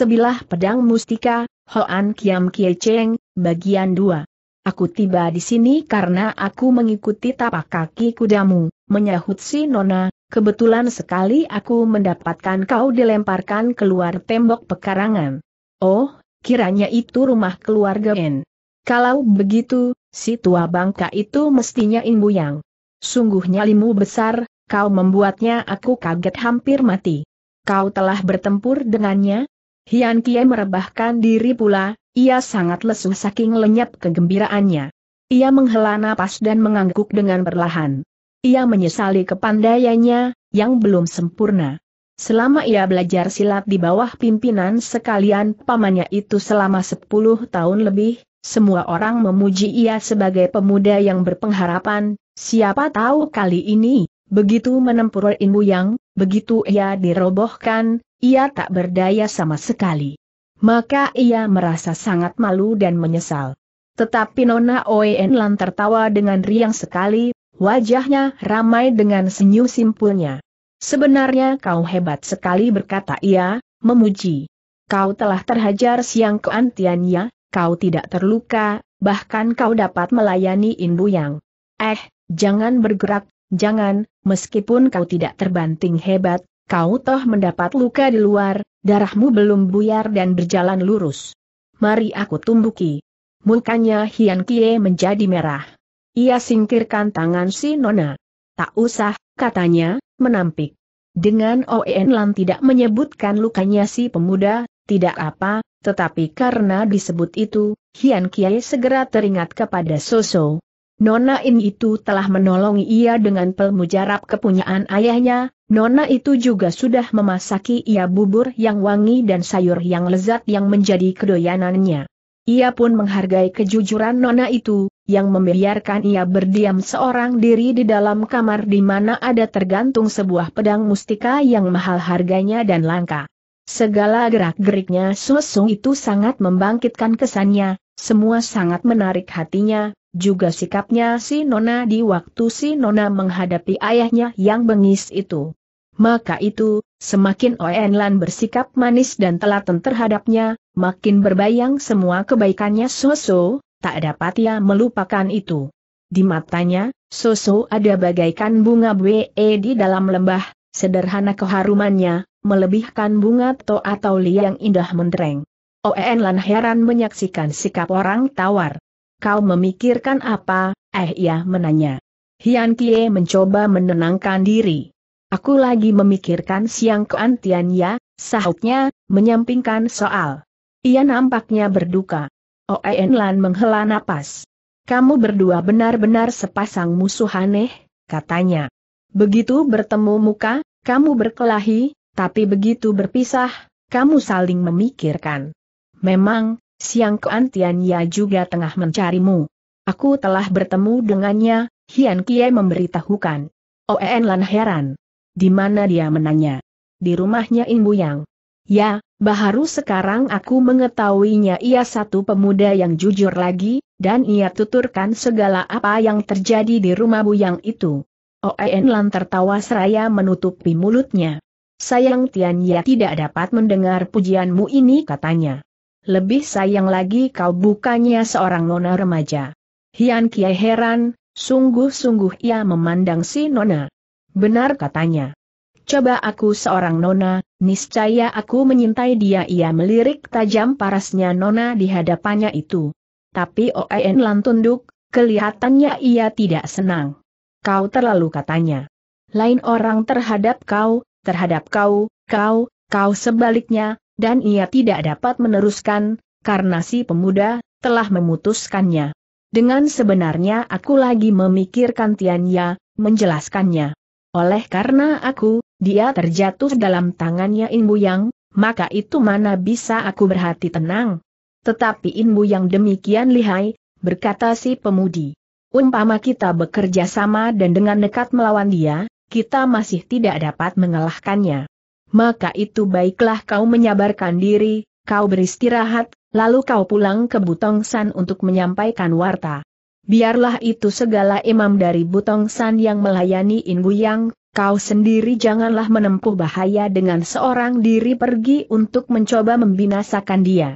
Sebilah pedang mustika, Hoan Kiam Kie Cheng, bagian 2. Aku tiba di sini karena aku mengikuti tapak kaki kudamu, menyahut si Nona, kebetulan sekali aku mendapatkan kau dilemparkan keluar tembok pekarangan. Oh, kiranya itu rumah keluarga N. Kalau begitu, si tua bangka itu mestinya yang Sungguh nyalimu besar, kau membuatnya aku kaget hampir mati. Kau telah bertempur dengannya, Hian Kie merebahkan diri pula, ia sangat lesu saking lenyap kegembiraannya. Ia menghela napas dan mengangguk dengan perlahan. Ia menyesali kepandaiannya, yang belum sempurna. Selama ia belajar silat di bawah pimpinan sekalian pamannya itu selama 10 tahun lebih, semua orang memuji ia sebagai pemuda yang berpengharapan, siapa tahu kali ini, begitu menempur ilmu yang, begitu ia dirobohkan, ia tak berdaya sama sekali. Maka ia merasa sangat malu dan menyesal. Tetapi Nona Oen Lan tertawa dengan riang sekali, wajahnya ramai dengan senyum simpulnya. Sebenarnya kau hebat sekali berkata ia, memuji. Kau telah terhajar siang keantiannya, kau tidak terluka, bahkan kau dapat melayani yang. Eh, jangan bergerak, jangan, meskipun kau tidak terbanting hebat, kau toh mendapat luka di luar, darahmu belum buyar dan berjalan lurus. Mari aku tumbuki. Mukanya Hian Kie menjadi merah. Ia singkirkan tangan si Nona. Tak usah, katanya, menampik. Dengan Oen Lan tidak menyebutkan lukanya si pemuda, tidak apa, tetapi karena disebut itu, Hian Kie segera teringat kepada Soso, Nona In itu telah menolong ia dengan pelmujarab kepunyaan ayahnya, Nona itu juga sudah memasaki ia bubur yang wangi dan sayur yang lezat yang menjadi kedoyanannya. Ia pun menghargai kejujuran Nona itu, yang membiarkan ia berdiam seorang diri di dalam kamar di mana ada tergantung sebuah pedang mustika yang mahal harganya dan langka. Segala gerak-geriknya Susung itu sangat membangkitkan kesannya, semua sangat menarik hatinya, juga sikapnya si Nona di waktu si Nona menghadapi ayahnya yang bengis itu. Maka itu, semakin Oenlan bersikap manis dan telaten terhadapnya, makin berbayang semua kebaikannya Soso, tak dapat ia melupakan itu. Di matanya, Soso ada bagaikan bunga bwe e di dalam lembah, sederhana keharumannya, melebihkan bunga to atau liang indah mendereng. Oenlan heran menyaksikan sikap orang tawar kau memikirkan apa? Eh Ya, menanya. Hian Kie mencoba menenangkan diri. Aku lagi memikirkan siang keantian ya, sahutnya, menyampingkan soal. Ia nampaknya berduka. Oen oh, Lan menghela napas. Kamu berdua benar-benar sepasang musuh aneh, katanya. Begitu bertemu muka, kamu berkelahi, tapi begitu berpisah, kamu saling memikirkan. Memang, Siang Kuan Ya juga tengah mencarimu. Aku telah bertemu dengannya, Hian Kie memberitahukan. Oen Lan heran. Di mana dia menanya? Di rumahnya In Yang. Ya, baru sekarang aku mengetahuinya ia satu pemuda yang jujur lagi, dan ia tuturkan segala apa yang terjadi di rumah Buyang itu. Oen Lan tertawa seraya menutupi mulutnya. Sayang Ya tidak dapat mendengar pujianmu ini katanya. Lebih sayang lagi kau bukannya seorang nona remaja. Hian Kiai heran, sungguh-sungguh ia memandang si nona. Benar katanya. Coba aku seorang nona, niscaya aku menyintai dia ia melirik tajam parasnya nona di hadapannya itu. Tapi Oen Lan tunduk, kelihatannya ia tidak senang. Kau terlalu katanya. Lain orang terhadap kau, terhadap kau, kau, kau sebaliknya, dan ia tidak dapat meneruskan, karena si pemuda, telah memutuskannya. Dengan sebenarnya aku lagi memikirkan Tianya, menjelaskannya. Oleh karena aku, dia terjatuh dalam tangannya Inbu Yang, maka itu mana bisa aku berhati tenang. Tetapi Inbu Yang demikian lihai, berkata si pemudi. Umpama kita bekerja sama dan dengan dekat melawan dia, kita masih tidak dapat mengalahkannya maka itu baiklah kau menyabarkan diri, kau beristirahat, lalu kau pulang ke Butong San untuk menyampaikan warta. Biarlah itu segala imam dari Butong San yang melayani In Yang, kau sendiri janganlah menempuh bahaya dengan seorang diri pergi untuk mencoba membinasakan dia.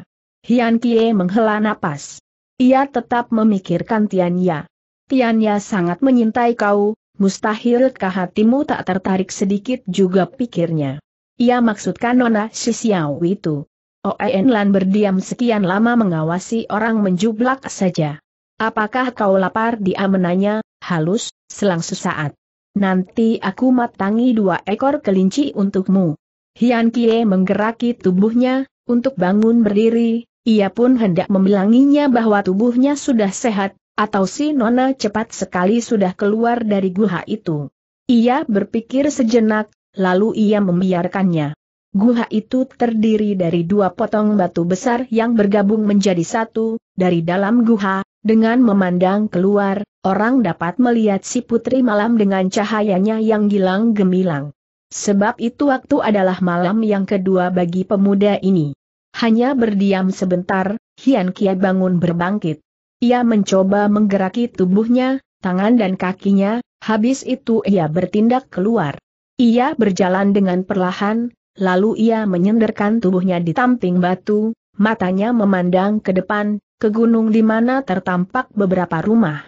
Hian Kie menghela napas. Ia tetap memikirkan Tianya. Tianya sangat menyintai kau, mustahilkah hatimu tak tertarik sedikit juga pikirnya. Ia maksudkan Nona Sisiau itu. Oen Lan berdiam sekian lama mengawasi orang menjublak saja. Apakah kau lapar dia menanya, halus, selang sesaat. Nanti aku matangi dua ekor kelinci untukmu. Hian Kie menggeraki tubuhnya, untuk bangun berdiri, ia pun hendak membilanginya bahwa tubuhnya sudah sehat, atau si Nona cepat sekali sudah keluar dari guha itu. Ia berpikir sejenak, lalu ia membiarkannya. Guha itu terdiri dari dua potong batu besar yang bergabung menjadi satu, dari dalam guha, dengan memandang keluar, orang dapat melihat si putri malam dengan cahayanya yang gilang gemilang. Sebab itu waktu adalah malam yang kedua bagi pemuda ini. Hanya berdiam sebentar, Hian Kia bangun berbangkit. Ia mencoba menggeraki tubuhnya, tangan dan kakinya, habis itu ia bertindak keluar. Ia berjalan dengan perlahan, lalu ia menyenderkan tubuhnya di tamping batu, matanya memandang ke depan, ke gunung di mana tertampak beberapa rumah.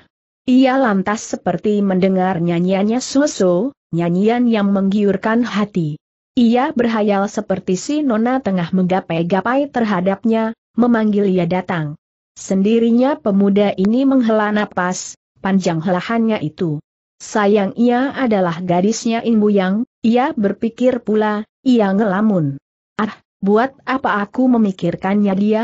Ia lantas seperti mendengar nyanyiannya Suso, nyanyian yang menggiurkan hati. Ia berhayal seperti si Nona tengah menggapai-gapai terhadapnya, memanggil ia datang. Sendirinya pemuda ini menghela napas, panjang helahannya itu. Sayang ia adalah gadisnya Inbu Yang, ia berpikir pula, ia ngelamun. Ah, buat apa aku memikirkannya dia?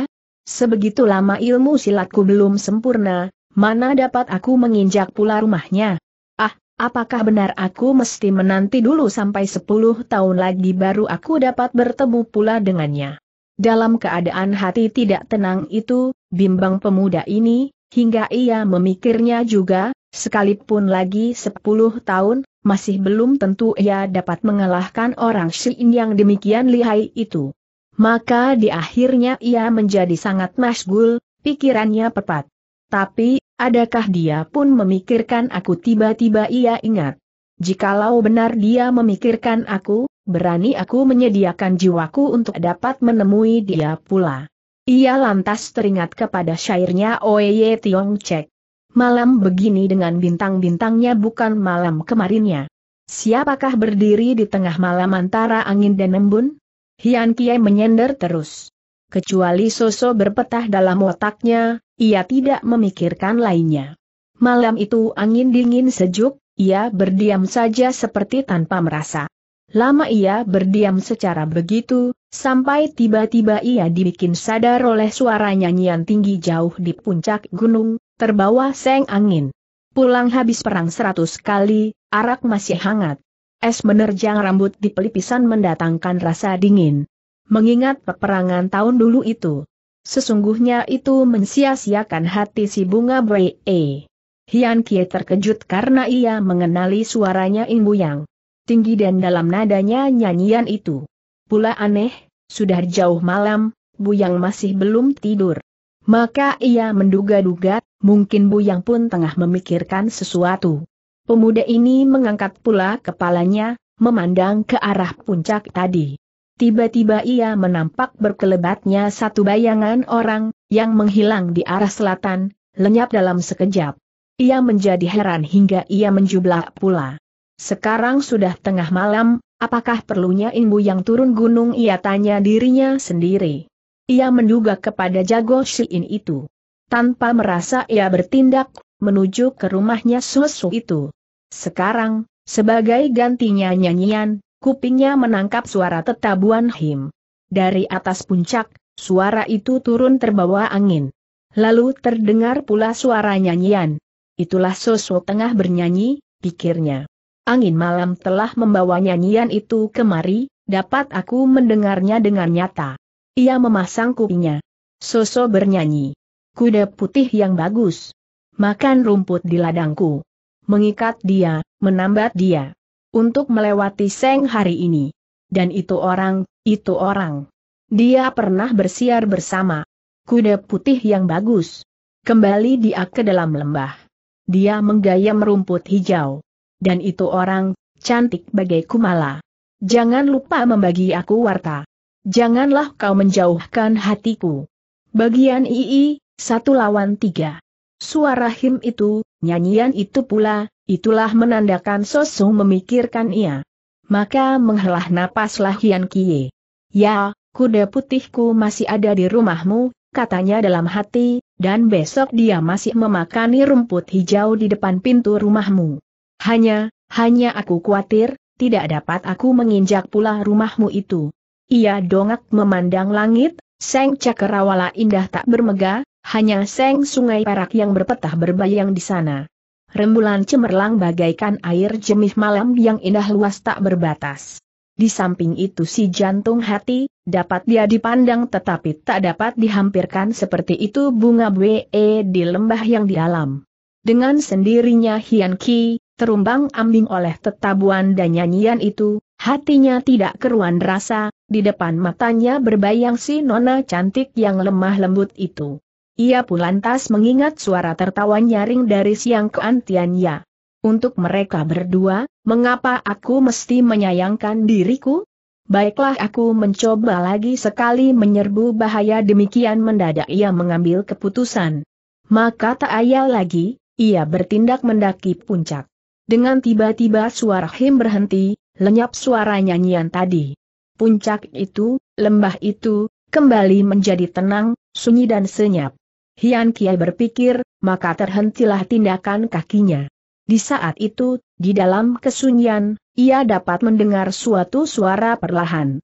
Sebegitu lama ilmu silatku belum sempurna, mana dapat aku menginjak pula rumahnya? Ah, apakah benar aku mesti menanti dulu sampai 10 tahun lagi baru aku dapat bertemu pula dengannya? Dalam keadaan hati tidak tenang itu, bimbang pemuda ini, hingga ia memikirnya juga, Sekalipun lagi sepuluh tahun, masih belum tentu ia dapat mengalahkan orang Syin yang demikian lihai itu. Maka di akhirnya ia menjadi sangat masgul, pikirannya pepat. Tapi, adakah dia pun memikirkan aku tiba-tiba ia ingat. Jikalau benar dia memikirkan aku, berani aku menyediakan jiwaku untuk dapat menemui dia pula. Ia lantas teringat kepada syairnya Oye Tiong Chek malam begini dengan bintang-bintangnya bukan malam kemarinnya. Siapakah berdiri di tengah malam antara angin dan embun? Hian Kiai menyender terus. Kecuali Soso berpetah dalam otaknya, ia tidak memikirkan lainnya. Malam itu angin dingin sejuk, ia berdiam saja seperti tanpa merasa. Lama ia berdiam secara begitu, sampai tiba-tiba ia dibikin sadar oleh suara nyanyian tinggi jauh di puncak gunung, terbawa seng angin. Pulang habis perang seratus kali, arak masih hangat. Es menerjang rambut di pelipisan mendatangkan rasa dingin. Mengingat peperangan tahun dulu itu. Sesungguhnya itu mensia-siakan hati si bunga E. Hian Kie terkejut karena ia mengenali suaranya Ing Yang. Tinggi dan dalam nadanya nyanyian itu. Pula aneh, sudah jauh malam, Buyang masih belum tidur. Maka ia menduga-duga, mungkin Bu yang pun tengah memikirkan sesuatu. Pemuda ini mengangkat pula kepalanya, memandang ke arah puncak tadi. Tiba-tiba ia menampak berkelebatnya satu bayangan orang, yang menghilang di arah selatan, lenyap dalam sekejap. Ia menjadi heran hingga ia menjublak pula. Sekarang sudah tengah malam, apakah perlunya ibu yang turun gunung ia tanya dirinya sendiri ia menduga kepada Jago Shiin itu. Tanpa merasa ia bertindak, menuju ke rumahnya susu itu. Sekarang, sebagai gantinya nyanyian, kupingnya menangkap suara tetabuan him. Dari atas puncak, suara itu turun terbawa angin. Lalu terdengar pula suara nyanyian. Itulah Susu tengah bernyanyi, pikirnya. Angin malam telah membawa nyanyian itu kemari, dapat aku mendengarnya dengan nyata. Ia memasang kupinya. Soso bernyanyi. Kuda putih yang bagus. Makan rumput di ladangku. Mengikat dia, menambat dia. Untuk melewati seng hari ini. Dan itu orang, itu orang. Dia pernah bersiar bersama. Kuda putih yang bagus. Kembali dia ke dalam lembah. Dia menggayam rumput hijau. Dan itu orang, cantik bagai kumala. Jangan lupa membagi aku warta. Janganlah kau menjauhkan hatiku. Bagian II, satu lawan tiga. Suara him itu, nyanyian itu pula, itulah menandakan Sosu memikirkan ia. Maka menghelah napaslah Hian Kie. Ya, kuda putihku masih ada di rumahmu, katanya dalam hati, dan besok dia masih memakani rumput hijau di depan pintu rumahmu. Hanya, hanya aku khawatir, tidak dapat aku menginjak pula rumahmu itu ia dongak memandang langit, Seng Cakrawala indah tak bermegah, hanya Seng Sungai Perak yang berpetah berbayang di sana. Rembulan cemerlang bagaikan air jemih malam yang indah luas tak berbatas. Di samping itu si jantung hati, dapat dia dipandang tetapi tak dapat dihampirkan seperti itu bunga BE di lembah yang di alam. Dengan sendirinya Hian Ki, terumbang ambing oleh tetabuan dan nyanyian itu, hatinya tidak keruan rasa, di depan matanya berbayang si nona cantik yang lemah lembut itu. Ia pun lantas mengingat suara tertawa nyaring dari siang keantiannya. Untuk mereka berdua, mengapa aku mesti menyayangkan diriku? Baiklah aku mencoba lagi sekali menyerbu bahaya demikian mendadak ia mengambil keputusan. Maka tak ayal lagi, ia bertindak mendaki puncak. Dengan tiba-tiba suara him berhenti, lenyap suara nyanyian tadi puncak itu, lembah itu, kembali menjadi tenang, sunyi dan senyap. Hian Kiai berpikir, maka terhentilah tindakan kakinya. Di saat itu, di dalam kesunyian, ia dapat mendengar suatu suara perlahan.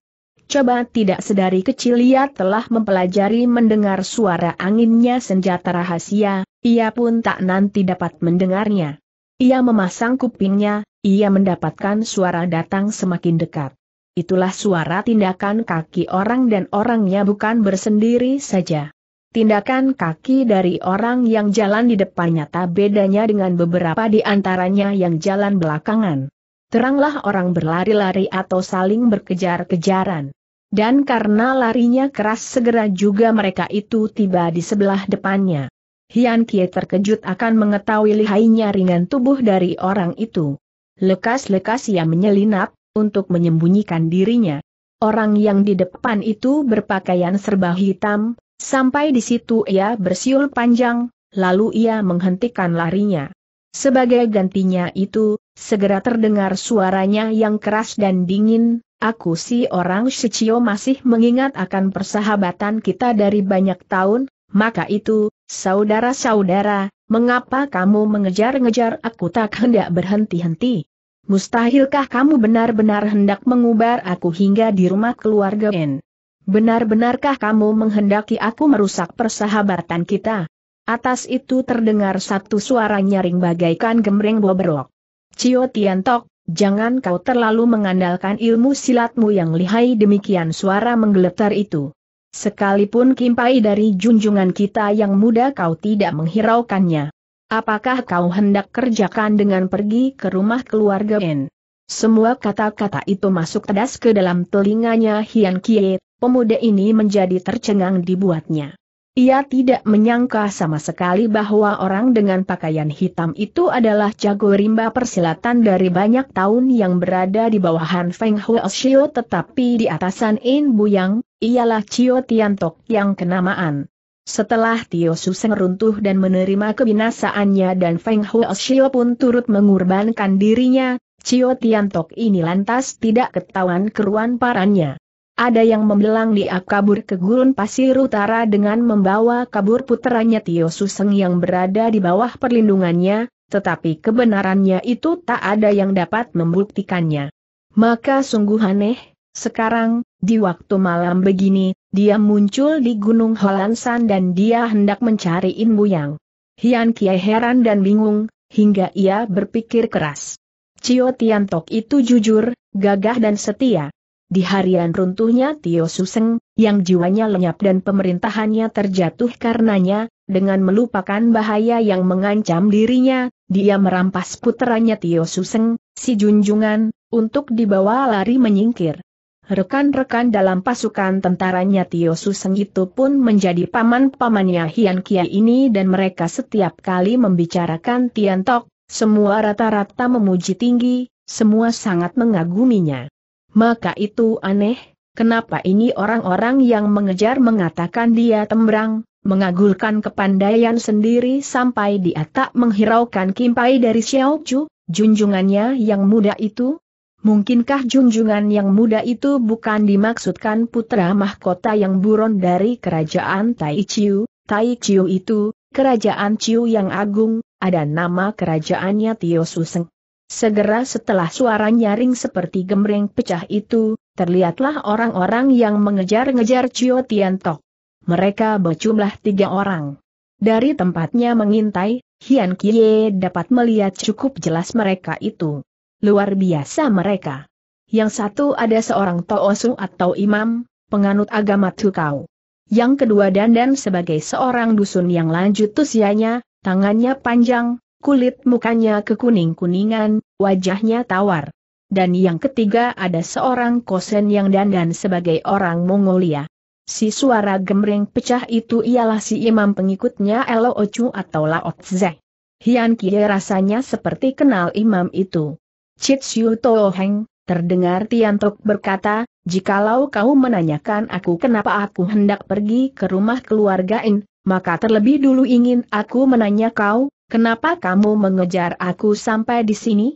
Coba tidak sedari kecil ia telah mempelajari mendengar suara anginnya senjata rahasia, ia pun tak nanti dapat mendengarnya. Ia memasang kupingnya, ia mendapatkan suara datang semakin dekat itulah suara tindakan kaki orang dan orangnya bukan bersendiri saja. Tindakan kaki dari orang yang jalan di depannya tak bedanya dengan beberapa di antaranya yang jalan belakangan. Teranglah orang berlari-lari atau saling berkejar-kejaran. Dan karena larinya keras segera juga mereka itu tiba di sebelah depannya. Hian Kie terkejut akan mengetahui lihainya ringan tubuh dari orang itu. Lekas-lekas ia menyelinap, untuk menyembunyikan dirinya. Orang yang di depan itu berpakaian serba hitam, sampai di situ ia bersiul panjang, lalu ia menghentikan larinya. Sebagai gantinya itu, segera terdengar suaranya yang keras dan dingin, aku si orang Shichio masih mengingat akan persahabatan kita dari banyak tahun, maka itu, saudara-saudara, mengapa kamu mengejar-ngejar aku tak hendak berhenti-henti? Mustahilkah kamu benar-benar hendak mengubar aku hingga di rumah keluarga N? Benar-benarkah kamu menghendaki aku merusak persahabatan kita? Atas itu terdengar satu suara nyaring bagaikan gemreng boberok. Cio Tok, jangan kau terlalu mengandalkan ilmu silatmu yang lihai demikian suara menggeletar itu. Sekalipun kimpai dari junjungan kita yang muda kau tidak menghiraukannya. Apakah kau hendak kerjakan dengan pergi ke rumah keluarga N? Semua kata-kata itu masuk tedas ke dalam telinganya Hian Kie, pemuda ini menjadi tercengang dibuatnya. Ia tidak menyangka sama sekali bahwa orang dengan pakaian hitam itu adalah jago rimba persilatan dari banyak tahun yang berada di bawahan Feng Huo tetapi di atasan In Buyang, ialah Tian Tiantok yang kenamaan. Setelah Tio Suseng runtuh dan menerima kebinasaannya dan Feng Huoshio pun turut mengorbankan dirinya, Cio Tiantok ini lantas tidak ketahuan keruan parannya. Ada yang membelang dia kabur ke gurun pasir utara dengan membawa kabur puteranya Tio Suseng yang berada di bawah perlindungannya, tetapi kebenarannya itu tak ada yang dapat membuktikannya. Maka sungguh aneh, sekarang, di waktu malam begini, dia muncul di Gunung Holansan dan dia hendak mencari ilmu yang Hian Kie heran dan bingung, hingga ia berpikir keras. Cio Tian Tok itu jujur, gagah dan setia. Di harian runtuhnya Tio Suseng, yang jiwanya lenyap dan pemerintahannya terjatuh karenanya, dengan melupakan bahaya yang mengancam dirinya, dia merampas putranya Tio Suseng, si junjungan, untuk dibawa lari menyingkir. Rekan-rekan dalam pasukan tentaranya Tio Suseng itu pun menjadi paman-pamannya Hian Kia ini dan mereka setiap kali membicarakan Tian Tok, semua rata-rata memuji tinggi, semua sangat mengaguminya. Maka itu aneh, kenapa ini orang-orang yang mengejar mengatakan dia tembrang, mengagulkan kepandaian sendiri sampai dia tak menghiraukan kimpai dari Xiao Chu, junjungannya yang muda itu? Mungkinkah junjungan yang muda itu bukan dimaksudkan putra mahkota yang buron dari kerajaan Tai Chiu? Tai Chiu itu, kerajaan Chiu yang agung, ada nama kerajaannya Tio Suseng. Segera setelah suara nyaring seperti gemreng pecah itu, terlihatlah orang-orang yang mengejar-ngejar Chiu Tian Tok. Mereka berjumlah tiga orang. Dari tempatnya mengintai, Hian Kie dapat melihat cukup jelas mereka itu luar biasa mereka. Yang satu ada seorang Toosu atau imam, penganut agama Tukau. Yang kedua dandan sebagai seorang dusun yang lanjut usianya, tangannya panjang, kulit mukanya kekuning-kuningan, wajahnya tawar. Dan yang ketiga ada seorang kosen yang dandan sebagai orang Mongolia. Si suara gemreng pecah itu ialah si imam pengikutnya Elo Ocu atau laotze. Hian Kie rasanya seperti kenal imam itu. Toho Heng, terdengar Tian Tiantok berkata, jikalau kau menanyakan aku kenapa aku hendak pergi ke rumah keluarga In, maka terlebih dulu ingin aku menanya kau, kenapa kamu mengejar aku sampai di sini?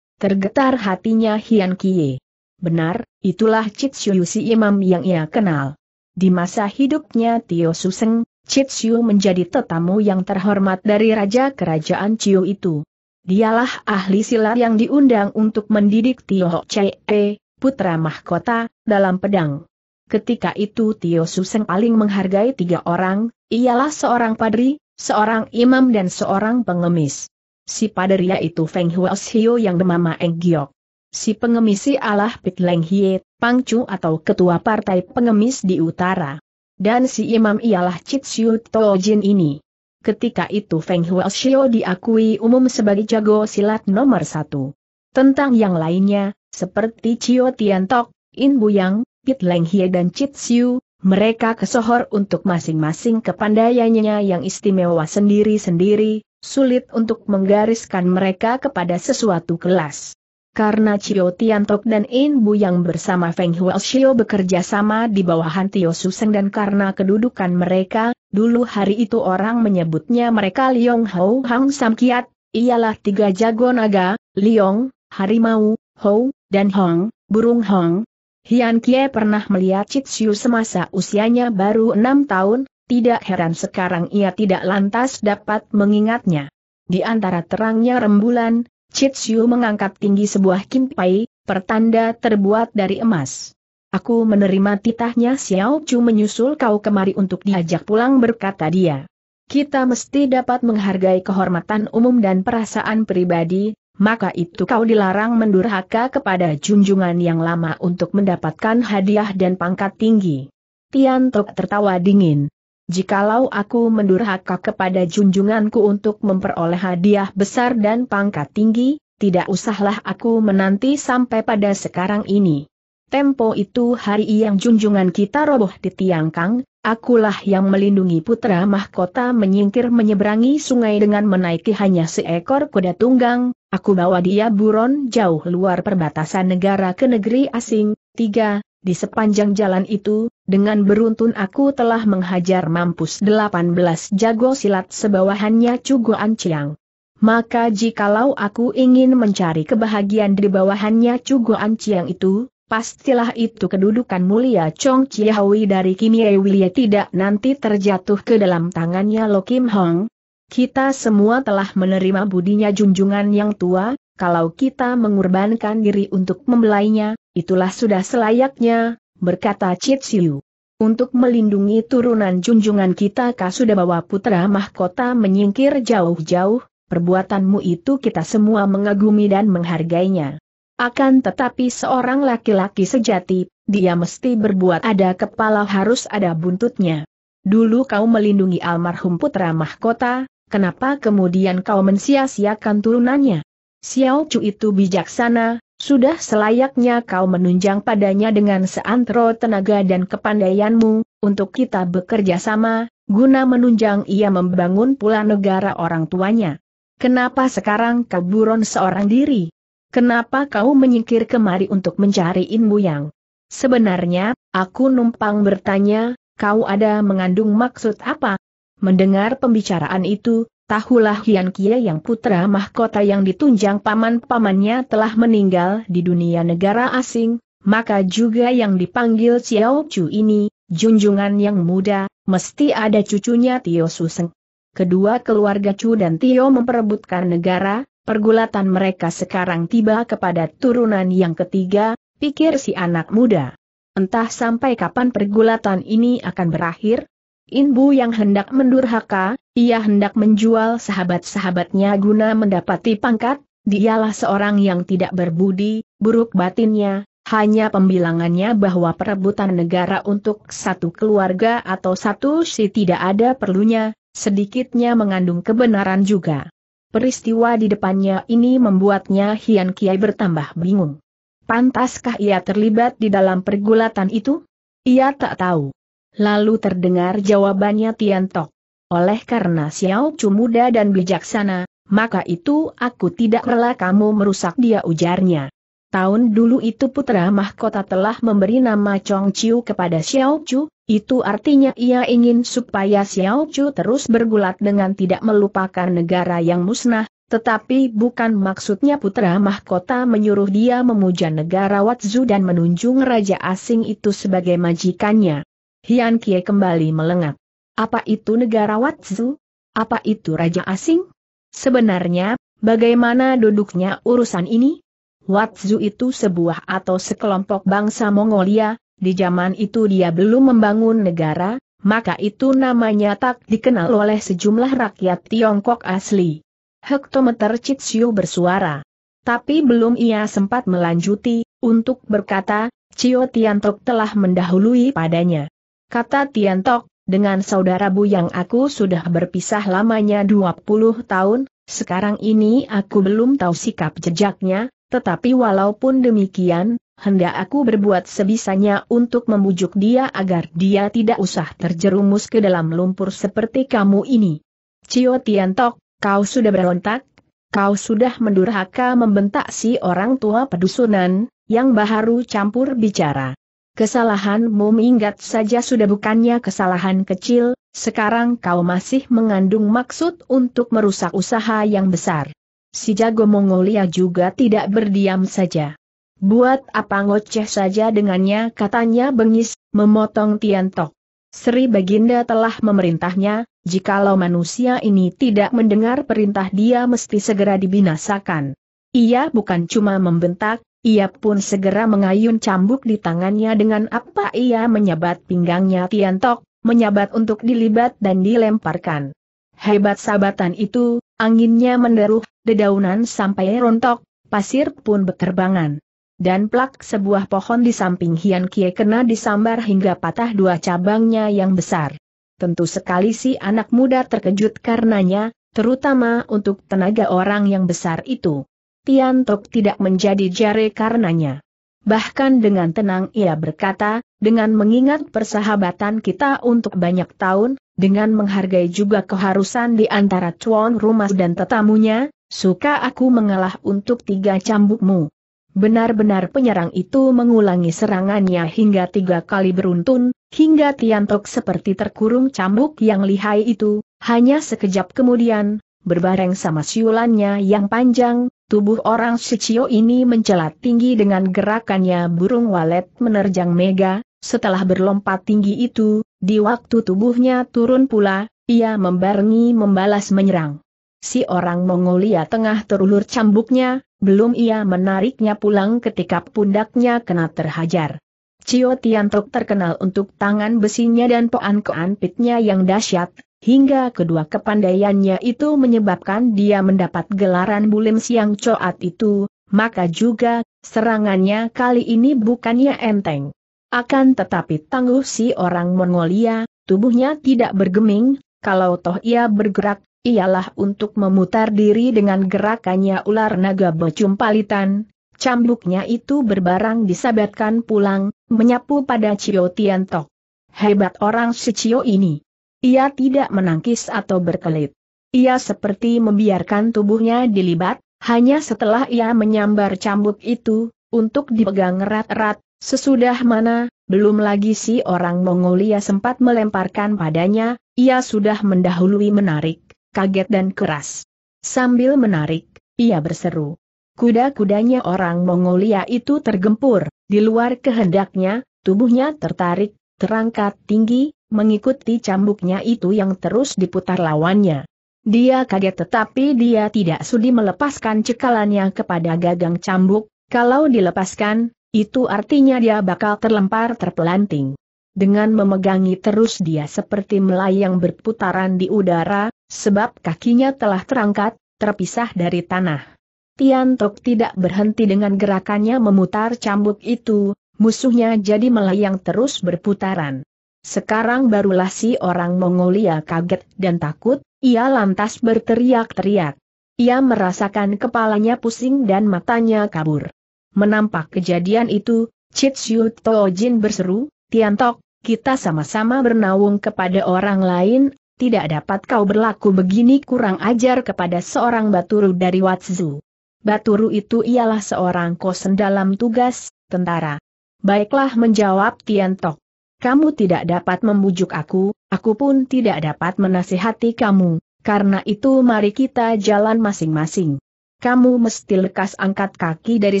Tergetar hatinya Hian Kie. Benar, itulah Chitsiu si imam yang ia kenal. Di masa hidupnya Tio Suseng, Chitsiu menjadi tetamu yang terhormat dari Raja Kerajaan Chiu itu. Dialah ahli silat yang diundang untuk mendidik Tio Chee, putra mahkota, dalam pedang. Ketika itu Tio Suseng paling menghargai tiga orang, ialah seorang padri, seorang imam dan seorang pengemis. Si padri yaitu Feng Huas Hio yang bernama Eng Giok. Si pengemis Allah Pit Leng Hie, Pangcu atau ketua partai pengemis di utara. Dan si imam ialah Chit Siu Jin ini. Ketika itu Feng Xiao diakui umum sebagai jago silat nomor satu. Tentang yang lainnya, seperti Chio Tok, In Buyang, Pit Leng Hie dan Chit Siu, mereka kesohor untuk masing-masing kepandaiannya yang istimewa sendiri-sendiri, sulit untuk menggariskan mereka kepada sesuatu kelas. Karena Chio Tiantok dan In Bu yang bersama Feng Shio bekerja sama di bawahan Tio Suseng dan karena kedudukan mereka, dulu hari itu orang menyebutnya mereka Liong Hou Hang Sam Kiat, ialah tiga jago naga, Liong, Harimau, Hou, dan Hong, Burung Hong. Hian Kie pernah melihat Chit Siu semasa usianya baru enam tahun, tidak heran sekarang ia tidak lantas dapat mengingatnya. Di antara terangnya rembulan, Chitsiu mengangkat tinggi sebuah kimpai, pertanda terbuat dari emas. Aku menerima titahnya Xiao Chu menyusul kau kemari untuk diajak pulang berkata dia. Kita mesti dapat menghargai kehormatan umum dan perasaan pribadi, maka itu kau dilarang mendurhaka kepada junjungan yang lama untuk mendapatkan hadiah dan pangkat tinggi. Tian Tok tertawa dingin. Jikalau aku mendurhaka kepada junjunganku untuk memperoleh hadiah besar dan pangkat tinggi, tidak usahlah aku menanti sampai pada sekarang ini. Tempo itu hari yang junjungan kita roboh di tiang kang, akulah yang melindungi putra mahkota menyingkir menyeberangi sungai dengan menaiki hanya seekor kuda tunggang, aku bawa dia buron jauh luar perbatasan negara ke negeri asing, tiga, di sepanjang jalan itu, dengan beruntun aku telah menghajar mampus 18 jago silat sebawahannya Cugo Anciang. Maka jikalau aku ingin mencari kebahagiaan di bawahannya Cugo Anciang itu, pastilah itu kedudukan mulia Chong Chiawi dari Kim Ye tidak nanti terjatuh ke dalam tangannya Lo Kim Hong. Kita semua telah menerima budinya junjungan yang tua, kalau kita mengorbankan diri untuk membelainya, itulah sudah selayaknya, berkata Chit Siu. Untuk melindungi turunan junjungan kita kah sudah bawa putra mahkota menyingkir jauh-jauh, perbuatanmu itu kita semua mengagumi dan menghargainya. Akan tetapi seorang laki-laki sejati, dia mesti berbuat ada kepala harus ada buntutnya. Dulu kau melindungi almarhum putra mahkota, kenapa kemudian kau mensia-siakan turunannya? Xiao Chu itu bijaksana, sudah selayaknya kau menunjang padanya dengan seantero tenaga dan kepandaianmu, untuk kita bekerja sama, guna menunjang ia membangun pula negara orang tuanya. Kenapa sekarang kau buron seorang diri? Kenapa kau menyingkir kemari untuk mencari Inbu Yang? Sebenarnya, aku numpang bertanya, kau ada mengandung maksud apa? Mendengar pembicaraan itu, Tahulah Hian Kie yang putra mahkota yang ditunjang paman-pamannya telah meninggal di dunia negara asing, maka juga yang dipanggil Xiao Chu ini, junjungan yang muda, mesti ada cucunya Tio Suseng. Kedua keluarga Chu dan Tio memperebutkan negara, pergulatan mereka sekarang tiba kepada turunan yang ketiga, pikir si anak muda. Entah sampai kapan pergulatan ini akan berakhir? Inbu yang hendak mendurhaka, ia hendak menjual sahabat-sahabatnya guna mendapati pangkat, dialah seorang yang tidak berbudi, buruk batinnya, hanya pembilangannya bahwa perebutan negara untuk satu keluarga atau satu si tidak ada perlunya, sedikitnya mengandung kebenaran juga. Peristiwa di depannya ini membuatnya Hian Kiai bertambah bingung. Pantaskah ia terlibat di dalam pergulatan itu? Ia tak tahu. Lalu terdengar jawabannya Tian Tiantok. Oleh karena Xiao Chu muda dan bijaksana, maka itu aku tidak rela kamu merusak dia ujarnya. Tahun dulu itu putra mahkota telah memberi nama Chong Chiu kepada Xiao Chu, itu artinya ia ingin supaya Xiao Chu terus bergulat dengan tidak melupakan negara yang musnah, tetapi bukan maksudnya putra mahkota menyuruh dia memuja negara Watzu dan menunjung raja asing itu sebagai majikannya. Hian Kie kembali melengak. Apa itu negara Watsu? Apa itu raja asing? Sebenarnya, bagaimana duduknya urusan ini? Watsu itu sebuah atau sekelompok bangsa Mongolia, di zaman itu dia belum membangun negara, maka itu namanya tak dikenal oleh sejumlah rakyat Tiongkok asli. Hektometer Citsiu bersuara. Tapi belum ia sempat melanjuti, untuk berkata, Cio Tiantok telah mendahului padanya. Kata Tiantok, dengan saudara bu yang aku sudah berpisah lamanya 20 tahun, sekarang ini aku belum tahu sikap jejaknya, tetapi walaupun demikian, hendak aku berbuat sebisanya untuk membujuk dia agar dia tidak usah terjerumus ke dalam lumpur seperti kamu ini. Cio Tiantok, kau sudah berontak, kau sudah mendurhaka membentak si orang tua pedusunan, yang baharu campur bicara. Kesalahanmu ingat saja sudah bukannya kesalahan kecil, sekarang kau masih mengandung maksud untuk merusak usaha yang besar. Si jago Mongolia juga tidak berdiam saja. Buat apa ngoceh saja dengannya katanya bengis, memotong Tiantok. Sri Baginda telah memerintahnya, jikalau manusia ini tidak mendengar perintah dia mesti segera dibinasakan. Ia bukan cuma membentak, ia pun segera mengayun cambuk di tangannya dengan apa ia menyabat pinggangnya Tiantok, menyabat untuk dilibat dan dilemparkan. Hebat sabatan itu, anginnya menderuh, dedaunan sampai rontok, pasir pun berterbangan, Dan plak sebuah pohon di samping Hian Kie kena disambar hingga patah dua cabangnya yang besar. Tentu sekali si anak muda terkejut karenanya, terutama untuk tenaga orang yang besar itu. Tian Tok tidak menjadi jare karenanya. Bahkan dengan tenang ia berkata, dengan mengingat persahabatan kita untuk banyak tahun, dengan menghargai juga keharusan di antara tuan rumah dan tetamunya, suka aku mengalah untuk tiga cambukmu. Benar-benar penyerang itu mengulangi serangannya hingga tiga kali beruntun, hingga Tian Tok seperti terkurung cambuk yang lihai itu, hanya sekejap kemudian, berbareng sama siulannya yang panjang, Tubuh orang Sicio ini mencelat tinggi dengan gerakannya burung walet menerjang Mega, setelah berlompat tinggi itu, di waktu tubuhnya turun pula, ia membarengi membalas menyerang. Si orang Mongolia tengah terulur cambuknya, belum ia menariknya pulang ketika pundaknya kena terhajar. Cio Tiantok terkenal untuk tangan besinya dan poan pitnya yang dahsyat, hingga kedua kepandaiannya itu menyebabkan dia mendapat gelaran bulim siang coat itu, maka juga, serangannya kali ini bukannya enteng. Akan tetapi tangguh si orang Mongolia, tubuhnya tidak bergeming, kalau toh ia bergerak, ialah untuk memutar diri dengan gerakannya ular naga becumpalitan. Cambuknya itu berbarang disabatkan pulang, menyapu pada Cio Tiantok. Hebat orang si Cio ini. Ia tidak menangkis atau berkelit. Ia seperti membiarkan tubuhnya dilibat, hanya setelah ia menyambar cambuk itu, untuk dipegang erat-erat, sesudah mana, belum lagi si orang Mongolia sempat melemparkan padanya, ia sudah mendahului menarik, kaget dan keras. Sambil menarik, ia berseru. Kuda-kudanya orang Mongolia itu tergempur, di luar kehendaknya, tubuhnya tertarik, terangkat tinggi, mengikuti cambuknya itu yang terus diputar lawannya. Dia kaget tetapi dia tidak sudi melepaskan cekalannya kepada gagang cambuk, kalau dilepaskan, itu artinya dia bakal terlempar terpelanting. Dengan memegangi terus dia seperti melayang berputaran di udara, sebab kakinya telah terangkat, terpisah dari tanah. Tian Tiantok tidak berhenti dengan gerakannya memutar cambuk itu, musuhnya jadi melayang terus berputaran. Sekarang barulah si orang Mongolia kaget dan takut, ia lantas berteriak-teriak. Ia merasakan kepalanya pusing dan matanya kabur. Menampak kejadian itu, Chitsyu Tojin berseru, Tiantok, kita sama-sama bernaung kepada orang lain, tidak dapat kau berlaku begini kurang ajar kepada seorang baturu dari Watsu. Baturu itu ialah seorang kosen dalam tugas, tentara. Baiklah menjawab Tiantok. Kamu tidak dapat membujuk aku, aku pun tidak dapat menasihati kamu, karena itu mari kita jalan masing-masing. Kamu mesti lekas angkat kaki dari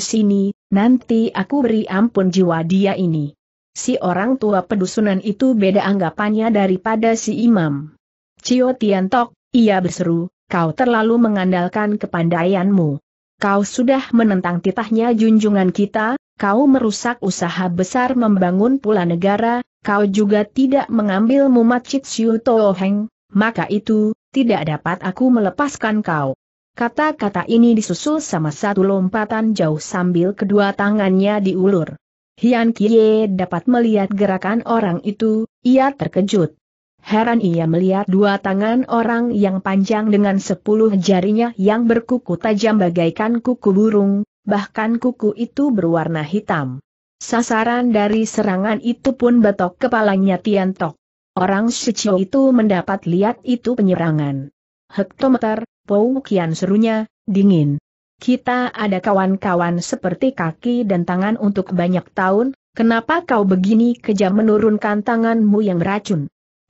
sini, nanti aku beri ampun jiwa dia ini. Si orang tua pedusunan itu beda anggapannya daripada si imam. Cio Tiantok, ia berseru, kau terlalu mengandalkan kepandaianmu kau sudah menentang titahnya junjungan kita, kau merusak usaha besar membangun pula negara, kau juga tidak mengambil mumat Chitsyu Toheng, maka itu, tidak dapat aku melepaskan kau. Kata-kata ini disusul sama satu lompatan jauh sambil kedua tangannya diulur. Hian Kie dapat melihat gerakan orang itu, ia terkejut. Heran ia melihat dua tangan orang yang panjang dengan sepuluh jarinya yang berkuku tajam bagaikan kuku burung, bahkan kuku itu berwarna hitam. Sasaran dari serangan itu pun betok kepalanya Tian Tiantok. Orang Shichio itu mendapat lihat itu penyerangan. Hektometer, Pou Kian serunya, dingin. Kita ada kawan-kawan seperti kaki dan tangan untuk banyak tahun, kenapa kau begini kejam menurunkan tanganmu yang beracun?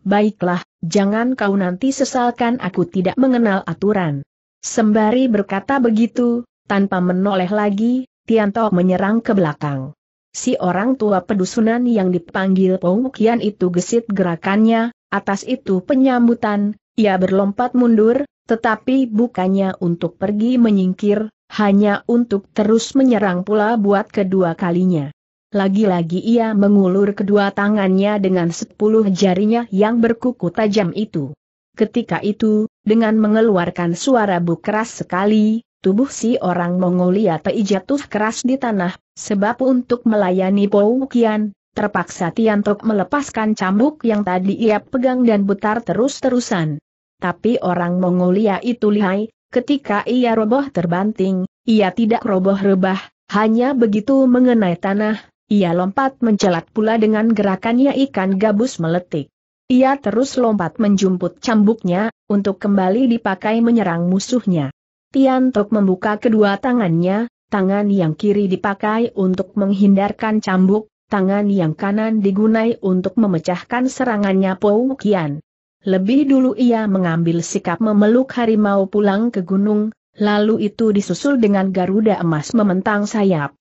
baiklah, jangan kau nanti sesalkan aku tidak mengenal aturan. Sembari berkata begitu, tanpa menoleh lagi, Tianto menyerang ke belakang. Si orang tua pedusunan yang dipanggil Pengukian itu gesit gerakannya, atas itu penyambutan, ia berlompat mundur, tetapi bukannya untuk pergi menyingkir, hanya untuk terus menyerang pula buat kedua kalinya. Lagi-lagi ia mengulur kedua tangannya dengan sepuluh jarinya yang berkuku tajam itu. Ketika itu, dengan mengeluarkan suara bu keras sekali, tubuh si orang Mongolia Tei jatuh keras di tanah, sebab untuk melayani Poukian, terpaksa Tiantok melepaskan cambuk yang tadi ia pegang dan putar terus-terusan. Tapi orang Mongolia itu lihai, ketika ia roboh terbanting, ia tidak roboh rebah, hanya begitu mengenai tanah, ia lompat mencelat pula dengan gerakannya ikan gabus meletik. Ia terus lompat menjumput cambuknya, untuk kembali dipakai menyerang musuhnya. Tian Tok membuka kedua tangannya, tangan yang kiri dipakai untuk menghindarkan cambuk, tangan yang kanan digunai untuk memecahkan serangannya Pou Kian. Lebih dulu ia mengambil sikap memeluk harimau pulang ke gunung, lalu itu disusul dengan Garuda emas mementang sayap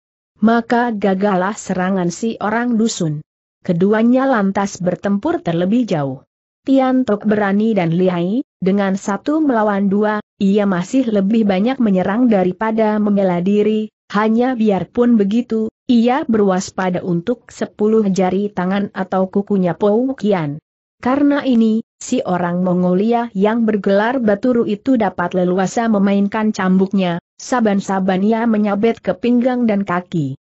maka gagalah serangan si orang dusun. Keduanya lantas bertempur terlebih jauh. Tian Tiantok berani dan lihai, dengan satu melawan dua, ia masih lebih banyak menyerang daripada membela diri, hanya biarpun begitu, ia berwaspada untuk sepuluh jari tangan atau kukunya Pou Kian. Karena ini, si orang Mongolia yang bergelar Baturu itu dapat leluasa memainkan cambuknya, saban-saban ia menyabet ke pinggang dan kaki.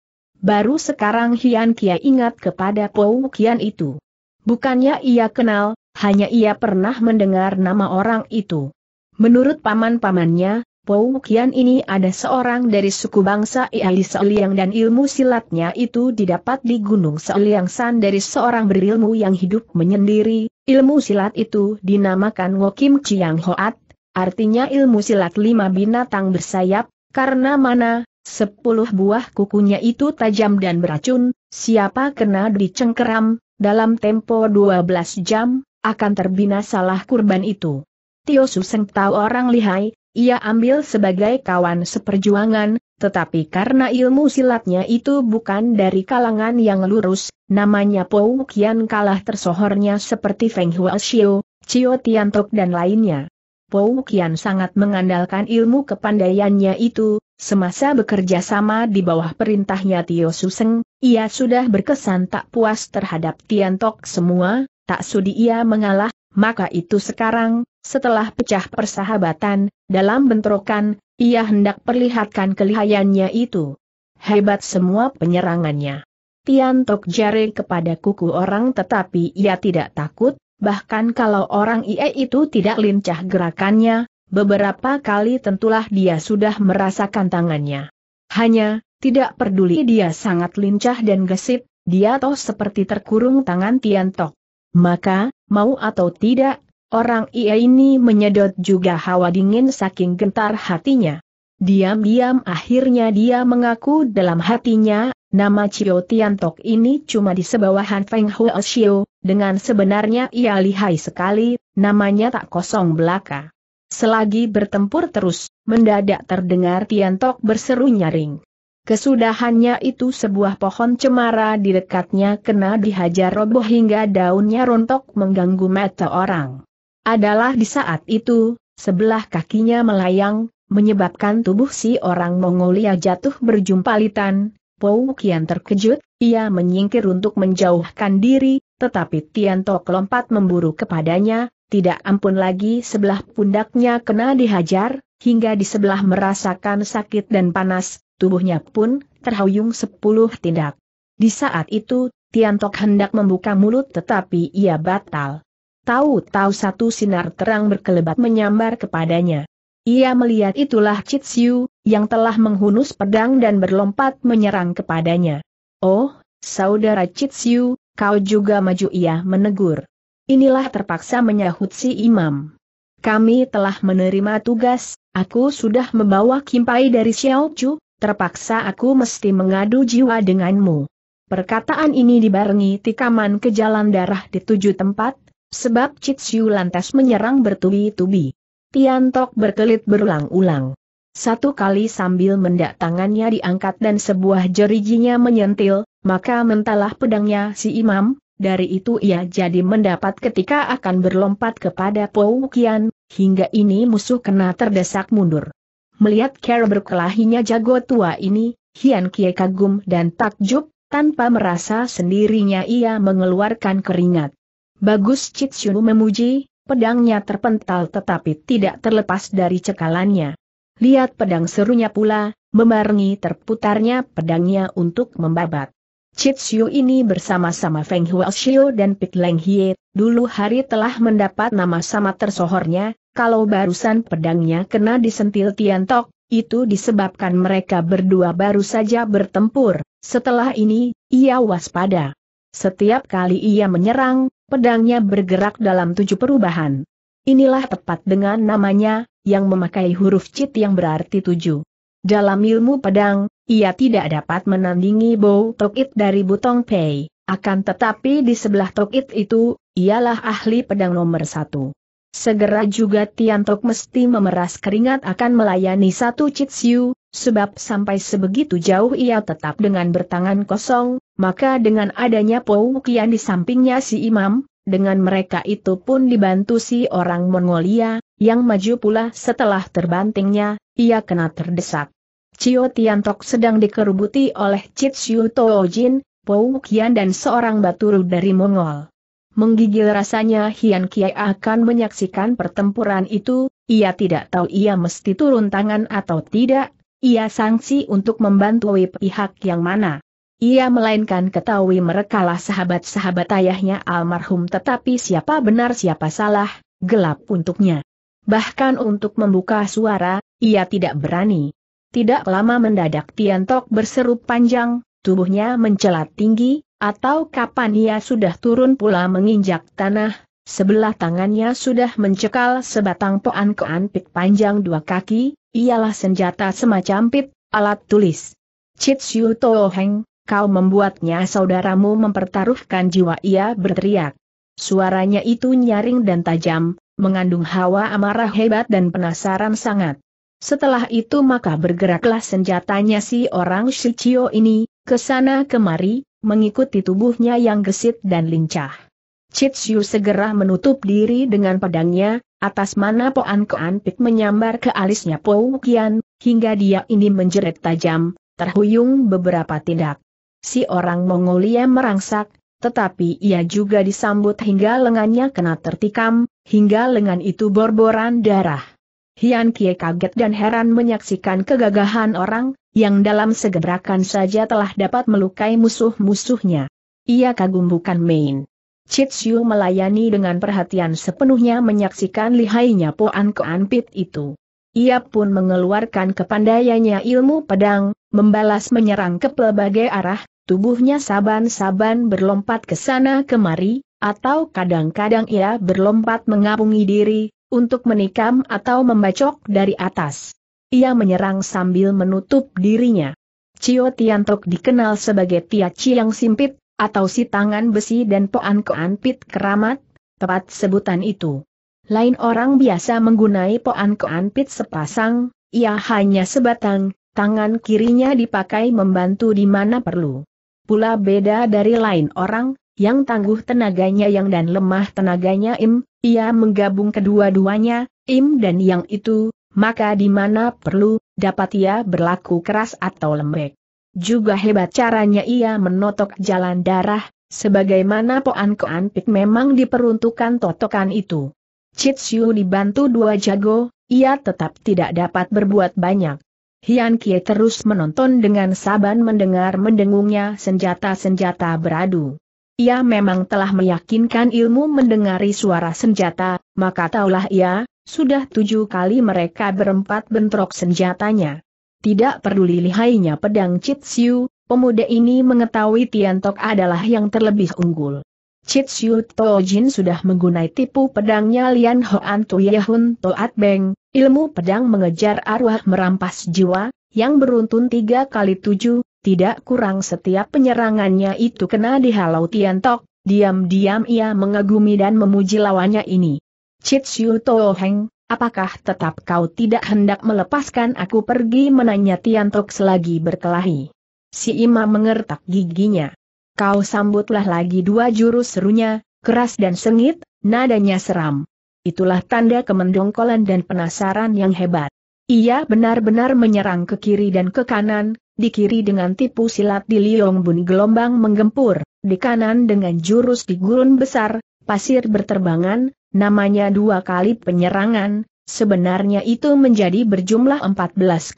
Baru sekarang Hian Kia ingat kepada Pou Kian itu. Bukannya ia kenal, hanya ia pernah mendengar nama orang itu. Menurut paman-pamannya, Poukian ini ada seorang dari suku bangsa Iali Seliang dan ilmu silatnya itu didapat di Gunung Seliang San dari seorang berilmu yang hidup menyendiri, ilmu silat itu dinamakan Wokim Chiang Hoat, artinya ilmu silat lima binatang bersayap, karena mana, sepuluh buah kukunya itu tajam dan beracun, siapa kena dicengkeram, dalam tempo 12 jam, akan terbinasalah kurban itu. Tio Suseng tahu orang lihai, ia ambil sebagai kawan seperjuangan, tetapi karena ilmu silatnya itu bukan dari kalangan yang lurus, namanya Pou Kian kalah tersohornya seperti Feng Hua Huashio, Cio Tiantok dan lainnya. Pou Kian sangat mengandalkan ilmu kepandaiannya itu, semasa bekerja sama di bawah perintahnya Tio Suseng, ia sudah berkesan tak puas terhadap Tiantok semua, tak sudi ia mengalah, maka itu sekarang, setelah pecah persahabatan, dalam bentrokan, ia hendak perlihatkan kelihayannya itu. Hebat semua penyerangannya. Tian Tok jari kepada kuku orang tetapi ia tidak takut, bahkan kalau orang ia itu tidak lincah gerakannya, beberapa kali tentulah dia sudah merasakan tangannya. Hanya, tidak peduli dia sangat lincah dan gesit, dia toh seperti terkurung tangan Tian Tok. Maka, mau atau tidak, orang ia ini menyedot juga hawa dingin saking gentar hatinya. Diam-diam akhirnya dia mengaku dalam hatinya, nama Chiyo Tiantok ini cuma di sebawahan Feng Huo Xiu, dengan sebenarnya ia lihai sekali, namanya tak kosong belaka. Selagi bertempur terus, mendadak terdengar Tiantok berseru nyaring. Kesudahannya itu sebuah pohon cemara di dekatnya kena dihajar roboh hingga daunnya rontok mengganggu mata orang. Adalah di saat itu, sebelah kakinya melayang, menyebabkan tubuh si orang Mongolia jatuh berjumpalitan, Pou Kian terkejut, ia menyingkir untuk menjauhkan diri, tetapi Tian Tok lompat memburu kepadanya, tidak ampun lagi sebelah pundaknya kena dihajar, hingga di sebelah merasakan sakit dan panas, tubuhnya pun terhuyung sepuluh tindak. Di saat itu, Tiantok hendak membuka mulut tetapi ia batal. Tahu-tahu satu sinar terang berkelebat menyambar kepadanya. Ia melihat itulah Chitsiu, yang telah menghunus pedang dan berlompat menyerang kepadanya. Oh, saudara Chitsiu, kau juga maju ia menegur. Inilah terpaksa menyahut si imam. Kami telah menerima tugas, Aku sudah membawa kimpai dari Xiao Chu, terpaksa aku mesti mengadu jiwa denganmu. Perkataan ini dibarengi tikaman ke jalan darah di tujuh tempat, sebab Xiu lantas menyerang bertubi-tubi. Tian Tiantok berkelit berulang-ulang. Satu kali sambil mendak tangannya diangkat dan sebuah jeriginya menyentil, maka mentalah pedangnya si imam, dari itu ia jadi mendapat ketika akan berlompat kepada Pou Kian, hingga ini musuh kena terdesak mundur. Melihat cara berkelahinya jago tua ini, Hian Kie kagum dan takjub, tanpa merasa sendirinya ia mengeluarkan keringat. Bagus Chitsunu memuji, pedangnya terpental tetapi tidak terlepas dari cekalannya. Lihat pedang serunya pula, memarngi terputarnya pedangnya untuk membabat. Chit Siu ini bersama-sama Feng Siu dan Pik Leng Hie, dulu hari telah mendapat nama sama tersohornya, kalau barusan pedangnya kena disentil Tian Tok itu disebabkan mereka berdua baru saja bertempur, setelah ini, ia waspada. Setiap kali ia menyerang, pedangnya bergerak dalam tujuh perubahan. Inilah tepat dengan namanya, yang memakai huruf Chit yang berarti tujuh. Dalam ilmu pedang, ia tidak dapat menandingi bow Tokit dari Butong Pei, akan tetapi di sebelah Tokit itu, ialah ahli pedang nomor satu. Segera juga Tian Tiantok mesti memeras keringat akan melayani satu Citsiu, sebab sampai sebegitu jauh ia tetap dengan bertangan kosong, maka dengan adanya Pou Kian di sampingnya si imam, dengan mereka itu pun dibantu si orang Mongolia, yang maju pula setelah terbantingnya, ia kena terdesak. Cio Tiantok sedang dikerubuti oleh Chitsiu Toojin, Po Kian dan seorang baturu dari Mongol. Menggigil rasanya Hian Kiai akan menyaksikan pertempuran itu, ia tidak tahu ia mesti turun tangan atau tidak, ia sangsi untuk membantu pihak yang mana. Ia melainkan ketahui merekalah sahabat-sahabat ayahnya almarhum tetapi siapa benar siapa salah, gelap untuknya. Bahkan untuk membuka suara, ia tidak berani. Tidak lama mendadak Tiantok berseru panjang, tubuhnya mencelat tinggi, atau kapan ia sudah turun pula menginjak tanah, sebelah tangannya sudah mencekal sebatang poan keanpit panjang dua kaki, ialah senjata semacam pit, alat tulis. Chit Toheng, kau membuatnya saudaramu mempertaruhkan jiwa ia berteriak. Suaranya itu nyaring dan tajam, mengandung hawa amarah hebat dan penasaran sangat. Setelah itu maka bergeraklah senjatanya si orang Shichio ini, ke sana kemari, mengikuti tubuhnya yang gesit dan lincah. Chitsiu segera menutup diri dengan pedangnya, atas mana Poan Koan Pik menyambar ke alisnya po Kian, hingga dia ini menjerit tajam, terhuyung beberapa tindak. Si orang Mongolia merangsak, tetapi ia juga disambut hingga lengannya kena tertikam, hingga lengan itu borboran darah. Hian Kie kaget dan heran menyaksikan kegagahan orang, yang dalam segerakan saja telah dapat melukai musuh-musuhnya. Ia kagum bukan main. Siu melayani dengan perhatian sepenuhnya menyaksikan lihainya Poan Koan Pit itu. Ia pun mengeluarkan kepandaiannya ilmu pedang, membalas menyerang ke pelbagai arah, tubuhnya saban-saban berlompat ke sana kemari, atau kadang-kadang ia berlompat mengapungi diri, untuk menikam atau membacok dari atas. Ia menyerang sambil menutup dirinya. Cio Tiantok dikenal sebagai Tia Chiang Simpit, atau si tangan besi dan Poan Koan Pit Keramat, tepat sebutan itu. Lain orang biasa menggunai Poan Koan Pit sepasang, ia hanya sebatang, tangan kirinya dipakai membantu di mana perlu. Pula beda dari lain orang, yang tangguh tenaganya yang dan lemah tenaganya im, ia menggabung kedua-duanya, im dan yang itu, maka di mana perlu, dapat ia berlaku keras atau lembek. Juga hebat caranya ia menotok jalan darah, sebagaimana Poan Koan Pik memang diperuntukkan totokan itu. Chitsiu dibantu dua jago, ia tetap tidak dapat berbuat banyak. Hian Kie terus menonton dengan saban mendengar mendengungnya senjata-senjata beradu. Ia memang telah meyakinkan ilmu mendengari suara senjata, maka taulah ia, sudah tujuh kali mereka berempat bentrok senjatanya. Tidak peduli lihainya pedang Chit Chitsiu, pemuda ini mengetahui Tiantok adalah yang terlebih unggul. Chit Chitsiu Tojin sudah menggunai tipu pedangnya Lian Hoan Tuyehun Toat Beng, ilmu pedang mengejar arwah merampas jiwa, yang beruntun tiga kali tujuh, tidak kurang setiap penyerangannya itu kena dihalau Tian Tiantok, diam-diam ia mengagumi dan memuji lawannya ini. Chit Siu Toh Heng, apakah tetap kau tidak hendak melepaskan aku pergi menanya Tiantok selagi berkelahi? Si Ima mengertak giginya. Kau sambutlah lagi dua jurus serunya, keras dan sengit, nadanya seram. Itulah tanda kemendongkolan dan penasaran yang hebat. Ia benar-benar menyerang ke kiri dan ke kanan, di kiri dengan tipu silat di Liong Bun gelombang menggempur, di kanan dengan jurus di gurun besar, pasir berterbangan, namanya dua kali penyerangan, sebenarnya itu menjadi berjumlah 14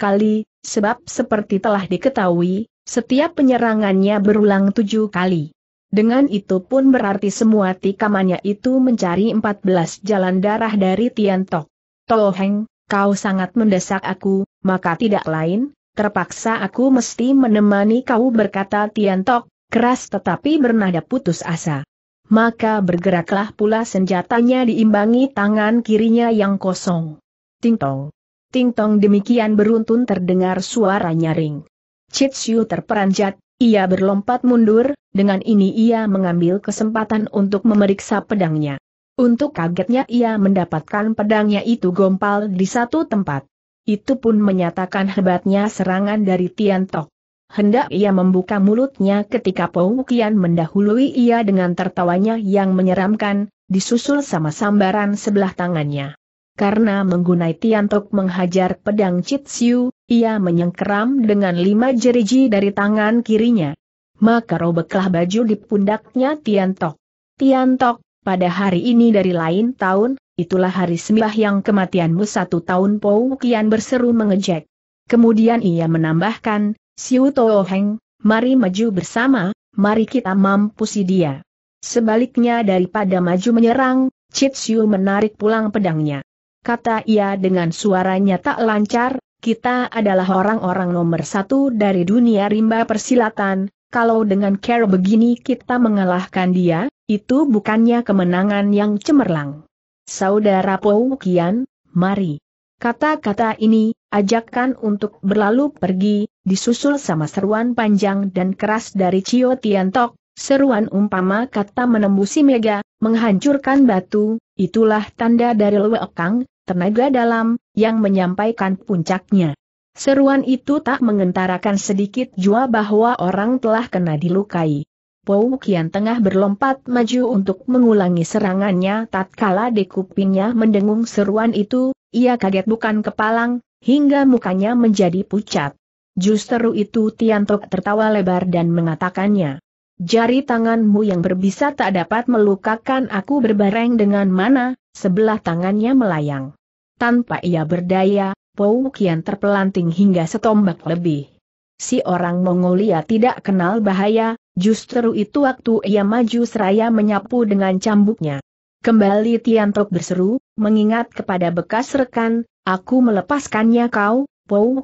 kali, sebab seperti telah diketahui, setiap penyerangannya berulang tujuh kali. Dengan itu pun berarti semua tikamannya itu mencari 14 jalan darah dari Tiantok. Toheng, kau sangat mendesak aku, maka tidak lain, terpaksa aku mesti menemani kau berkata Tiantok, keras tetapi bernada putus asa. Maka bergeraklah pula senjatanya diimbangi tangan kirinya yang kosong. Ting tong, ting tong demikian beruntun terdengar suara nyaring. Xiu terperanjat, ia berlompat mundur, dengan ini ia mengambil kesempatan untuk memeriksa pedangnya. Untuk kagetnya ia mendapatkan pedangnya itu gompal di satu tempat. Itu pun menyatakan hebatnya serangan dari Tian Tiantok. Hendak ia membuka mulutnya ketika Pou Kian mendahului ia dengan tertawanya yang menyeramkan, disusul sama sambaran sebelah tangannya. Karena menggunai Tiantok menghajar pedang Chit Siu, ia menyengkeram dengan lima jeriji dari tangan kirinya. Maka robeklah baju di pundaknya Tian Tian Tiantok, pada hari ini dari lain tahun, itulah hari sembah yang kematianmu satu tahun Pou Kian berseru mengejek. Kemudian ia menambahkan, Siu Tuo Heng, mari maju bersama, mari kita mampusi dia. Sebaliknya daripada maju menyerang, Chit Siu menarik pulang pedangnya. Kata ia dengan suaranya tak lancar, kita adalah orang-orang nomor satu dari dunia rimba persilatan, kalau dengan care begini kita mengalahkan dia, itu bukannya kemenangan yang cemerlang. Saudara Poukian, Kian, mari. Kata-kata ini, ajakkan untuk berlalu pergi, disusul sama seruan panjang dan keras dari Cio Tiantok, seruan umpama kata menembusi mega, menghancurkan batu, itulah tanda dari Luekang, tenaga dalam, yang menyampaikan puncaknya. Seruan itu tak mengentarakan sedikit jua bahwa orang telah kena dilukai. Pou Kian tengah berlompat maju untuk mengulangi serangannya tatkala di kupingnya mendengung seruan itu, ia kaget bukan kepalang, hingga mukanya menjadi pucat. Justru itu Tian Tiantok tertawa lebar dan mengatakannya. Jari tanganmu yang berbisa tak dapat melukakan aku berbareng dengan mana, sebelah tangannya melayang. Tanpa ia berdaya, Pou Kian terpelanting hingga setombak lebih si orang Mongolia tidak kenal bahaya, justru itu waktu ia maju seraya menyapu dengan cambuknya. Kembali Tiantok berseru, mengingat kepada bekas rekan, aku melepaskannya kau, Pou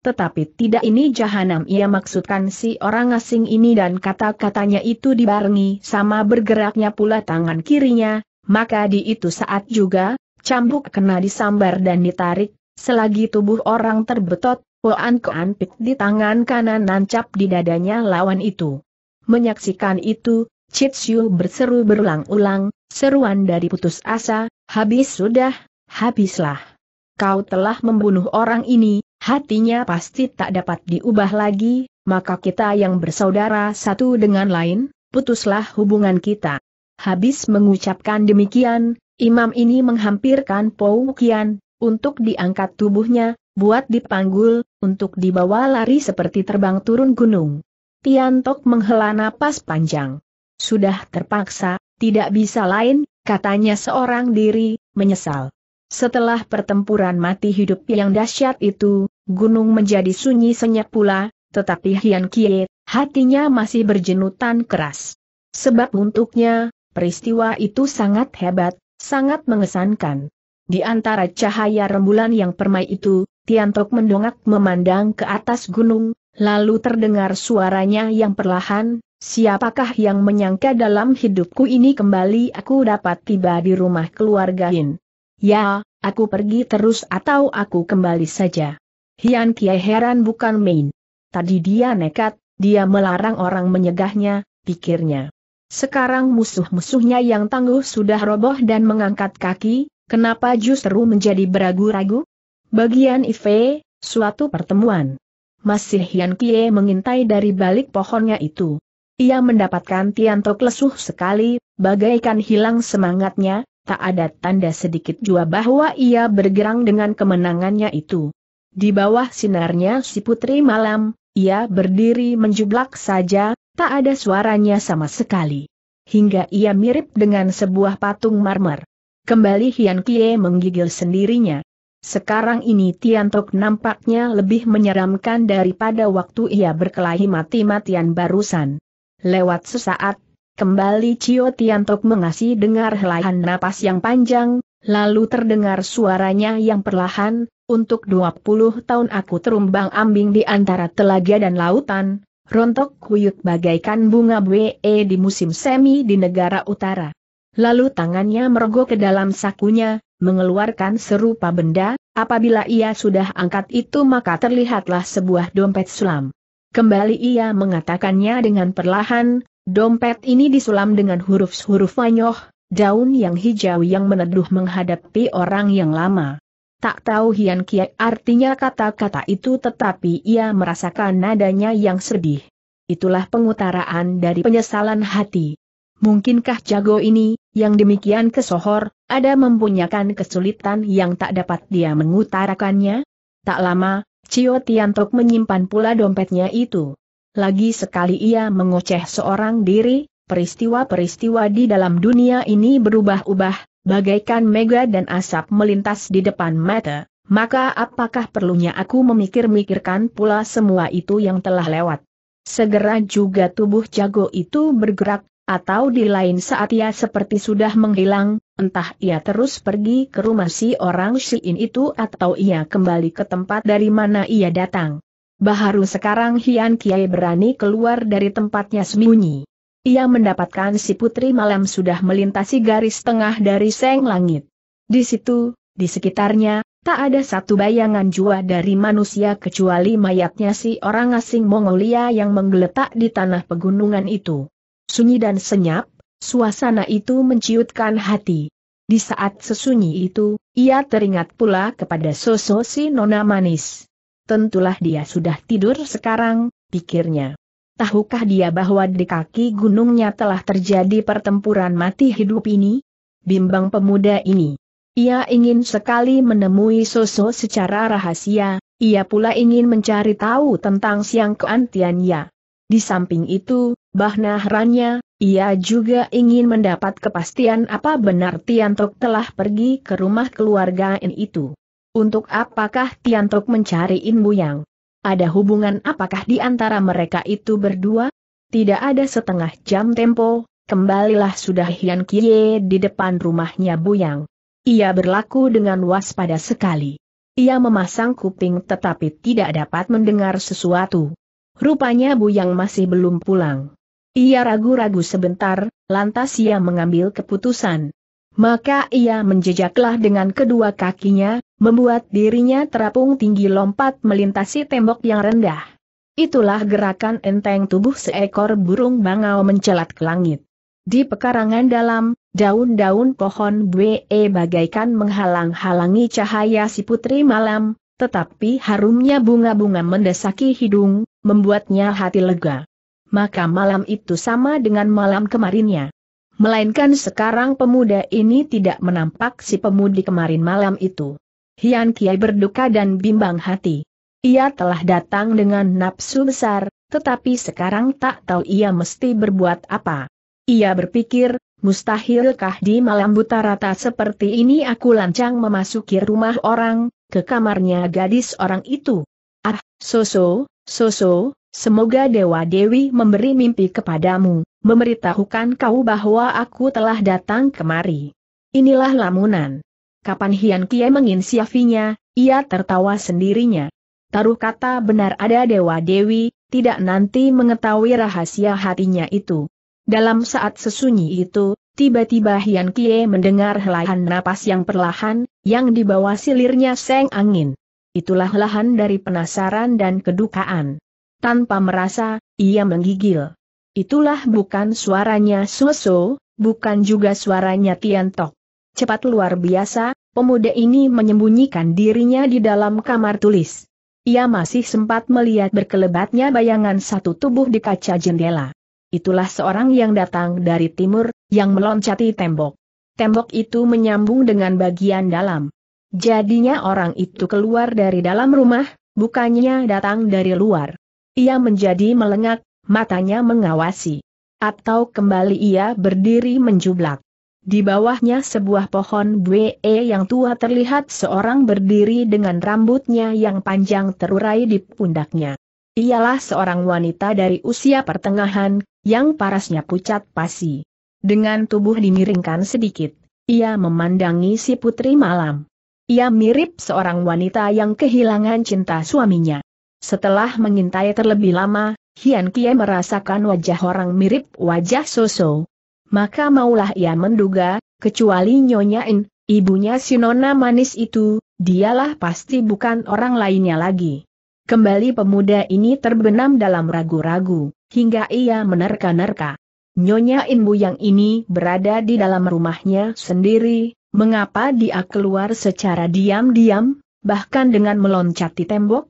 tetapi tidak ini jahanam ia maksudkan si orang asing ini dan kata-katanya itu dibarengi sama bergeraknya pula tangan kirinya, maka di itu saat juga, cambuk kena disambar dan ditarik, selagi tubuh orang terbetot, Poan Koan Pik di tangan kanan nancap di dadanya lawan itu. Menyaksikan itu, Chit Siu berseru berulang-ulang, seruan dari putus asa, habis sudah, habislah. Kau telah membunuh orang ini, hatinya pasti tak dapat diubah lagi, maka kita yang bersaudara satu dengan lain, putuslah hubungan kita. Habis mengucapkan demikian, imam ini menghampirkan Pou Kian, untuk diangkat tubuhnya, buat dipanggul, untuk dibawa lari seperti terbang turun gunung. Tiantok menghela napas panjang. Sudah terpaksa, tidak bisa lain, katanya seorang diri, menyesal. Setelah pertempuran mati hidup yang dahsyat itu, gunung menjadi sunyi senyap pula, tetapi Hian Kie, hatinya masih berjenutan keras. Sebab untuknya, peristiwa itu sangat hebat, sangat mengesankan. Di antara cahaya rembulan yang permai itu, Tiantok mendongak memandang ke atas gunung, lalu terdengar suaranya yang perlahan, siapakah yang menyangka dalam hidupku ini kembali aku dapat tiba di rumah keluarga Hin. Ya, aku pergi terus atau aku kembali saja. Hian Kie heran bukan main. Tadi dia nekat, dia melarang orang menyegahnya, pikirnya. Sekarang musuh-musuhnya yang tangguh sudah roboh dan mengangkat kaki, kenapa justru menjadi beragu-ragu? Bagian IV, suatu pertemuan. Masih Hian Kie mengintai dari balik pohonnya itu. Ia mendapatkan Tianto lesuh sekali, bagaikan hilang semangatnya, tak ada tanda sedikit jua bahwa ia bergerak dengan kemenangannya itu. Di bawah sinarnya si putri malam, ia berdiri menjublak saja, tak ada suaranya sama sekali. Hingga ia mirip dengan sebuah patung marmer. Kembali Hian Kie menggigil sendirinya. Sekarang ini Tiantok nampaknya lebih menyeramkan daripada waktu ia berkelahi mati-matian barusan. Lewat sesaat, kembali Cio Tiantok mengasih dengar helaian napas yang panjang, lalu terdengar suaranya yang perlahan, untuk 20 tahun aku terumbang ambing di antara telaga dan lautan, rontok kuyuk bagaikan bunga bwe di musim semi di negara utara. Lalu tangannya merogoh ke dalam sakunya, mengeluarkan serupa benda, apabila ia sudah angkat itu maka terlihatlah sebuah dompet sulam. Kembali ia mengatakannya dengan perlahan, dompet ini disulam dengan huruf-huruf wanyoh, daun yang hijau yang meneduh menghadapi orang yang lama. Tak tahu Hian Kiai artinya kata-kata itu tetapi ia merasakan nadanya yang sedih. Itulah pengutaraan dari penyesalan hati. Mungkinkah jago ini, yang demikian kesohor, ada mempunyakan kesulitan yang tak dapat dia mengutarakannya. Tak lama, Cio Tiantok menyimpan pula dompetnya itu. Lagi sekali ia mengoceh seorang diri, peristiwa-peristiwa di dalam dunia ini berubah-ubah, bagaikan mega dan asap melintas di depan mata. Maka apakah perlunya aku memikir-mikirkan pula semua itu yang telah lewat? Segera juga tubuh jago itu bergerak, atau di lain saat ia seperti sudah menghilang, entah ia terus pergi ke rumah si orang Syin itu atau ia kembali ke tempat dari mana ia datang. Baharu sekarang Hian Kiai berani keluar dari tempatnya sembunyi. Ia mendapatkan si putri malam sudah melintasi garis tengah dari seng langit. Di situ, di sekitarnya, tak ada satu bayangan jua dari manusia kecuali mayatnya si orang asing Mongolia yang menggeletak di tanah pegunungan itu. Sunyi dan senyap, suasana itu menciutkan hati. Di saat sesunyi itu, ia teringat pula kepada sosok si nona manis. Tentulah dia sudah tidur sekarang, pikirnya. Tahukah dia bahwa di kaki gunungnya telah terjadi pertempuran mati hidup ini? Bimbang pemuda ini. Ia ingin sekali menemui soso secara rahasia, ia pula ingin mencari tahu tentang Siang Keantiannya. Di samping itu, Bah ia juga ingin mendapat kepastian apa benar Tiantok telah pergi ke rumah keluarga In itu. Untuk apakah Tiantok mencari In Yang? Ada hubungan apakah di antara mereka itu berdua? Tidak ada setengah jam tempo, kembalilah sudah Hian Kie di depan rumahnya Buyang. Ia berlaku dengan waspada sekali. Ia memasang kuping tetapi tidak dapat mendengar sesuatu. Rupanya Yang masih belum pulang. Ia ragu-ragu sebentar, lantas ia mengambil keputusan. Maka ia menjejaklah dengan kedua kakinya, membuat dirinya terapung tinggi lompat melintasi tembok yang rendah. Itulah gerakan enteng tubuh seekor burung bangau mencelat ke langit. Di pekarangan dalam, daun-daun pohon bue bagaikan menghalang-halangi cahaya si putri malam, tetapi harumnya bunga-bunga mendesaki hidung, membuatnya hati lega maka malam itu sama dengan malam kemarinnya. Melainkan sekarang pemuda ini tidak menampak si pemudi kemarin malam itu. Hian Kiai berduka dan bimbang hati. Ia telah datang dengan nafsu besar, tetapi sekarang tak tahu ia mesti berbuat apa. Ia berpikir, mustahilkah di malam buta rata seperti ini aku lancang memasuki rumah orang, ke kamarnya gadis orang itu. Ah, Soso, Soso, Semoga Dewa Dewi memberi mimpi kepadamu, memberitahukan kau bahwa aku telah datang kemari. Inilah lamunan. Kapan Hian Kie menginsiafinya, ia tertawa sendirinya. Taruh kata benar ada Dewa Dewi, tidak nanti mengetahui rahasia hatinya itu. Dalam saat sesunyi itu, tiba-tiba Hian Kie mendengar helahan napas yang perlahan, yang dibawa silirnya seng angin. Itulah lahan dari penasaran dan kedukaan. Tanpa merasa, ia menggigil. Itulah bukan suaranya Soso, bukan juga suaranya Tiantok. Cepat luar biasa, pemuda ini menyembunyikan dirinya di dalam kamar tulis. Ia masih sempat melihat berkelebatnya bayangan satu tubuh di kaca jendela. Itulah seorang yang datang dari timur, yang meloncati tembok. Tembok itu menyambung dengan bagian dalam. Jadinya orang itu keluar dari dalam rumah, bukannya datang dari luar. Ia menjadi melengak, matanya mengawasi. Atau kembali ia berdiri menjublak. Di bawahnya sebuah pohon bue yang tua terlihat seorang berdiri dengan rambutnya yang panjang terurai di pundaknya. Ialah seorang wanita dari usia pertengahan, yang parasnya pucat pasi. Dengan tubuh dimiringkan sedikit, ia memandangi si putri malam. Ia mirip seorang wanita yang kehilangan cinta suaminya. Setelah mengintai terlebih lama, Hian Kie merasakan wajah orang mirip wajah Soso. Maka maulah ia menduga, kecuali Nyonya In, ibunya Sinona manis itu, dialah pasti bukan orang lainnya lagi. Kembali pemuda ini terbenam dalam ragu-ragu, hingga ia menerka-nerka. Nyonya In yang ini berada di dalam rumahnya sendiri, mengapa dia keluar secara diam-diam, bahkan dengan meloncati tembok?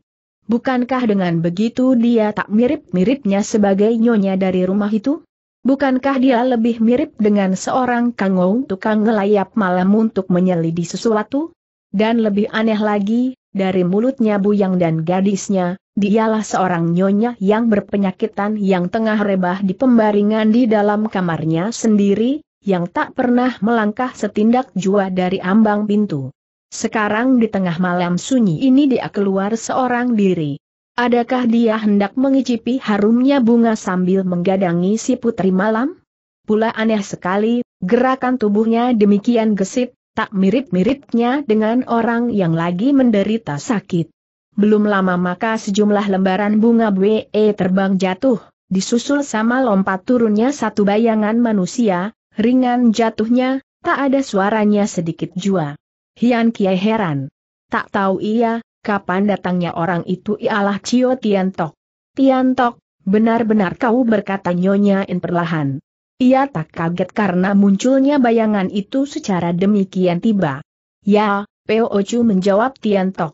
Bukankah dengan begitu dia tak mirip-miripnya sebagai nyonya dari rumah itu? Bukankah dia lebih mirip dengan seorang kangou tukang ngelayap malam untuk menyelidi sesuatu? Dan lebih aneh lagi, dari mulutnya buyang dan gadisnya, dialah seorang nyonya yang berpenyakitan yang tengah rebah di pembaringan di dalam kamarnya sendiri, yang tak pernah melangkah setindak jua dari ambang pintu. Sekarang di tengah malam sunyi ini dia keluar seorang diri. Adakah dia hendak mengicipi harumnya bunga sambil menggadangi si putri malam? Pula aneh sekali, gerakan tubuhnya demikian gesit, tak mirip-miripnya dengan orang yang lagi menderita sakit. Belum lama maka sejumlah lembaran bunga BE terbang jatuh, disusul sama lompat turunnya satu bayangan manusia, ringan jatuhnya, tak ada suaranya sedikit jua. Hian Kiai heran. Tak tahu ia, kapan datangnya orang itu ialah Cio Tian Tok. Tian Tok, benar-benar kau berkata nyonya in perlahan. Ia tak kaget karena munculnya bayangan itu secara demikian tiba. Ya, Peo Ocu menjawab Tian Tok.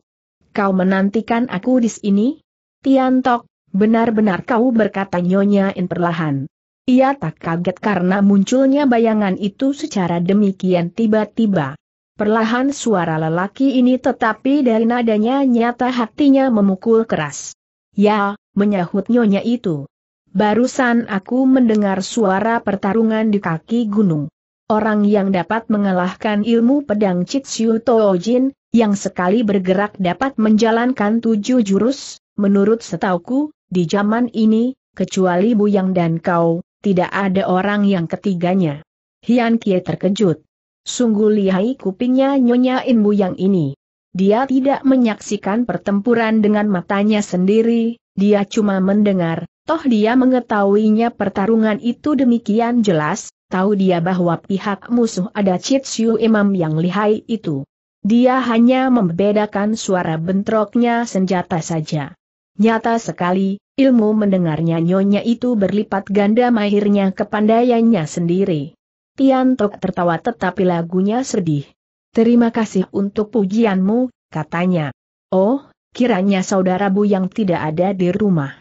Kau menantikan aku di sini? Tian Tok, benar-benar kau berkata nyonya in perlahan. Ia tak kaget karena munculnya bayangan itu secara demikian tiba-tiba. Perlahan suara lelaki ini tetapi dari nadanya nyata hatinya memukul keras. Ya, menyahut nyonya itu. Barusan aku mendengar suara pertarungan di kaki gunung. Orang yang dapat mengalahkan ilmu pedang Chitsiu Toojin, yang sekali bergerak dapat menjalankan tujuh jurus, menurut setauku, di zaman ini, kecuali bu yang dan kau, tidak ada orang yang ketiganya. Hian Kie terkejut. Sungguh lihai kupingnya Nyonya inbu yang ini. Dia tidak menyaksikan pertempuran dengan matanya sendiri, dia cuma mendengar, toh dia mengetahuinya pertarungan itu demikian jelas, tahu dia bahwa pihak musuh ada Chitsiu Imam yang lihai itu. Dia hanya membedakan suara bentroknya senjata saja. Nyata sekali, ilmu mendengarnya Nyonya itu berlipat ganda mahirnya kepandaiannya sendiri. Tok tertawa tetapi lagunya sedih. Terima kasih untuk pujianmu, katanya. Oh, kiranya bu yang tidak ada di rumah.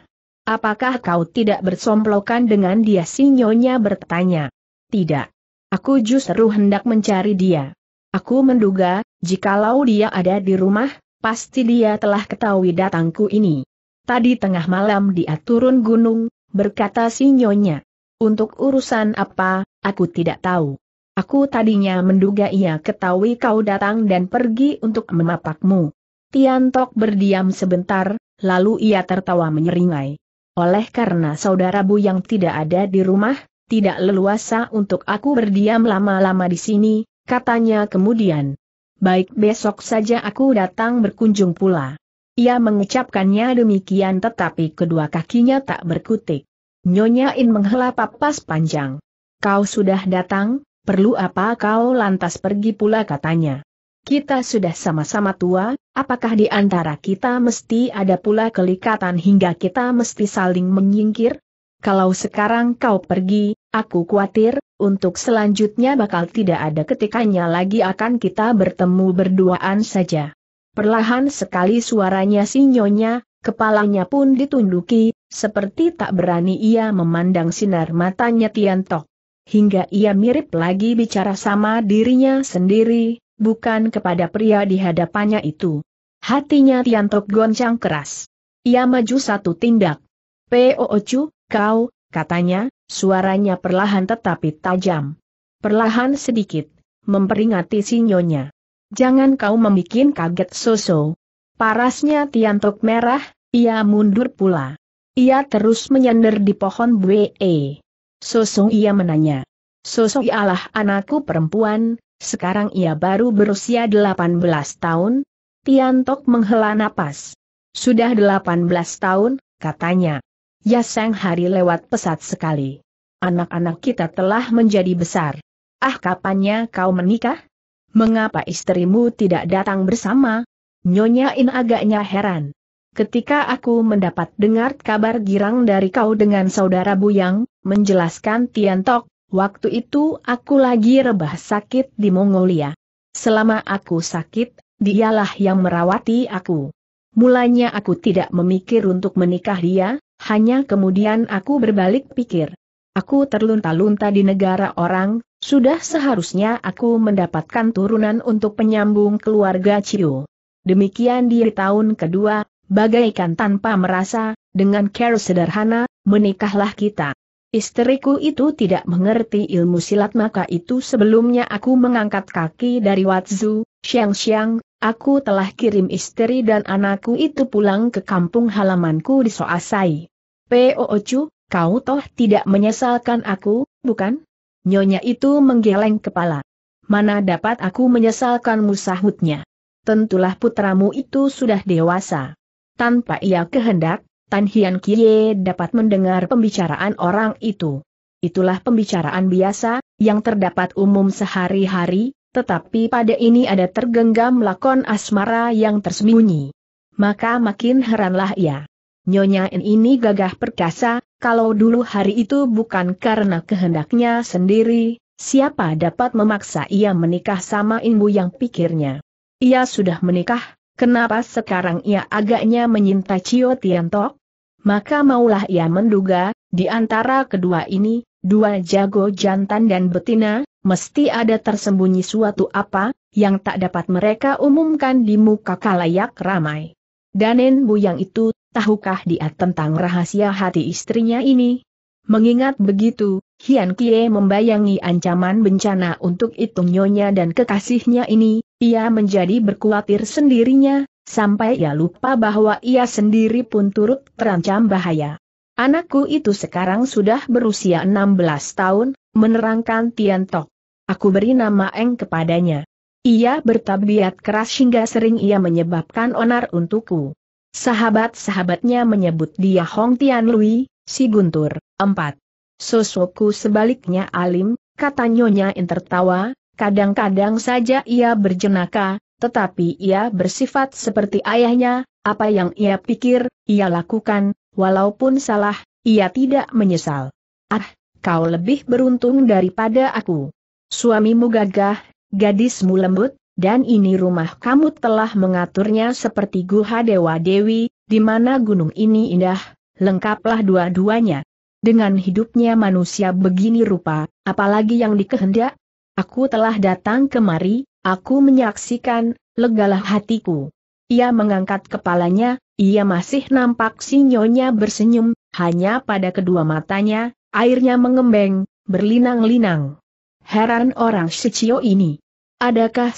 Apakah kau tidak bersomplokan dengan dia sinyonya bertanya? Tidak. Aku justru hendak mencari dia. Aku menduga, jikalau dia ada di rumah, pasti dia telah ketahui datangku ini. Tadi tengah malam dia turun gunung, berkata sinyonya. Untuk urusan apa, Aku tidak tahu. Aku tadinya menduga ia ketahui kau datang dan pergi untuk memapakmu. Tiantok berdiam sebentar, lalu ia tertawa menyeringai. Oleh karena saudara Bu yang tidak ada di rumah, tidak leluasa untuk aku berdiam lama-lama di sini, katanya kemudian. Baik besok saja aku datang berkunjung pula. Ia mengucapkannya demikian tetapi kedua kakinya tak berkutik. Nyonya In menghela papas panjang kau sudah datang, perlu apa kau lantas pergi pula katanya. Kita sudah sama-sama tua, apakah di antara kita mesti ada pula kelikatan hingga kita mesti saling menyingkir? Kalau sekarang kau pergi, aku khawatir, untuk selanjutnya bakal tidak ada ketikanya lagi akan kita bertemu berduaan saja. Perlahan sekali suaranya si nyonya, kepalanya pun ditunduki, seperti tak berani ia memandang sinar matanya Tiantok hingga ia mirip lagi bicara sama dirinya sendiri, bukan kepada pria di hadapannya itu. Hatinya Tiantok goncang keras. Ia maju satu tindak. Poocu, kau, katanya, suaranya perlahan tetapi tajam. Perlahan sedikit, memperingati sinyonya. Jangan kau membuat kaget Soso. Parasnya Tiantok merah, ia mundur pula. Ia terus menyender di pohon BE. Sosong ia menanya. Sosong ialah anakku perempuan, sekarang ia baru berusia 18 tahun. Tiantok menghela napas. Sudah 18 tahun, katanya. Ya sang hari lewat pesat sekali. Anak-anak kita telah menjadi besar. Ah kapannya kau menikah? Mengapa istrimu tidak datang bersama? Nyonya In agaknya heran. Ketika aku mendapat dengar kabar girang dari kau dengan saudara Buyang, menjelaskan Tian Tiantok, waktu itu aku lagi rebah sakit di Mongolia. Selama aku sakit, dialah yang merawati aku. Mulanya aku tidak memikir untuk menikah dia, hanya kemudian aku berbalik pikir. Aku terlunta-lunta di negara orang, sudah seharusnya aku mendapatkan turunan untuk penyambung keluarga Ciu. Demikian di tahun kedua, Bagaikan tanpa merasa, dengan care sederhana, menikahlah kita. Istriku itu tidak mengerti ilmu silat maka itu sebelumnya aku mengangkat kaki dari Watzu, Xiang Xiang, aku telah kirim istri dan anakku itu pulang ke kampung halamanku di Soasai. P.O. Ocu, kau toh tidak menyesalkan aku, bukan? Nyonya itu menggeleng kepala. Mana dapat aku menyesalkan musahutnya? Tentulah putramu itu sudah dewasa tanpa ia kehendak, Tan Hian Kie dapat mendengar pembicaraan orang itu. Itulah pembicaraan biasa, yang terdapat umum sehari-hari, tetapi pada ini ada tergenggam lakon asmara yang tersembunyi. Maka makin heranlah ia. Nyonya N ini gagah perkasa, kalau dulu hari itu bukan karena kehendaknya sendiri, siapa dapat memaksa ia menikah sama ibu yang pikirnya. Ia sudah menikah, Kenapa sekarang ia agaknya menyinta Cio Tiantok? Maka maulah ia menduga, di antara kedua ini, dua jago jantan dan betina, mesti ada tersembunyi suatu apa, yang tak dapat mereka umumkan di muka kalayak ramai. Danen Buyang itu, tahukah dia tentang rahasia hati istrinya ini? Mengingat begitu, Hian Kie membayangi ancaman bencana untuk itung nyonya dan kekasihnya ini, ia menjadi berkuatir sendirinya, sampai ia lupa bahwa ia sendiri pun turut terancam bahaya. Anakku itu sekarang sudah berusia 16 tahun, menerangkan Tian Tiantok. Aku beri nama Eng kepadanya. Ia bertabiat keras hingga sering ia menyebabkan onar untukku. Sahabat-sahabatnya menyebut dia Hong Tian Lui, si Guntur. 4. Sosokku sebaliknya alim, kata Nyonya tertawa, Kadang-kadang saja ia berjenaka, tetapi ia bersifat seperti ayahnya, apa yang ia pikir, ia lakukan, walaupun salah, ia tidak menyesal. Ah, kau lebih beruntung daripada aku. Suamimu gagah, gadismu lembut, dan ini rumah kamu telah mengaturnya seperti Guha Dewa Dewi, di mana gunung ini indah, lengkaplah dua-duanya. Dengan hidupnya manusia begini rupa, apalagi yang dikehendak, Aku telah datang kemari, aku menyaksikan, legalah hatiku. Ia mengangkat kepalanya, ia masih nampak Sinyonya bersenyum, hanya pada kedua matanya, airnya mengembeng, berlinang-linang. Heran orang Shichio ini. Adakah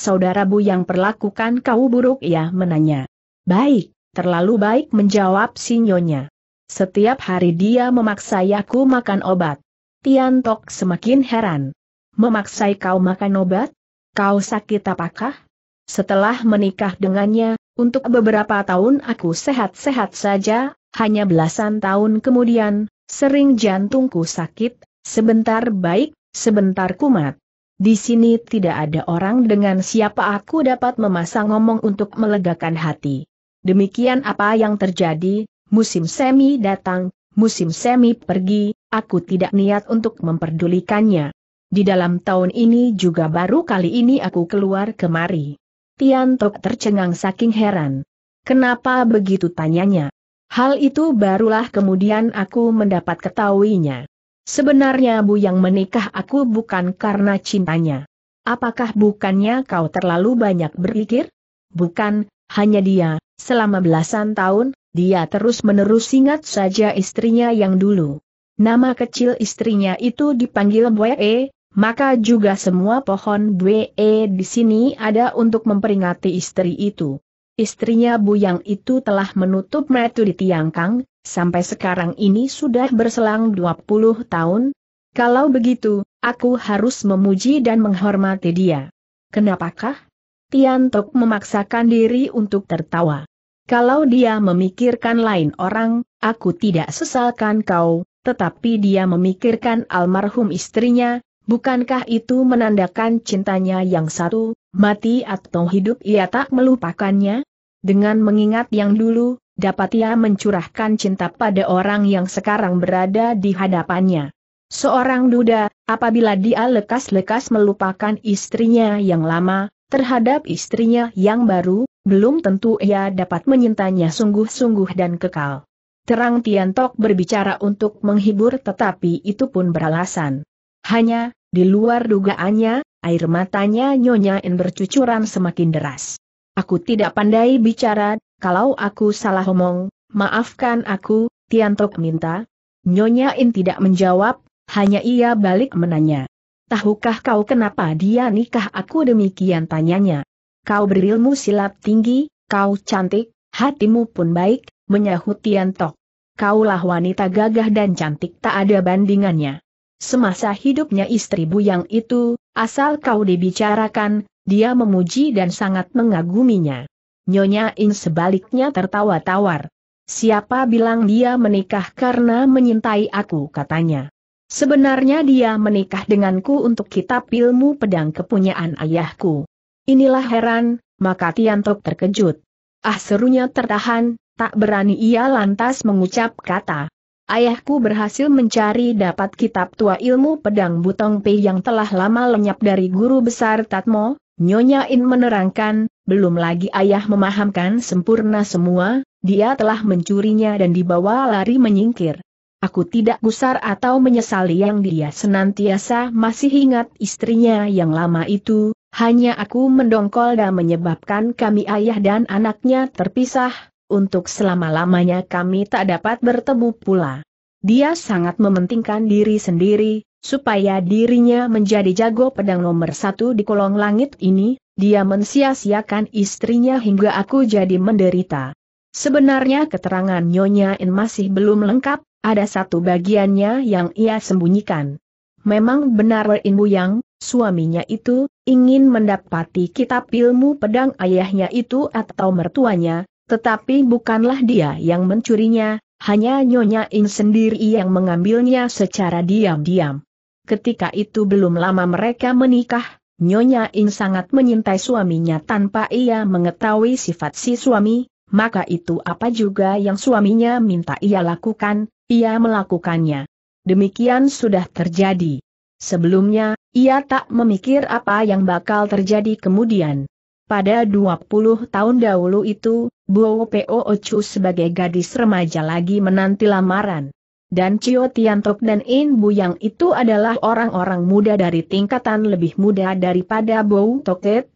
bu yang perlakukan kau buruk? Ia menanya. Baik, terlalu baik menjawab Sinyonya. Setiap hari dia memaksa aku makan obat. Tiantok semakin heran. Memaksai kau makan obat? Kau sakit apakah? Setelah menikah dengannya, untuk beberapa tahun aku sehat-sehat saja, hanya belasan tahun kemudian, sering jantungku sakit, sebentar baik, sebentar kumat. Di sini tidak ada orang dengan siapa aku dapat memasang ngomong untuk melegakan hati. Demikian apa yang terjadi, musim semi datang, musim semi pergi, aku tidak niat untuk memperdulikannya. Di dalam tahun ini juga baru kali ini aku keluar kemari. Tian Tiantok tercengang saking heran. Kenapa begitu tanyanya? Hal itu barulah kemudian aku mendapat ketahuinya. Sebenarnya Bu yang menikah aku bukan karena cintanya. Apakah bukannya kau terlalu banyak berpikir? Bukan, hanya dia, selama belasan tahun, dia terus-menerus ingat saja istrinya yang dulu. Nama kecil istrinya itu dipanggil Boye, maka juga semua pohon BE di sini ada untuk memperingati istri itu. Istrinya Bu Yang itu telah menutup metu di Tiangkang, sampai sekarang ini sudah berselang 20 tahun. Kalau begitu, aku harus memuji dan menghormati dia. Kenapakah? Tian Tiantok memaksakan diri untuk tertawa. Kalau dia memikirkan lain orang, aku tidak sesalkan kau, tetapi dia memikirkan almarhum istrinya, Bukankah itu menandakan cintanya yang satu, mati atau hidup ia tak melupakannya? Dengan mengingat yang dulu, dapat ia mencurahkan cinta pada orang yang sekarang berada di hadapannya. Seorang duda, apabila dia lekas-lekas melupakan istrinya yang lama, terhadap istrinya yang baru, belum tentu ia dapat menyintanya sungguh-sungguh dan kekal. Terang Tiantok berbicara untuk menghibur tetapi itu pun beralasan. Hanya, di luar dugaannya, air matanya Nyonya In bercucuran semakin deras. Aku tidak pandai bicara, kalau aku salah omong, maafkan aku, Tiantok minta. Nyonya In tidak menjawab, hanya ia balik menanya. Tahukah kau kenapa dia nikah aku demikian tanyanya? Kau berilmu silat tinggi, kau cantik, hatimu pun baik, menyahut Tiantok. Kaulah wanita gagah dan cantik tak ada bandingannya. Semasa hidupnya istri Buyang itu, asal kau dibicarakan, dia memuji dan sangat mengaguminya. Nyonya In sebaliknya tertawa tawar. Siapa bilang dia menikah karena menyintai aku katanya. Sebenarnya dia menikah denganku untuk kitab ilmu pedang kepunyaan ayahku. Inilah heran, maka Tiantok terkejut. Ah serunya tertahan, tak berani ia lantas mengucap kata. Ayahku berhasil mencari dapat kitab tua ilmu pedang Butong Pei yang telah lama lenyap dari guru besar Tatmo, Nyonya In menerangkan, belum lagi ayah memahamkan sempurna semua, dia telah mencurinya dan dibawa lari menyingkir. Aku tidak gusar atau menyesali yang dia senantiasa masih ingat istrinya yang lama itu, hanya aku mendongkol dan menyebabkan kami ayah dan anaknya terpisah, untuk selama-lamanya kami tak dapat bertemu pula. Dia sangat mementingkan diri sendiri, supaya dirinya menjadi jago pedang nomor satu di kolong langit ini, dia mensia-siakan istrinya hingga aku jadi menderita. Sebenarnya keterangan Nyonya In masih belum lengkap, ada satu bagiannya yang ia sembunyikan. Memang benar In Yang, suaminya itu, ingin mendapati kitab ilmu pedang ayahnya itu atau mertuanya, tetapi bukanlah dia yang mencurinya, hanya Nyonya In sendiri yang mengambilnya secara diam-diam. Ketika itu belum lama mereka menikah, Nyonya In sangat menyintai suaminya tanpa ia mengetahui sifat si suami, maka itu apa juga yang suaminya minta ia lakukan, ia melakukannya. Demikian sudah terjadi. Sebelumnya, ia tak memikir apa yang bakal terjadi kemudian. Pada 20 tahun dahulu itu, Buo Po Ocu sebagai gadis remaja lagi menanti lamaran. Dan Cio Tiantok dan In Bu Yang itu adalah orang-orang muda dari tingkatan lebih muda daripada Buo Toket,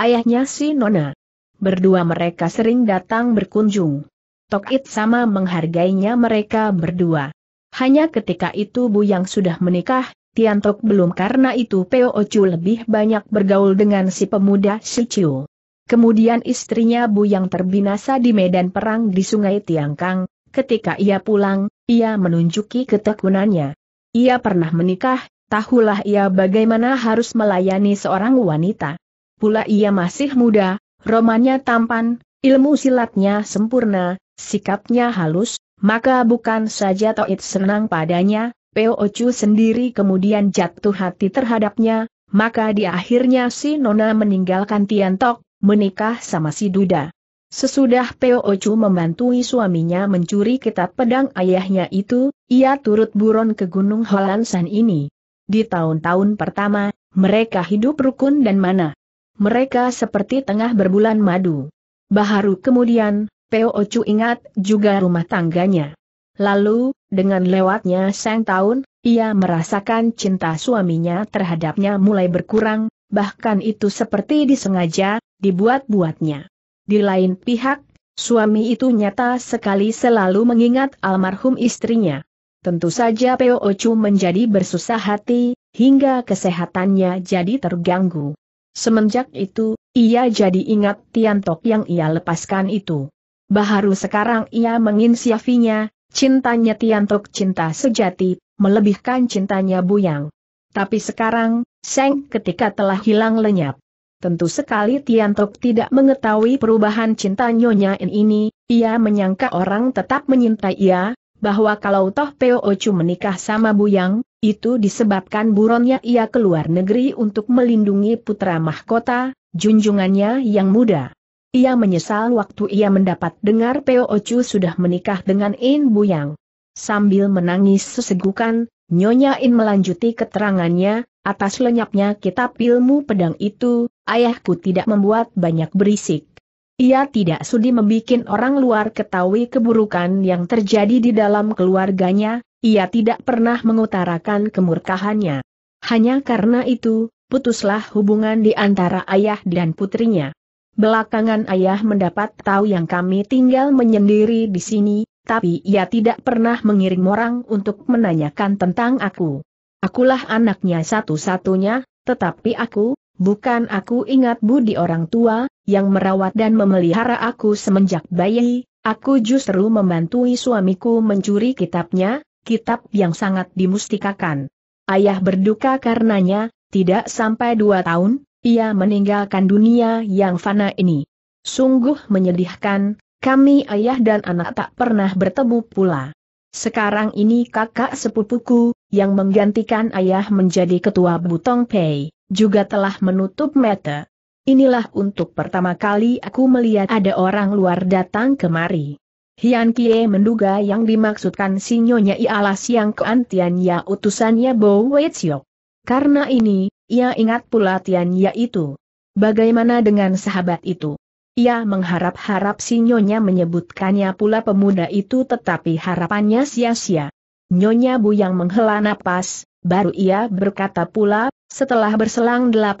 ayahnya si Nona. Berdua mereka sering datang berkunjung. Tokit sama menghargainya mereka berdua. Hanya ketika itu Bu Yang sudah menikah, Tiantok belum karena itu Peo Ocu lebih banyak bergaul dengan si pemuda Si Chiu. Kemudian istrinya Bu yang terbinasa di medan perang di sungai Tiangkang, ketika ia pulang, ia menunjuki ketekunannya. Ia pernah menikah, tahulah ia bagaimana harus melayani seorang wanita. Pula ia masih muda, romannya tampan, ilmu silatnya sempurna, sikapnya halus, maka bukan saja Toit senang padanya, Peo Ocu sendiri kemudian jatuh hati terhadapnya, maka di akhirnya si Nona meninggalkan Tiantok, menikah sama si Duda. Sesudah Peo Ocu membantui suaminya mencuri kitab pedang ayahnya itu, ia turut buron ke Gunung Holansan ini. Di tahun-tahun pertama, mereka hidup rukun dan mana. Mereka seperti tengah berbulan madu. Baharu kemudian, Peo Ocu ingat juga rumah tangganya. Lalu, dengan lewatnya Sang Tahun, ia merasakan cinta suaminya terhadapnya mulai berkurang, bahkan itu seperti disengaja, dibuat-buatnya. Di lain pihak, suami itu nyata sekali selalu mengingat almarhum istrinya. Tentu saja Peo Ocu menjadi bersusah hati, hingga kesehatannya jadi terganggu. Semenjak itu, ia jadi ingat Tiantok yang ia lepaskan itu. Baharu sekarang ia menginsiafinya, Cintanya Tiantok cinta sejati, melebihkan cintanya Buyang. Tapi sekarang, Seng ketika telah hilang lenyap. Tentu sekali Tiantok tidak mengetahui perubahan cinta Nyonya In ini, ia menyangka orang tetap menyintai ia, bahwa kalau toh Peo Ocu menikah sama Buyang, itu disebabkan buronnya ia keluar negeri untuk melindungi putra mahkota, junjungannya yang muda. Ia menyesal waktu ia mendapat dengar Peo Ocu sudah menikah dengan In Buyang. Sambil menangis sesegukan, Nyonya In melanjuti keterangannya, atas lenyapnya kitab ilmu pedang itu, ayahku tidak membuat banyak berisik. Ia tidak sudi membuat orang luar ketahui keburukan yang terjadi di dalam keluarganya, ia tidak pernah mengutarakan kemurkahannya. Hanya karena itu, putuslah hubungan di antara ayah dan putrinya. Belakangan ayah mendapat tahu yang kami tinggal menyendiri di sini, tapi ia tidak pernah mengirim orang untuk menanyakan tentang aku. Akulah anaknya satu-satunya, tetapi aku, bukan aku ingat budi orang tua, yang merawat dan memelihara aku semenjak bayi, aku justru membantui suamiku mencuri kitabnya, kitab yang sangat dimustikakan. Ayah berduka karenanya, tidak sampai dua tahun, ia meninggalkan dunia yang fana ini. Sungguh menyedihkan, kami ayah dan anak tak pernah bertemu pula. Sekarang ini kakak sepupuku, yang menggantikan ayah menjadi ketua Butong Pei, juga telah menutup mata. Inilah untuk pertama kali aku melihat ada orang luar datang kemari. Hian Kie menduga yang dimaksudkan sinyonya ialah Siang Keantian ya utusannya Bo Wei Karena ini, ia ingat pula Tianya itu. Bagaimana dengan sahabat itu? Ia mengharap-harap si Nyonya menyebutkannya pula pemuda itu tetapi harapannya sia-sia. Nyonya Bu yang menghela napas, baru ia berkata pula, setelah berselang 18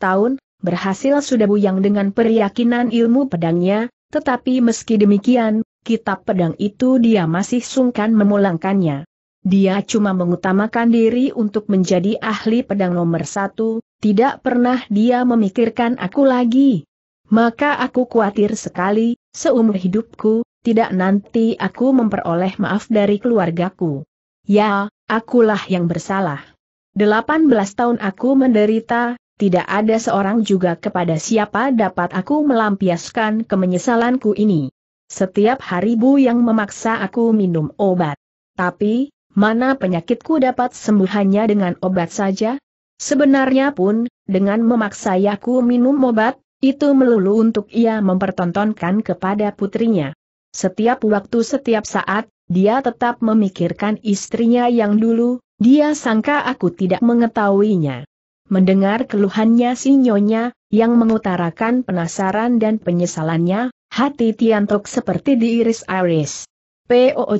tahun, berhasil sudah Bu yang dengan peryakinan ilmu pedangnya, tetapi meski demikian, kitab pedang itu dia masih sungkan memulangkannya. Dia cuma mengutamakan diri untuk menjadi ahli pedang nomor satu, tidak pernah dia memikirkan aku lagi. Maka aku khawatir sekali, seumur hidupku, tidak nanti aku memperoleh maaf dari keluargaku. Ya, akulah yang bersalah. 18 tahun aku menderita, tidak ada seorang juga kepada siapa dapat aku melampiaskan kemenyesalanku ini. Setiap hari Bu yang memaksa aku minum obat. Tapi, mana penyakitku dapat sembuh hanya dengan obat saja? Sebenarnya pun, dengan memaksa Yaku minum obat, itu melulu untuk ia mempertontonkan kepada putrinya. Setiap waktu setiap saat, dia tetap memikirkan istrinya yang dulu, dia sangka aku tidak mengetahuinya. Mendengar keluhannya si Nyonya, yang mengutarakan penasaran dan penyesalannya, hati Tiantok seperti diiris-iris. P.O.O.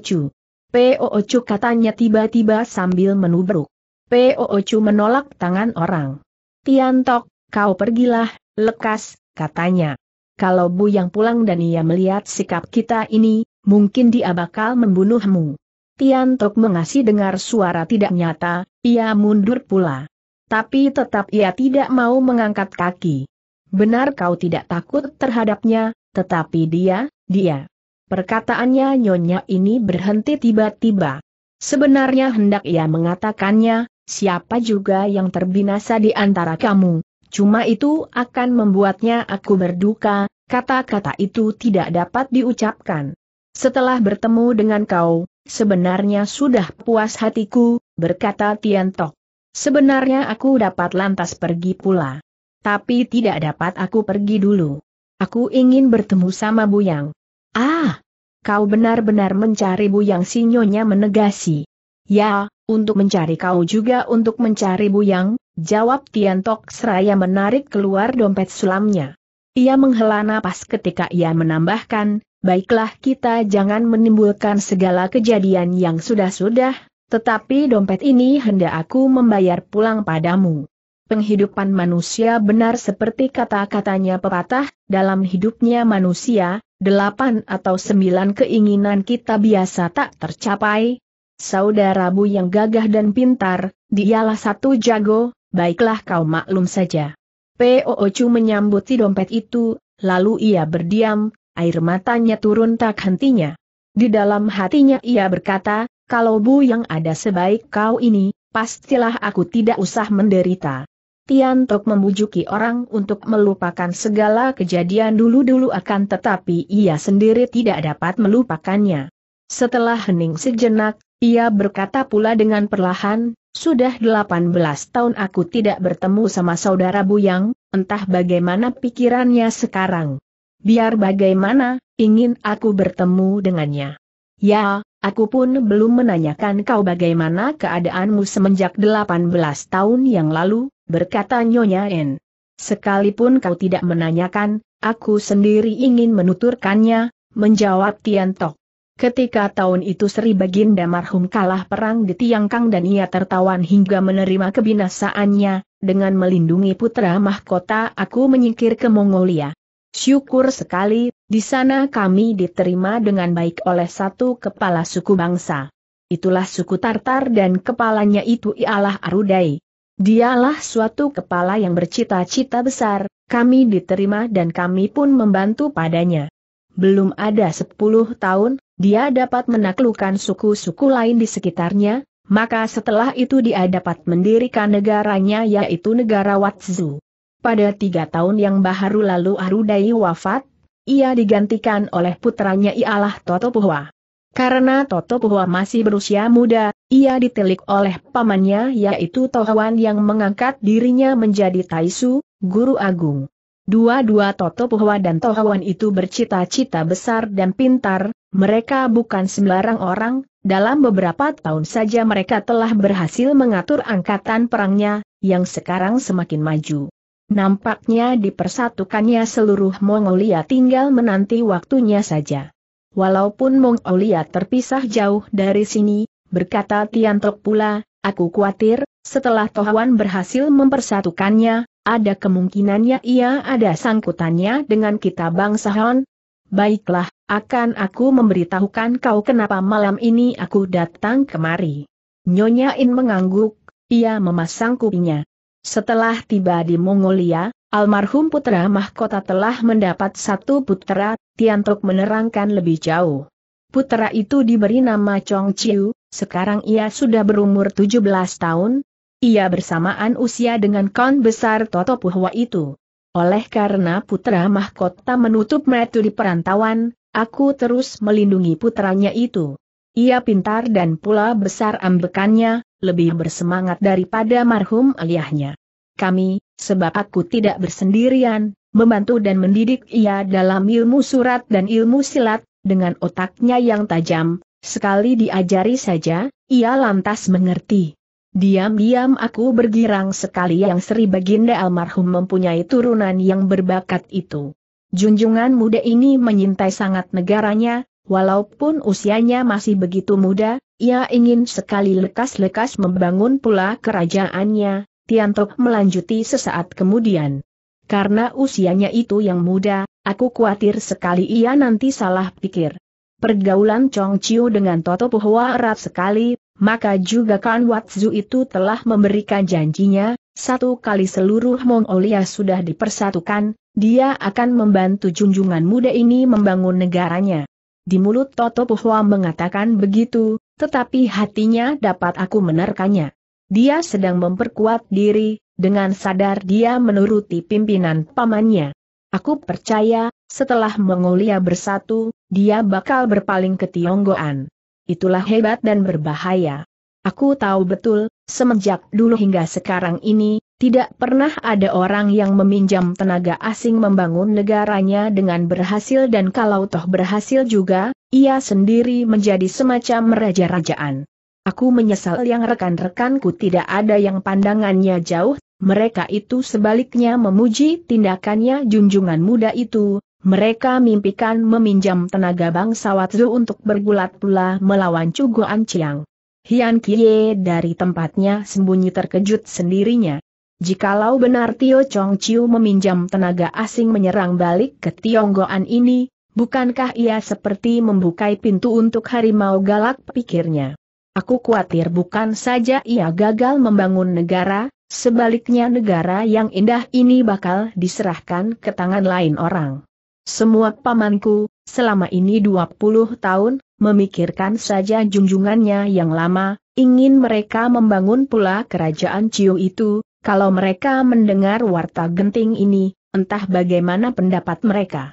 Poocu katanya tiba-tiba sambil menubruk. Poocu menolak tangan orang. Tiantok, kau pergilah, lekas, katanya. Kalau Bu yang pulang dan ia melihat sikap kita ini, mungkin dia bakal membunuhmu. Tiantok mengasih dengar suara tidak nyata, ia mundur pula. Tapi tetap ia tidak mau mengangkat kaki. Benar kau tidak takut terhadapnya, tetapi dia, dia. Perkataannya nyonya ini berhenti tiba-tiba. Sebenarnya hendak ia mengatakannya, siapa juga yang terbinasa di antara kamu, cuma itu akan membuatnya aku berduka, kata-kata itu tidak dapat diucapkan. Setelah bertemu dengan kau, sebenarnya sudah puas hatiku, berkata Tiantok. Sebenarnya aku dapat lantas pergi pula. Tapi tidak dapat aku pergi dulu. Aku ingin bertemu sama Buyang. Ah, kau benar-benar mencari Bu Yang sinyonya menegasi. Ya, untuk mencari kau juga untuk mencari Bu Yang, jawab Tian Tiantok seraya menarik keluar dompet sulamnya. Ia menghela napas ketika ia menambahkan, baiklah kita jangan menimbulkan segala kejadian yang sudah-sudah, tetapi dompet ini hendak aku membayar pulang padamu. Penghidupan manusia benar seperti kata-katanya pepatah, dalam hidupnya manusia, delapan atau sembilan keinginan kita biasa tak tercapai. Saudara Bu yang gagah dan pintar, dialah satu jago, baiklah kau maklum saja. menyambut menyambuti dompet itu, lalu ia berdiam, air matanya turun tak hentinya. Di dalam hatinya ia berkata, kalau Bu yang ada sebaik kau ini, pastilah aku tidak usah menderita. Tian Tok membujuki orang untuk melupakan segala kejadian dulu-dulu akan tetapi ia sendiri tidak dapat melupakannya. Setelah hening sejenak, ia berkata pula dengan perlahan, sudah 18 tahun aku tidak bertemu sama saudara Buyang, entah bagaimana pikirannya sekarang. Biar bagaimana, ingin aku bertemu dengannya. Ya, Aku pun belum menanyakan kau bagaimana keadaanmu semenjak 18 tahun yang lalu, berkata Nyonya En. Sekalipun kau tidak menanyakan, aku sendiri ingin menuturkannya, menjawab Tok. Ketika tahun itu Sri Baginda Marhum kalah perang di Tiangkang dan ia tertawan hingga menerima kebinasaannya, dengan melindungi putra mahkota aku menyingkir ke Mongolia. Syukur sekali, di sana kami diterima dengan baik oleh satu kepala suku bangsa. Itulah suku Tartar dan kepalanya itu ialah Arudai. Dialah suatu kepala yang bercita-cita besar, kami diterima dan kami pun membantu padanya. Belum ada sepuluh tahun, dia dapat menaklukkan suku-suku lain di sekitarnya, maka setelah itu dia dapat mendirikan negaranya yaitu negara Watsu. Pada tiga tahun yang baru lalu Arudai wafat, ia digantikan oleh putranya ialah Toto Puhwa. Karena Toto Puhwa masih berusia muda, ia ditelik oleh pamannya yaitu Tohwan yang mengangkat dirinya menjadi Taisu, Guru Agung. Dua-dua Toto Puhwa dan Tohwan itu bercita-cita besar dan pintar, mereka bukan sembarang orang, dalam beberapa tahun saja mereka telah berhasil mengatur angkatan perangnya, yang sekarang semakin maju. Nampaknya dipersatukannya seluruh Mongolia tinggal menanti waktunya saja. Walaupun Mongolia terpisah jauh dari sini, berkata Tiantok pula, aku khawatir, setelah Tohwan berhasil mempersatukannya, ada kemungkinannya ia ada sangkutannya dengan kita bangsa Han. Baiklah, akan aku memberitahukan kau kenapa malam ini aku datang kemari. Nyonya In mengangguk, ia memasang kupingnya. Setelah tiba di Mongolia, almarhum putra mahkota telah mendapat satu putra, Tiantok menerangkan lebih jauh. Putra itu diberi nama Chong Chiu, sekarang ia sudah berumur 17 tahun. Ia bersamaan usia dengan kon besar Toto Puhwa itu. Oleh karena putra mahkota menutup metu di perantauan, aku terus melindungi putranya itu. Ia pintar dan pula besar ambekannya, lebih bersemangat daripada marhum aliyahnya. Kami, sebab aku tidak bersendirian, membantu dan mendidik ia dalam ilmu surat dan ilmu silat, dengan otaknya yang tajam, sekali diajari saja, ia lantas mengerti. Diam-diam aku bergirang sekali yang Sri Baginda almarhum mempunyai turunan yang berbakat itu. Junjungan muda ini menyintai sangat negaranya, walaupun usianya masih begitu muda, ia ingin sekali lekas-lekas membangun pula kerajaannya, Tiantok melanjuti sesaat kemudian. Karena usianya itu yang muda, aku khawatir sekali ia nanti salah pikir. Pergaulan Chong Chiu dengan Toto Puhua erat sekali, maka juga Kan Watzu itu telah memberikan janjinya, satu kali seluruh Mongolia sudah dipersatukan, dia akan membantu junjungan muda ini membangun negaranya. Di mulut Toto Puhua mengatakan begitu, tetapi hatinya dapat aku menerkanya. Dia sedang memperkuat diri, dengan sadar dia menuruti pimpinan pamannya. Aku percaya, setelah Mongolia bersatu, dia bakal berpaling ke Tionggoan. Itulah hebat dan berbahaya. Aku tahu betul, semenjak dulu hingga sekarang ini, tidak pernah ada orang yang meminjam tenaga asing membangun negaranya dengan berhasil dan kalau toh berhasil juga, ia sendiri menjadi semacam raja-rajaan. Aku menyesal yang rekan-rekanku tidak ada yang pandangannya jauh, mereka itu sebaliknya memuji tindakannya junjungan muda itu, mereka mimpikan meminjam tenaga bangsa Watzu untuk bergulat pula melawan Cugo Anciang. Hian Kie dari tempatnya sembunyi terkejut sendirinya. Jikalau benar Tio Chong Chiu meminjam tenaga asing menyerang balik ke Tionggoan ini, bukankah ia seperti membukai pintu untuk harimau galak pikirnya. Aku khawatir bukan saja ia gagal membangun negara, sebaliknya negara yang indah ini bakal diserahkan ke tangan lain orang. Semua pamanku, selama ini 20 tahun, memikirkan saja junjungannya yang lama, ingin mereka membangun pula kerajaan Chiu itu, kalau mereka mendengar warta genting ini, entah bagaimana pendapat mereka.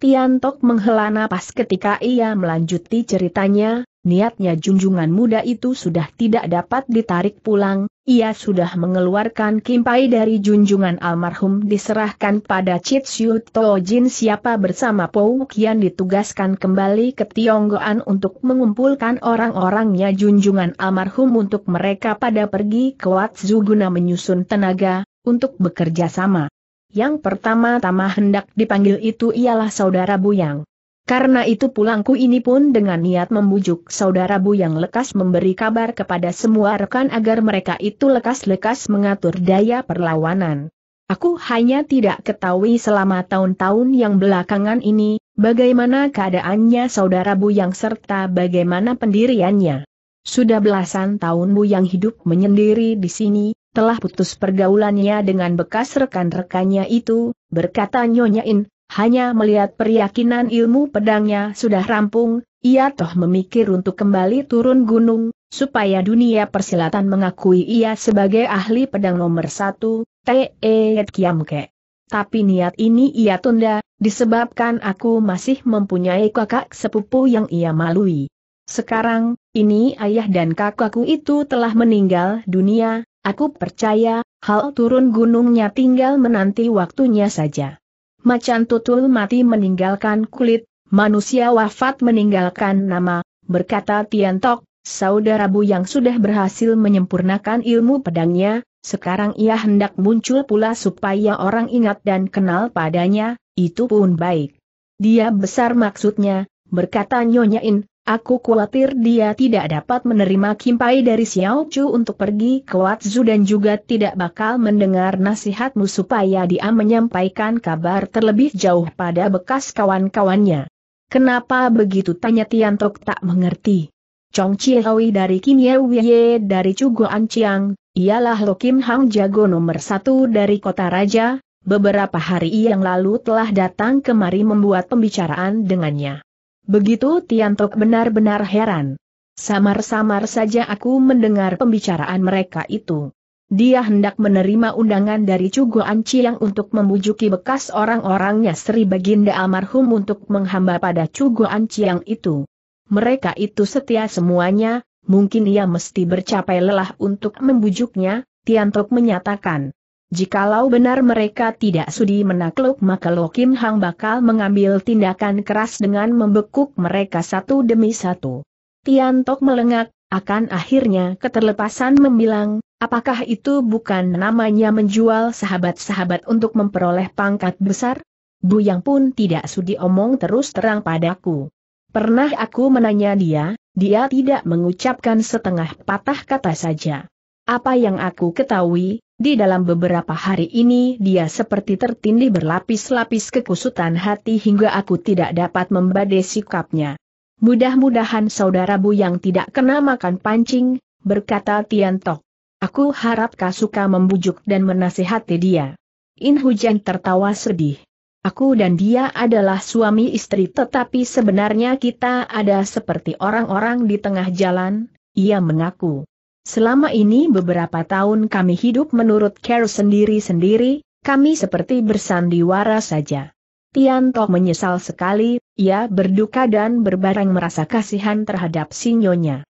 Tian Tok menghela napas ketika ia melanjuti ceritanya, niatnya junjungan muda itu sudah tidak dapat ditarik pulang, ia sudah mengeluarkan kimpai dari junjungan almarhum diserahkan pada Chitsyu Tojin siapa bersama Pou ditugaskan kembali ke Tionggoan untuk mengumpulkan orang-orangnya junjungan almarhum untuk mereka pada pergi ke Watsu guna menyusun tenaga, untuk bekerja sama. Yang pertama-tama hendak dipanggil itu ialah saudara Buyang. Karena itu pulangku ini pun dengan niat membujuk saudara Bu yang lekas memberi kabar kepada semua rekan agar mereka itu lekas-lekas mengatur daya perlawanan. Aku hanya tidak ketahui selama tahun-tahun yang belakangan ini, bagaimana keadaannya saudara Bu yang serta bagaimana pendiriannya. Sudah belasan tahun Bu yang hidup menyendiri di sini, telah putus pergaulannya dengan bekas rekan-rekannya itu, berkata Nyonya In, hanya melihat periyakinan ilmu pedangnya sudah rampung, ia toh memikir untuk kembali turun gunung, supaya dunia persilatan mengakui ia sebagai ahli pedang nomor satu, T.E. E Kiamke. Tapi niat ini ia tunda, disebabkan aku masih mempunyai kakak sepupu yang ia malui. Sekarang, ini ayah dan kakakku itu telah meninggal dunia, aku percaya, hal turun gunungnya tinggal menanti waktunya saja macan tutul mati meninggalkan kulit, manusia wafat meninggalkan nama, berkata Tiantok, saudara Bu yang sudah berhasil menyempurnakan ilmu pedangnya, sekarang ia hendak muncul pula supaya orang ingat dan kenal padanya, itu pun baik. Dia besar maksudnya, berkata Nyonya In, Aku khawatir dia tidak dapat menerima kimpai dari Xiao Chu untuk pergi ke Watsu dan juga tidak bakal mendengar nasihatmu supaya dia menyampaikan kabar terlebih jauh pada bekas kawan-kawannya. Kenapa begitu tanya Tian Tok tak mengerti. Chong Chihaui dari Kim Ye dari Cuguan Chiang, ialah Lo Kim Hang jago nomor satu dari kota raja, beberapa hari yang lalu telah datang kemari membuat pembicaraan dengannya. Begitu Tiantok benar-benar heran. Samar-samar saja aku mendengar pembicaraan mereka itu. Dia hendak menerima undangan dari Cugo Anciang untuk membujuki bekas orang-orangnya Sri Baginda almarhum untuk menghamba pada Cugo Anciang itu. Mereka itu setia semuanya, mungkin ia mesti bercapai lelah untuk membujuknya, Tiantok menyatakan. Jikalau benar mereka tidak sudi menakluk maka Lo Kim Hang bakal mengambil tindakan keras dengan membekuk mereka satu demi satu. Tian Tok melengak, akan akhirnya keterlepasan membilang, apakah itu bukan namanya menjual sahabat-sahabat untuk memperoleh pangkat besar? Bu Yang pun tidak sudi omong terus terang padaku. Pernah aku menanya dia, dia tidak mengucapkan setengah patah kata saja. Apa yang aku ketahui, di dalam beberapa hari ini dia seperti tertindih berlapis-lapis kekusutan hati hingga aku tidak dapat membadai sikapnya. Mudah-mudahan saudara Bu yang tidak kena makan pancing, berkata Tiantok. Aku harap kau suka membujuk dan menasihati dia. In Hujan tertawa sedih. Aku dan dia adalah suami istri tetapi sebenarnya kita ada seperti orang-orang di tengah jalan, ia mengaku. Selama ini beberapa tahun kami hidup menurut Carol sendiri-sendiri, kami seperti bersandiwara saja. Tianto menyesal sekali, ia berduka dan berbarang merasa kasihan terhadap sinyonya.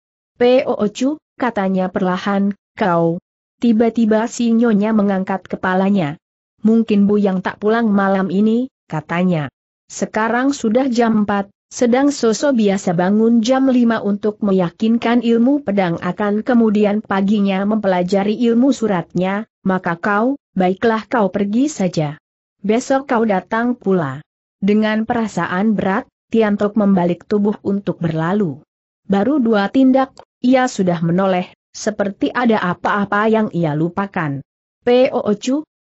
Ocu, katanya perlahan, kau. Tiba-tiba sinyonya mengangkat kepalanya. Mungkin Bu yang tak pulang malam ini, katanya. Sekarang sudah jam 4, sedang Soso biasa bangun jam 5 untuk meyakinkan ilmu pedang akan kemudian paginya mempelajari ilmu suratnya, maka kau, baiklah kau pergi saja. Besok kau datang pula. Dengan perasaan berat, Tiantok membalik tubuh untuk berlalu. Baru dua tindak, ia sudah menoleh, seperti ada apa-apa yang ia lupakan. P.O.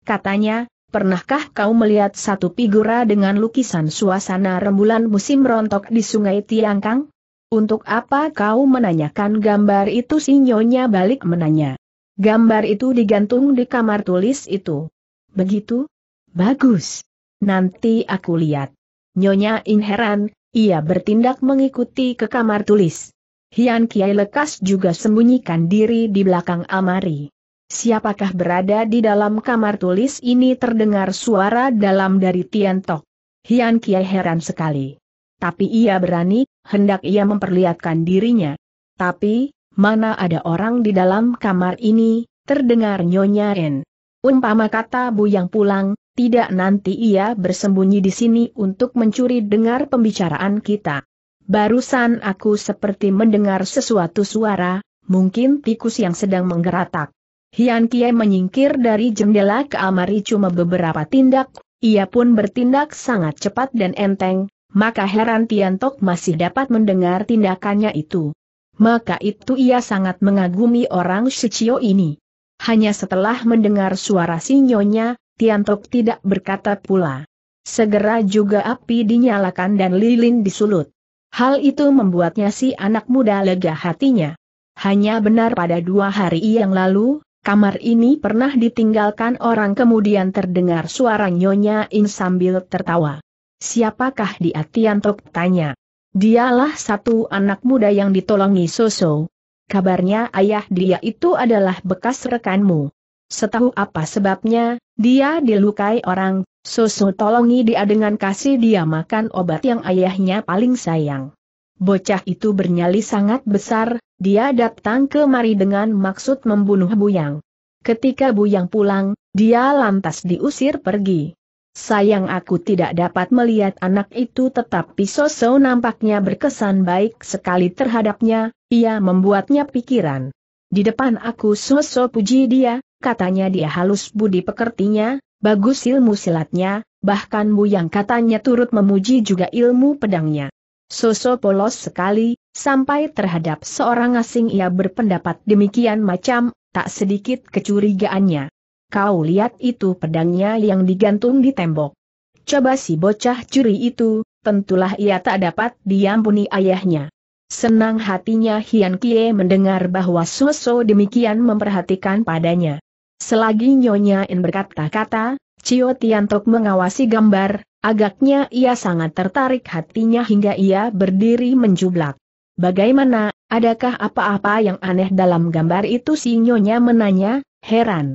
katanya, Pernahkah kau melihat satu figura dengan lukisan suasana rembulan musim rontok di sungai Tiangkang? Untuk apa kau menanyakan gambar itu si Nyonya balik menanya. Gambar itu digantung di kamar tulis itu. Begitu? Bagus. Nanti aku lihat. Nyonya inheran, ia bertindak mengikuti ke kamar tulis. Hian Kiai lekas juga sembunyikan diri di belakang amari siapakah berada di dalam kamar tulis ini terdengar suara dalam dari Tian Tiantok. Hian Kiai heran sekali. Tapi ia berani, hendak ia memperlihatkan dirinya. Tapi, mana ada orang di dalam kamar ini, terdengar Nyonya Ren. Umpama kata Bu yang pulang, tidak nanti ia bersembunyi di sini untuk mencuri dengar pembicaraan kita. Barusan aku seperti mendengar sesuatu suara, mungkin tikus yang sedang menggeratak. Hian Kie menyingkir dari jendela ke Amari cuma beberapa tindak, ia pun bertindak sangat cepat dan enteng, maka heran Tiantok masih dapat mendengar tindakannya itu. Maka itu ia sangat mengagumi orang Shichio ini. Hanya setelah mendengar suara sinyonya, Tiantok tidak berkata pula. Segera juga api dinyalakan dan lilin disulut. Hal itu membuatnya si anak muda lega hatinya. Hanya benar pada dua hari yang lalu, Kamar ini pernah ditinggalkan orang kemudian terdengar suara Nyonya In sambil tertawa. Siapakah dia Tiantok tanya. Dialah satu anak muda yang ditolongi Soso. Kabarnya ayah dia itu adalah bekas rekanmu. Setahu apa sebabnya, dia dilukai orang, Soso tolongi dia dengan kasih dia makan obat yang ayahnya paling sayang. Bocah itu bernyali sangat besar, dia datang kemari dengan maksud membunuh Buyang. Ketika Buyang pulang, dia lantas diusir pergi. Sayang aku tidak dapat melihat anak itu tetapi Soso nampaknya berkesan baik sekali terhadapnya, ia membuatnya pikiran. Di depan aku Soso puji dia, katanya dia halus budi pekertinya, bagus ilmu silatnya, bahkan Buyang katanya turut memuji juga ilmu pedangnya. Soso polos sekali, Sampai terhadap seorang asing ia berpendapat demikian macam, tak sedikit kecurigaannya. Kau lihat itu pedangnya yang digantung di tembok. Coba si bocah curi itu, tentulah ia tak dapat diampuni ayahnya. Senang hatinya Hian Kie mendengar bahwa Soso demikian memperhatikan padanya. Selagi Nyonya In berkata-kata, Cio Tiantok mengawasi gambar, agaknya ia sangat tertarik hatinya hingga ia berdiri menjublak. Bagaimana, adakah apa-apa yang aneh dalam gambar itu si Nyonya menanya, heran.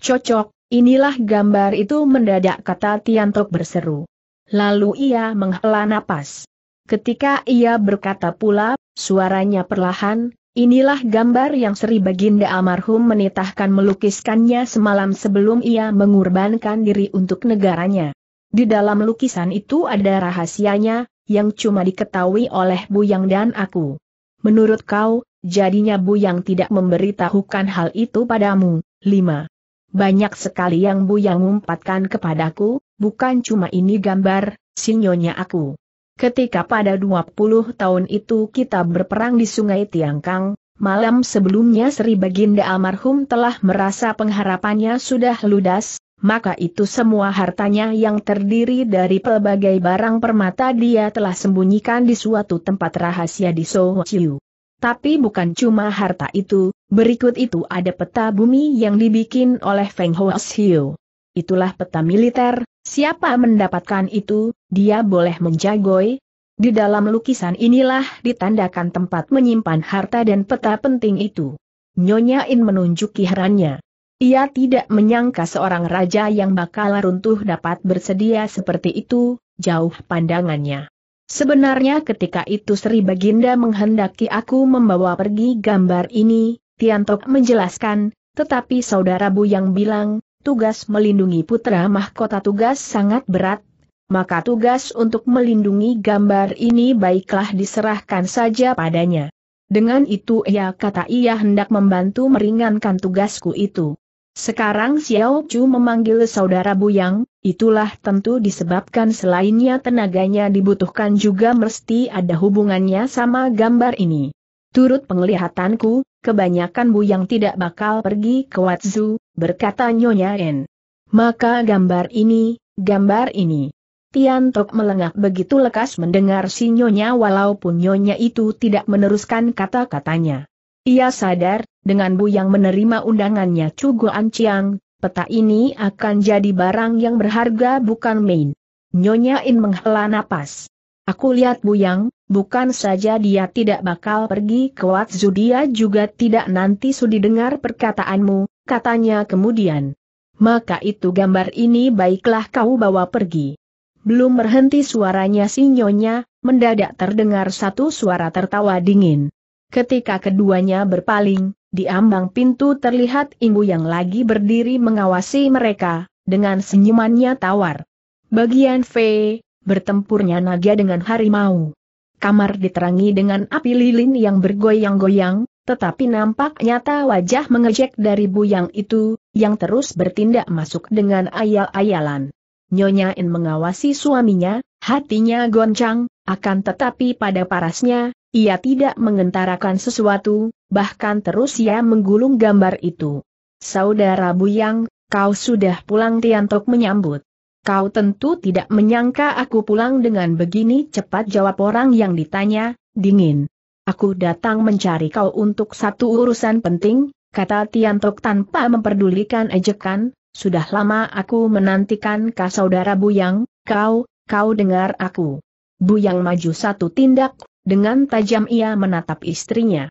Cocok, inilah gambar itu mendadak kata Tiantok berseru. Lalu ia menghela napas. Ketika ia berkata pula, suaranya perlahan, inilah gambar yang Sri Baginda Almarhum menitahkan melukiskannya semalam sebelum ia mengorbankan diri untuk negaranya. Di dalam lukisan itu ada rahasianya, yang cuma diketahui oleh Bu Yang dan aku. Menurut kau, jadinya Bu Yang tidak memberitahukan hal itu padamu. 5. Banyak sekali yang Bu Yang umpatkan kepadaku, bukan cuma ini gambar, sinyonya aku. Ketika pada 20 tahun itu kita berperang di Sungai Tiangkang, malam sebelumnya Sri Baginda almarhum telah merasa pengharapannya sudah ludas, maka itu semua hartanya yang terdiri dari pelbagai barang permata dia telah sembunyikan di suatu tempat rahasia di Sochiu. Tapi bukan cuma harta itu, berikut itu ada peta bumi yang dibikin oleh Feng Hoashio. Itulah peta militer, siapa mendapatkan itu, dia boleh menjagoi. Di dalam lukisan inilah ditandakan tempat menyimpan harta dan peta penting itu. Nyonya In menunjuki herannya. Ia tidak menyangka seorang raja yang bakal runtuh dapat bersedia seperti itu, jauh pandangannya. Sebenarnya ketika itu Sri Baginda menghendaki aku membawa pergi gambar ini, Tiantok menjelaskan, tetapi saudara Bu yang bilang, tugas melindungi putra mahkota tugas sangat berat, maka tugas untuk melindungi gambar ini baiklah diserahkan saja padanya. Dengan itu ia kata ia hendak membantu meringankan tugasku itu. Sekarang Xiao Chu memanggil saudara Buyang, itulah tentu disebabkan selainnya tenaganya dibutuhkan juga mesti ada hubungannya sama gambar ini. Turut penglihatanku, kebanyakan Buyang tidak bakal pergi ke Watsu, berkata Nyonya En. Maka gambar ini, gambar ini. Tian Tok melengah begitu lekas mendengar si Nyonya walaupun Nyonya itu tidak meneruskan kata-katanya. Ia sadar, dengan Bu yang menerima undangannya Chu Anciang, peta ini akan jadi barang yang berharga bukan main. Nyonya In menghela napas. Aku lihat Bu Yang, bukan saja dia tidak bakal pergi ke Watsu dia juga tidak nanti sudi dengar perkataanmu, katanya kemudian. Maka itu gambar ini baiklah kau bawa pergi. Belum berhenti suaranya si Nyonya, mendadak terdengar satu suara tertawa dingin. Ketika keduanya berpaling, di ambang pintu terlihat ibu yang lagi berdiri mengawasi mereka, dengan senyumannya tawar. Bagian V, bertempurnya naga dengan harimau. Kamar diterangi dengan api lilin yang bergoyang-goyang, tetapi nampak nyata wajah mengejek dari buyang itu, yang terus bertindak masuk dengan ayal-ayalan. Nyonya In mengawasi suaminya, hatinya goncang, akan tetapi pada parasnya, ia tidak mengentarakan sesuatu, bahkan terus ia menggulung gambar itu. Saudara Buyang, kau sudah pulang Tiantok menyambut. Kau tentu tidak menyangka aku pulang dengan begini cepat jawab orang yang ditanya, dingin. Aku datang mencari kau untuk satu urusan penting, kata Tiantok tanpa memperdulikan ejekan, sudah lama aku menantikan kau saudara Buyang, kau, kau dengar aku. Bu yang maju satu tindak, dengan tajam ia menatap istrinya.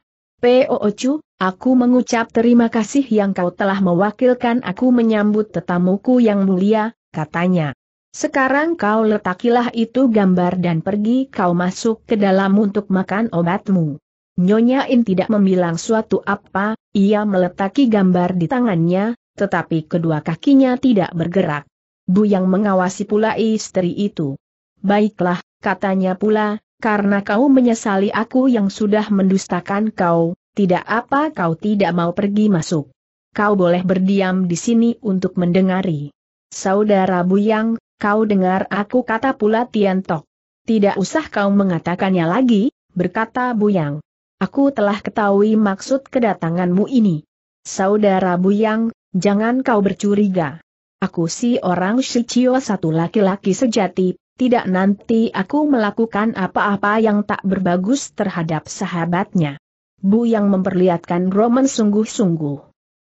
Ocu, aku mengucap terima kasih yang kau telah mewakilkan aku menyambut tetamuku yang mulia, katanya. Sekarang kau letakilah itu gambar dan pergi kau masuk ke dalam untuk makan obatmu. Nyonya In tidak membilang suatu apa, ia meletaki gambar di tangannya, tetapi kedua kakinya tidak bergerak. Bu yang mengawasi pula istri itu. Baiklah, Katanya pula, karena kau menyesali aku yang sudah mendustakan kau, tidak apa kau tidak mau pergi masuk. Kau boleh berdiam di sini untuk mendengari. Saudara Buyang, kau dengar aku kata pula Tian Tiantok. Tidak usah kau mengatakannya lagi, berkata Buyang. Aku telah ketahui maksud kedatanganmu ini. Saudara Buyang, jangan kau bercuriga. Aku si orang Shichio satu laki-laki sejati, tidak nanti aku melakukan apa-apa yang tak berbagus terhadap sahabatnya. Bu yang memperlihatkan Roman sungguh-sungguh.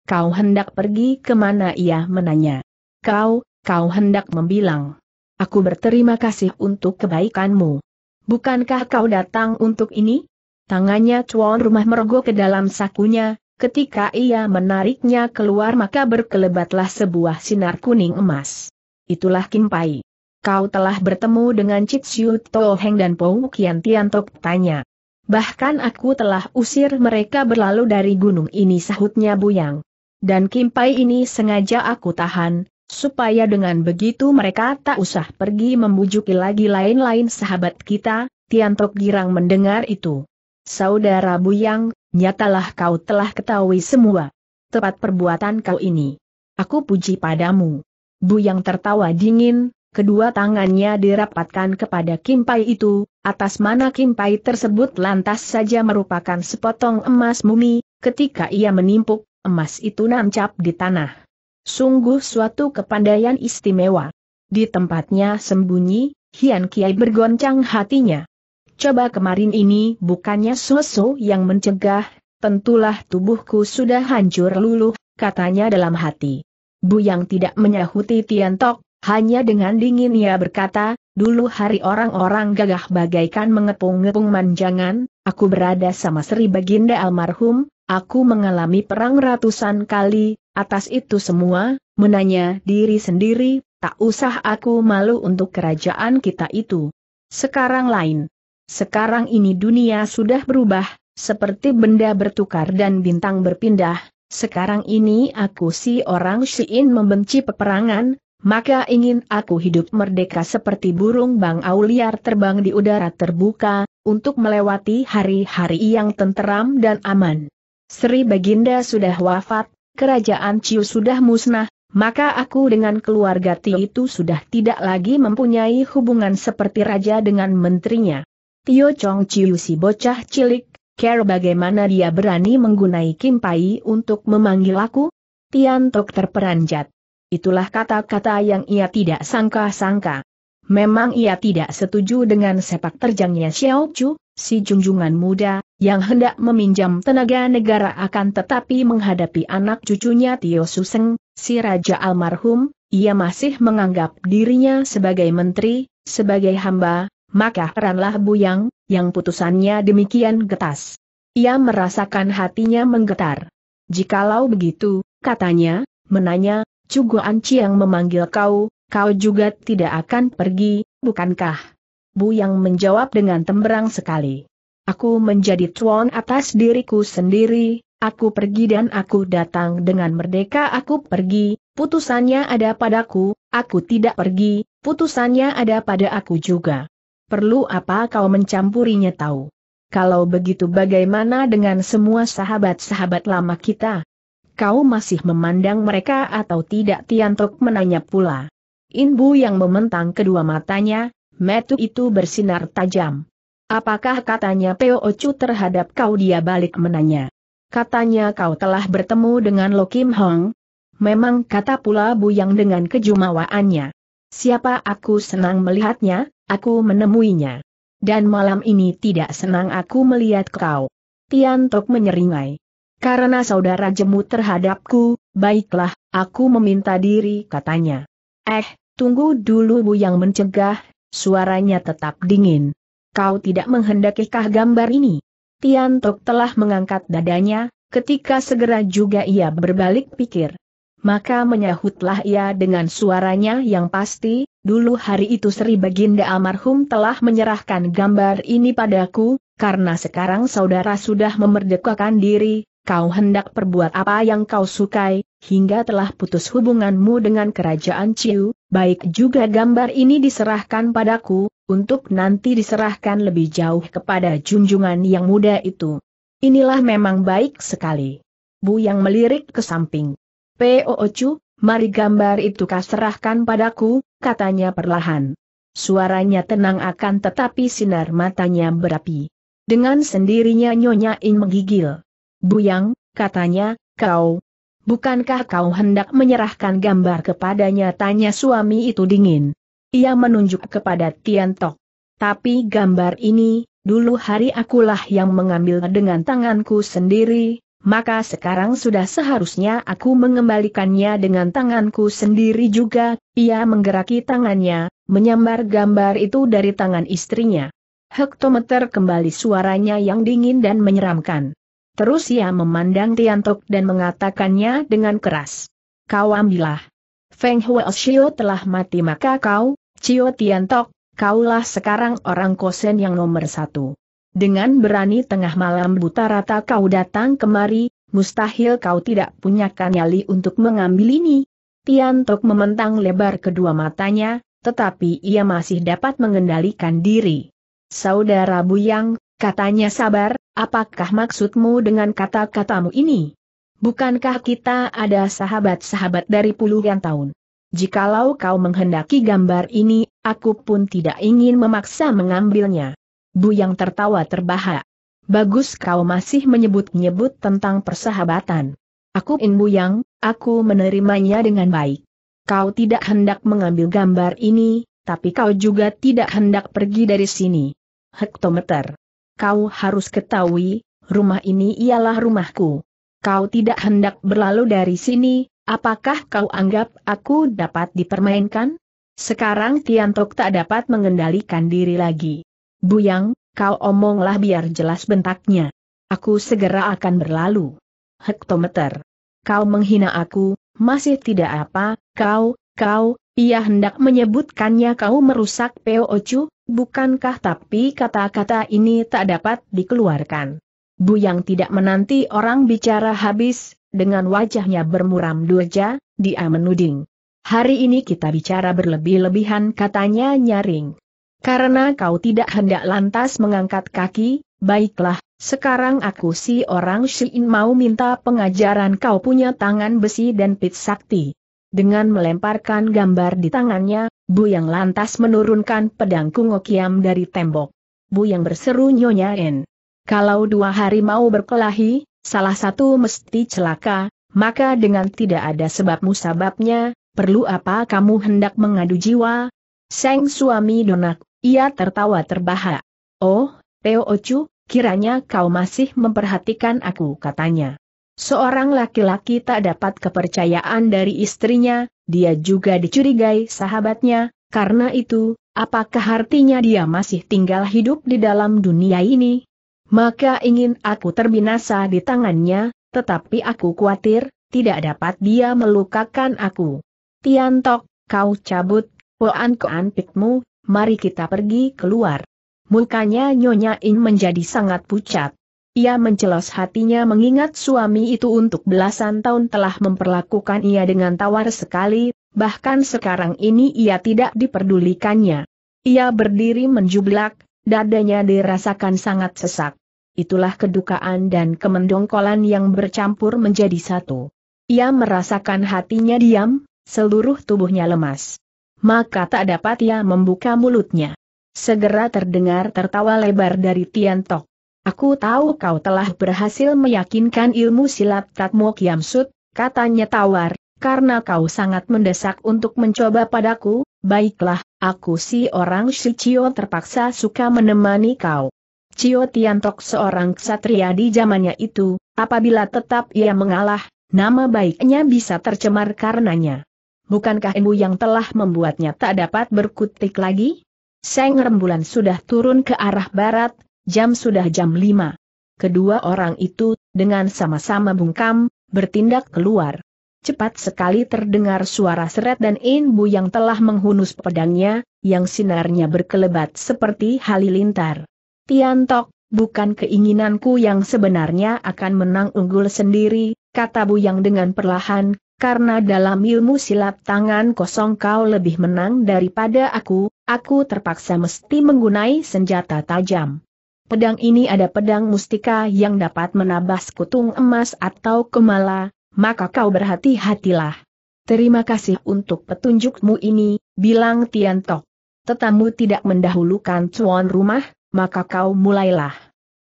Kau hendak pergi kemana ia menanya. Kau, kau hendak membilang. Aku berterima kasih untuk kebaikanmu. Bukankah kau datang untuk ini? Tangannya cuan rumah mergo ke dalam sakunya, ketika ia menariknya keluar maka berkelebatlah sebuah sinar kuning emas. Itulah Kimpai kau telah bertemu dengan Cik Siu Toh dan Pou Kian Tian tanya. Bahkan aku telah usir mereka berlalu dari gunung ini sahutnya Buyang. Dan Kimpai ini sengaja aku tahan, supaya dengan begitu mereka tak usah pergi membujuki lagi lain-lain sahabat kita, Tiantok Girang mendengar itu. Saudara Buyang, nyatalah kau telah ketahui semua. Tepat perbuatan kau ini. Aku puji padamu. Buyang tertawa dingin, kedua tangannya dirapatkan kepada kimpai itu, atas mana kimpai tersebut lantas saja merupakan sepotong emas mumi, ketika ia menimpuk, emas itu nancap di tanah. Sungguh suatu kepandaian istimewa. Di tempatnya sembunyi, Hian Kiai bergoncang hatinya. Coba kemarin ini bukannya Soso yang mencegah, tentulah tubuhku sudah hancur luluh, katanya dalam hati. Bu yang tidak menyahuti Tiantok, hanya dengan dingin ia berkata, dulu hari orang-orang gagah bagaikan mengepung-ngepung manjangan, aku berada sama Sri Baginda almarhum, aku mengalami perang ratusan kali, atas itu semua, menanya diri sendiri, tak usah aku malu untuk kerajaan kita itu. Sekarang lain. Sekarang ini dunia sudah berubah, seperti benda bertukar dan bintang berpindah, sekarang ini aku si orang siin membenci peperangan, maka ingin aku hidup merdeka seperti burung bang auliar terbang di udara terbuka, untuk melewati hari-hari yang tenteram dan aman. Sri Baginda sudah wafat, kerajaan Ciu sudah musnah, maka aku dengan keluarga Tio itu sudah tidak lagi mempunyai hubungan seperti raja dengan menterinya. Tio Chong Ciu si bocah cilik, care bagaimana dia berani menggunai Kim Pai untuk memanggil aku? Tian Tok terperanjat. Itulah kata-kata yang ia tidak sangka-sangka. Memang ia tidak setuju dengan sepak terjangnya Xiao Chu, si junjungan muda, yang hendak meminjam tenaga negara akan tetapi menghadapi anak cucunya Tio Suseng, si raja almarhum, ia masih menganggap dirinya sebagai menteri, sebagai hamba, maka heranlah Yang, yang putusannya demikian getas. Ia merasakan hatinya menggetar. Jikalau begitu, katanya, menanya, Cuguan yang memanggil kau, kau juga tidak akan pergi, bukankah? Bu yang menjawab dengan temberang sekali. Aku menjadi tuan atas diriku sendiri, aku pergi dan aku datang dengan merdeka aku pergi, putusannya ada padaku, aku tidak pergi, putusannya ada pada aku juga. Perlu apa kau mencampurinya tahu? Kalau begitu bagaimana dengan semua sahabat-sahabat lama kita? kau masih memandang mereka atau tidak Tiantok menanya pula. Inbu yang mementang kedua matanya, metu itu bersinar tajam. Apakah katanya Peo Ocu terhadap kau dia balik menanya. Katanya kau telah bertemu dengan Lo Kim Hong. Memang kata pula Bu Yang dengan kejumawaannya. Siapa aku senang melihatnya, aku menemuinya. Dan malam ini tidak senang aku melihat kau. Tian Tok menyeringai. Karena saudara jemu terhadapku, baiklah, aku meminta diri katanya. Eh, tunggu dulu Bu yang mencegah, suaranya tetap dingin. Kau tidak menghendakikah gambar ini? Tian Tiantok telah mengangkat dadanya, ketika segera juga ia berbalik pikir. Maka menyahutlah ia dengan suaranya yang pasti, dulu hari itu Sri Baginda Almarhum telah menyerahkan gambar ini padaku, karena sekarang saudara sudah memerdekakan diri, kau hendak perbuat apa yang kau sukai, hingga telah putus hubunganmu dengan kerajaan Ciu, baik juga gambar ini diserahkan padaku, untuk nanti diserahkan lebih jauh kepada junjungan yang muda itu. Inilah memang baik sekali. Bu yang melirik ke samping. P.O. Ocu, mari gambar itu kau serahkan padaku, katanya perlahan. Suaranya tenang akan tetapi sinar matanya berapi. Dengan sendirinya Nyonya In menggigil. Buyang, katanya, kau, bukankah kau hendak menyerahkan gambar kepadanya tanya suami itu dingin. Ia menunjuk kepada Tian Tiantok. Tapi gambar ini, dulu hari akulah yang mengambil dengan tanganku sendiri, maka sekarang sudah seharusnya aku mengembalikannya dengan tanganku sendiri juga, ia menggeraki tangannya, menyambar gambar itu dari tangan istrinya. Hektometer kembali suaranya yang dingin dan menyeramkan. Terus ia memandang Tiantok dan mengatakannya dengan keras. Kau ambillah. Feng Huoshio telah mati maka kau, Cio Tiantok, kaulah sekarang orang kosen yang nomor satu. Dengan berani tengah malam buta rata kau datang kemari, mustahil kau tidak punya kanyali untuk mengambil ini. Tiantok mementang lebar kedua matanya, tetapi ia masih dapat mengendalikan diri. Saudara Buyang, katanya sabar, Apakah maksudmu dengan kata-katamu ini? Bukankah kita ada sahabat-sahabat dari puluhan tahun? Jikalau kau menghendaki gambar ini, aku pun tidak ingin memaksa mengambilnya. Bu yang tertawa terbahak. Bagus kau masih menyebut-nyebut tentang persahabatan. Aku In Yang, aku menerimanya dengan baik. Kau tidak hendak mengambil gambar ini, tapi kau juga tidak hendak pergi dari sini. Hektometer kau harus ketahui, rumah ini ialah rumahku. Kau tidak hendak berlalu dari sini, apakah kau anggap aku dapat dipermainkan? Sekarang Tiantok tak dapat mengendalikan diri lagi. Buyang, kau omonglah biar jelas bentaknya. Aku segera akan berlalu. Hektometer. Kau menghina aku, masih tidak apa, kau, kau, ia hendak menyebutkannya kau merusak Peo Ocu, Bukankah tapi kata-kata ini tak dapat dikeluarkan? Bu yang tidak menanti orang bicara habis, dengan wajahnya bermuram durja, dia menuding. Hari ini kita bicara berlebih-lebihan katanya nyaring. Karena kau tidak hendak lantas mengangkat kaki, baiklah, sekarang aku si orang Syin mau minta pengajaran kau punya tangan besi dan pit sakti. Dengan melemparkan gambar di tangannya, Bu Yang lantas menurunkan pedang kiam dari tembok. Bu Yang berseru Nyonya En. Kalau dua hari mau berkelahi, salah satu mesti celaka, maka dengan tidak ada sebab musababnya, perlu apa kamu hendak mengadu jiwa? Seng suami donak, ia tertawa terbahak. Oh, Teo Ocu, kiranya kau masih memperhatikan aku katanya. Seorang laki-laki tak dapat kepercayaan dari istrinya, dia juga dicurigai sahabatnya, karena itu, apakah artinya dia masih tinggal hidup di dalam dunia ini? Maka ingin aku terbinasa di tangannya, tetapi aku khawatir, tidak dapat dia melukakan aku. Tiantok, kau cabut, poan koan pikmu, mari kita pergi keluar. Mukanya Nyonya In menjadi sangat pucat. Ia mencelos hatinya mengingat suami itu untuk belasan tahun telah memperlakukan ia dengan tawar sekali, bahkan sekarang ini ia tidak diperdulikannya. Ia berdiri menjublak, dadanya dirasakan sangat sesak. Itulah kedukaan dan kemendongkolan yang bercampur menjadi satu. Ia merasakan hatinya diam, seluruh tubuhnya lemas. Maka tak dapat ia membuka mulutnya. Segera terdengar tertawa lebar dari Tian Tiantok. Aku tahu kau telah berhasil meyakinkan ilmu silat Tatmo Kiamsut, katanya tawar, karena kau sangat mendesak untuk mencoba padaku, baiklah, aku si orang Cio terpaksa suka menemani kau. Cio Tiantok seorang ksatria di zamannya itu, apabila tetap ia mengalah, nama baiknya bisa tercemar karenanya. Bukankah ibu yang telah membuatnya tak dapat berkutik lagi? Seng rembulan sudah turun ke arah barat, jam sudah jam lima. Kedua orang itu, dengan sama-sama bungkam, bertindak keluar. Cepat sekali terdengar suara seret dan Inbu yang telah menghunus pedangnya, yang sinarnya berkelebat seperti halilintar. Tiantok, bukan keinginanku yang sebenarnya akan menang unggul sendiri, kata Bu yang dengan perlahan, karena dalam ilmu silat tangan kosong kau lebih menang daripada aku, aku terpaksa mesti menggunai senjata tajam. Pedang ini ada pedang mustika yang dapat menabas kutung emas atau kemala, maka kau berhati-hatilah. Terima kasih untuk petunjukmu ini, bilang Tian Tok. Tetamu tidak mendahulukan tuan rumah, maka kau mulailah.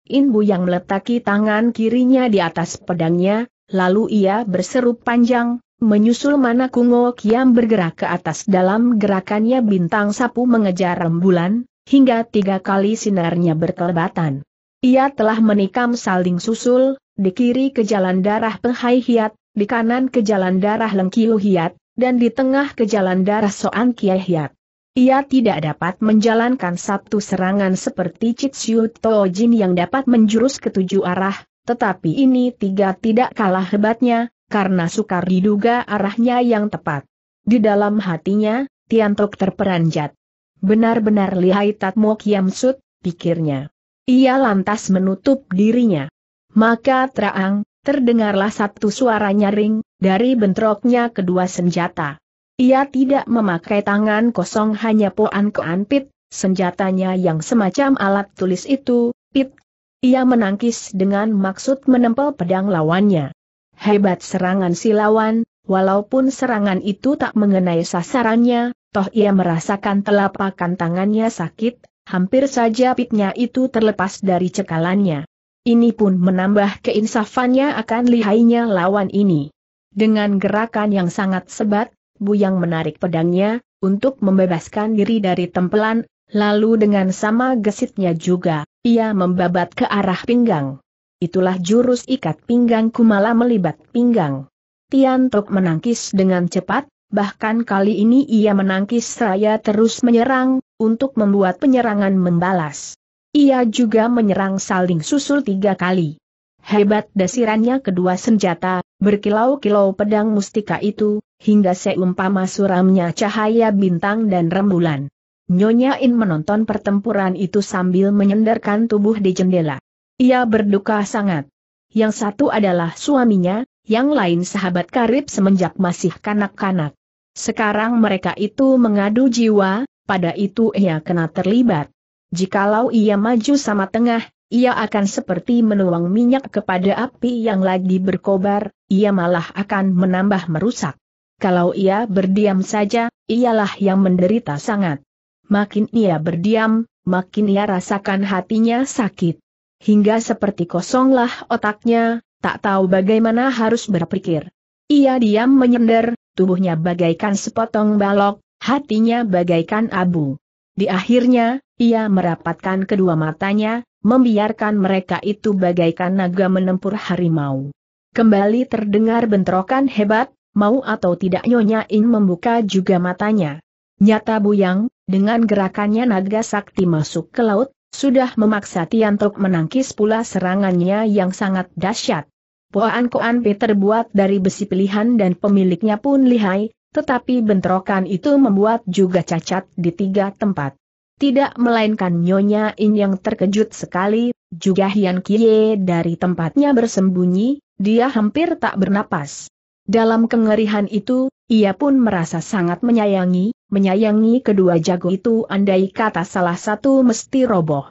Inbu yang meletaki tangan kirinya di atas pedangnya, lalu ia berseru panjang, menyusul mana Kungo Kiam bergerak ke atas dalam gerakannya bintang sapu mengejar rembulan, hingga tiga kali sinarnya berkelebatan. Ia telah menikam saling susul, di kiri ke jalan darah Penghai Hiat, di kanan ke jalan darah Lengkiu Hiat, dan di tengah ke jalan darah Soan Kiai Hiat. Ia tidak dapat menjalankan satu serangan seperti Chitsyu Tojin yang dapat menjurus ke tujuh arah, tetapi ini tiga tidak kalah hebatnya, karena sukar diduga arahnya yang tepat. Di dalam hatinya, Tiantok terperanjat. Benar-benar lihai Tatmo Kiam Sut, pikirnya. Ia lantas menutup dirinya. Maka terang, terdengarlah satu suara nyaring, dari bentroknya kedua senjata. Ia tidak memakai tangan kosong hanya poan koan pit, senjatanya yang semacam alat tulis itu, pit. Ia menangkis dengan maksud menempel pedang lawannya. Hebat serangan si lawan, walaupun serangan itu tak mengenai sasarannya, Toh ia merasakan telapakan tangannya sakit, hampir saja pitnya itu terlepas dari cekalannya. Ini pun menambah keinsafannya akan lihainya lawan ini. Dengan gerakan yang sangat sebat, Buyang menarik pedangnya, untuk membebaskan diri dari tempelan, lalu dengan sama gesitnya juga, ia membabat ke arah pinggang. Itulah jurus ikat pinggang kumala melibat pinggang. Tian Tok menangkis dengan cepat, bahkan kali ini ia menangkis seraya terus menyerang, untuk membuat penyerangan membalas. Ia juga menyerang saling susul tiga kali. Hebat desirannya kedua senjata, berkilau-kilau pedang mustika itu, hingga seumpama suramnya cahaya bintang dan rembulan. Nyonya In menonton pertempuran itu sambil menyenderkan tubuh di jendela. Ia berduka sangat. Yang satu adalah suaminya, yang lain sahabat karib semenjak masih kanak-kanak. Sekarang mereka itu mengadu jiwa, pada itu ia kena terlibat. Jikalau ia maju sama tengah, ia akan seperti menuang minyak kepada api yang lagi berkobar, ia malah akan menambah merusak. Kalau ia berdiam saja, ialah yang menderita sangat. Makin ia berdiam, makin ia rasakan hatinya sakit. Hingga seperti kosonglah otaknya, tak tahu bagaimana harus berpikir. Ia diam menyender, tubuhnya bagaikan sepotong balok, hatinya bagaikan abu. Di akhirnya, ia merapatkan kedua matanya, membiarkan mereka itu bagaikan naga menempur harimau. Kembali terdengar bentrokan hebat, mau atau tidak Nyonya In membuka juga matanya. Nyata Buyang, dengan gerakannya naga sakti masuk ke laut, sudah memaksa Tiantok menangkis pula serangannya yang sangat dahsyat. Poan Koan Pe terbuat dari besi pilihan dan pemiliknya pun lihai, tetapi bentrokan itu membuat juga cacat di tiga tempat. Tidak melainkan Nyonya In yang terkejut sekali, juga Hian Kie dari tempatnya bersembunyi, dia hampir tak bernapas. Dalam kengerihan itu, ia pun merasa sangat menyayangi, menyayangi kedua jago itu andai kata salah satu mesti roboh.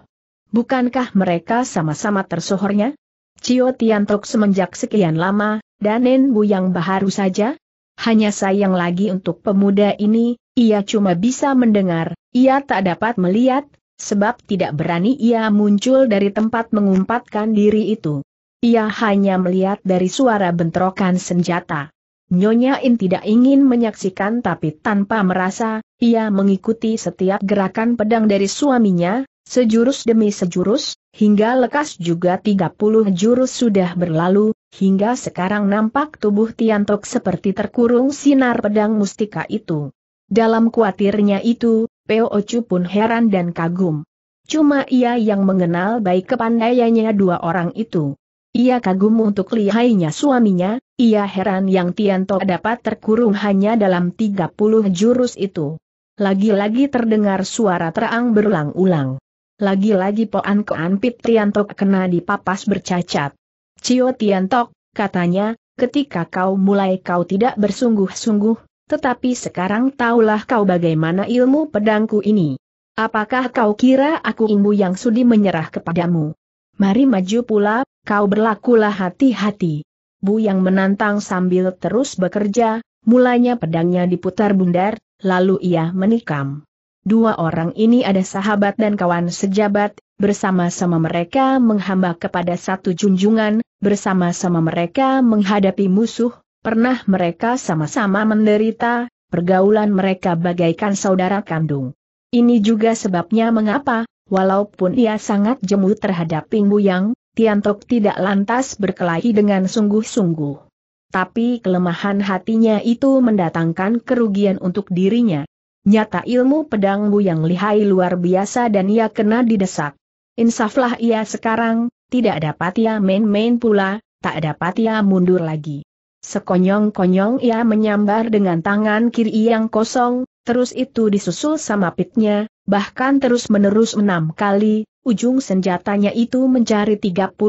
Bukankah mereka sama-sama tersohornya? Cio Tok semenjak sekian lama, dan Nen Bu yang baharu saja? Hanya sayang lagi untuk pemuda ini, ia cuma bisa mendengar, ia tak dapat melihat, sebab tidak berani ia muncul dari tempat mengumpatkan diri itu. Ia hanya melihat dari suara bentrokan senjata. Nyonya In tidak ingin menyaksikan tapi tanpa merasa, ia mengikuti setiap gerakan pedang dari suaminya, sejurus demi sejurus, Hingga lekas juga 30 jurus sudah berlalu, hingga sekarang nampak tubuh Tiantok seperti terkurung sinar pedang mustika itu. Dalam kuatirnya itu, Peo Ocu pun heran dan kagum. Cuma ia yang mengenal baik kepandaiannya dua orang itu. Ia kagum untuk lihainya suaminya, ia heran yang Tiantok dapat terkurung hanya dalam 30 jurus itu. Lagi-lagi terdengar suara terang berulang-ulang. Lagi-lagi Poan Koan Pit Tiantok kena dipapas bercacat. Cio Tiantok, katanya, ketika kau mulai kau tidak bersungguh-sungguh, tetapi sekarang taulah kau bagaimana ilmu pedangku ini. Apakah kau kira aku imbu yang sudi menyerah kepadamu? Mari maju pula, kau berlakulah hati-hati. Bu yang menantang sambil terus bekerja, mulanya pedangnya diputar bundar, lalu ia menikam. Dua orang ini ada sahabat dan kawan sejabat, bersama-sama mereka menghamba kepada satu junjungan, bersama-sama mereka menghadapi musuh, pernah mereka sama-sama menderita, pergaulan mereka bagaikan saudara kandung. Ini juga sebabnya mengapa, walaupun ia sangat jemu terhadap Pinggu Yang, Tiantok tidak lantas berkelahi dengan sungguh-sungguh. Tapi kelemahan hatinya itu mendatangkan kerugian untuk dirinya nyata ilmu pedangmu yang lihai luar biasa dan ia kena didesak. Insaflah ia sekarang, tidak dapat ia main-main pula, tak dapat ia mundur lagi. Sekonyong-konyong ia menyambar dengan tangan kiri yang kosong, terus itu disusul sama pitnya, bahkan terus-menerus enam kali, ujung senjatanya itu mencari 36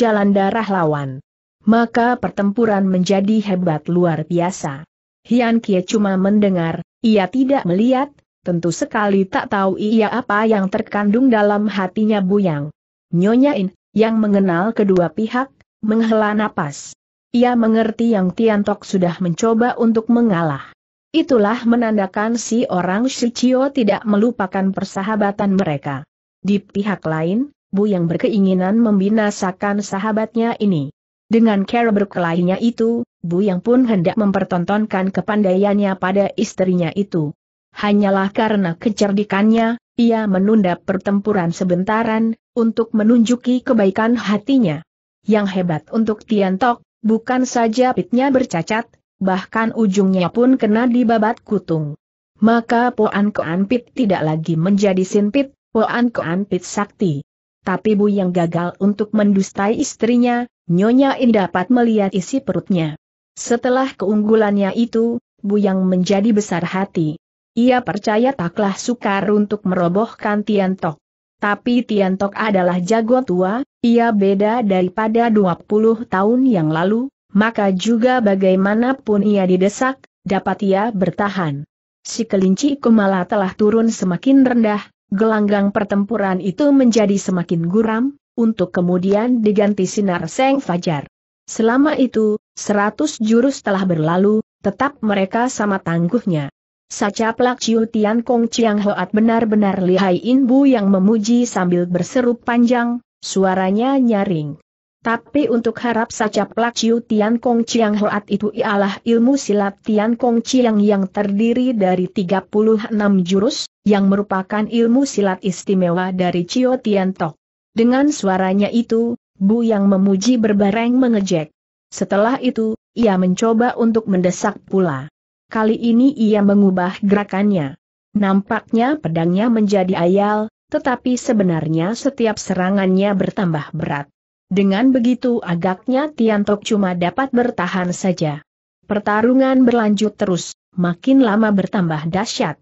jalan darah lawan. Maka pertempuran menjadi hebat luar biasa. Hian Kie cuma mendengar, ia tidak melihat, tentu sekali tak tahu ia apa yang terkandung dalam hatinya Buyang. Nyonya In, yang mengenal kedua pihak, menghela napas. Ia mengerti yang Tian Tok sudah mencoba untuk mengalah. Itulah menandakan si orang Shichio tidak melupakan persahabatan mereka. Di pihak lain, Bu yang berkeinginan membinasakan sahabatnya ini. Dengan cara berkelahinya itu, Bu Yang pun hendak mempertontonkan kepandaiannya pada istrinya itu. Hanyalah karena kecerdikannya, ia menunda pertempuran sebentaran, untuk menunjuki kebaikan hatinya. Yang hebat untuk Tiantok, bukan saja pitnya bercacat, bahkan ujungnya pun kena dibabat kutung. Maka Poan Koan Pit tidak lagi menjadi sinpit, Poan Koan Pit sakti. Tapi Bu yang gagal untuk mendustai istrinya, Nyonya In dapat melihat isi perutnya. Setelah keunggulannya itu, Buyang menjadi besar hati. Ia percaya taklah sukar untuk merobohkan Tiantok. Tapi Tiantok adalah jago tua, ia beda daripada 20 tahun yang lalu, maka juga bagaimanapun ia didesak, dapat ia bertahan. Si kelinci kumala telah turun semakin rendah, gelanggang pertempuran itu menjadi semakin guram, untuk kemudian diganti sinar Seng Fajar. Selama itu, seratus jurus telah berlalu, tetap mereka sama tangguhnya. Saca Plak Ciu Tian Kong Chiang Hoat benar-benar lihai bu yang memuji sambil berseru panjang, suaranya nyaring. Tapi untuk harap Plak Ciu Tian Kong Chiang Hoat itu ialah ilmu silat Tian Kong Chiang yang terdiri dari 36 jurus, yang merupakan ilmu silat istimewa dari Ciu Tian Tok. Dengan suaranya itu, Bu yang memuji berbareng mengejek. Setelah itu, ia mencoba untuk mendesak pula. Kali ini ia mengubah gerakannya. Nampaknya pedangnya menjadi ayal, tetapi sebenarnya setiap serangannya bertambah berat. Dengan begitu agaknya Tiantok cuma dapat bertahan saja. Pertarungan berlanjut terus, makin lama bertambah dahsyat.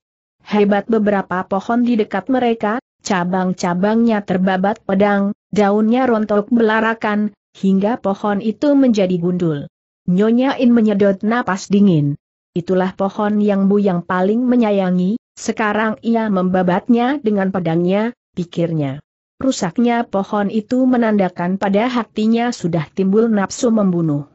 Hebat beberapa pohon di dekat mereka, cabang-cabangnya terbabat pedang, daunnya rontok belarakan, hingga pohon itu menjadi gundul. Nyonya In menyedot napas dingin. Itulah pohon yang Bu yang paling menyayangi, sekarang ia membabatnya dengan pedangnya, pikirnya. Rusaknya pohon itu menandakan pada hatinya sudah timbul nafsu membunuh.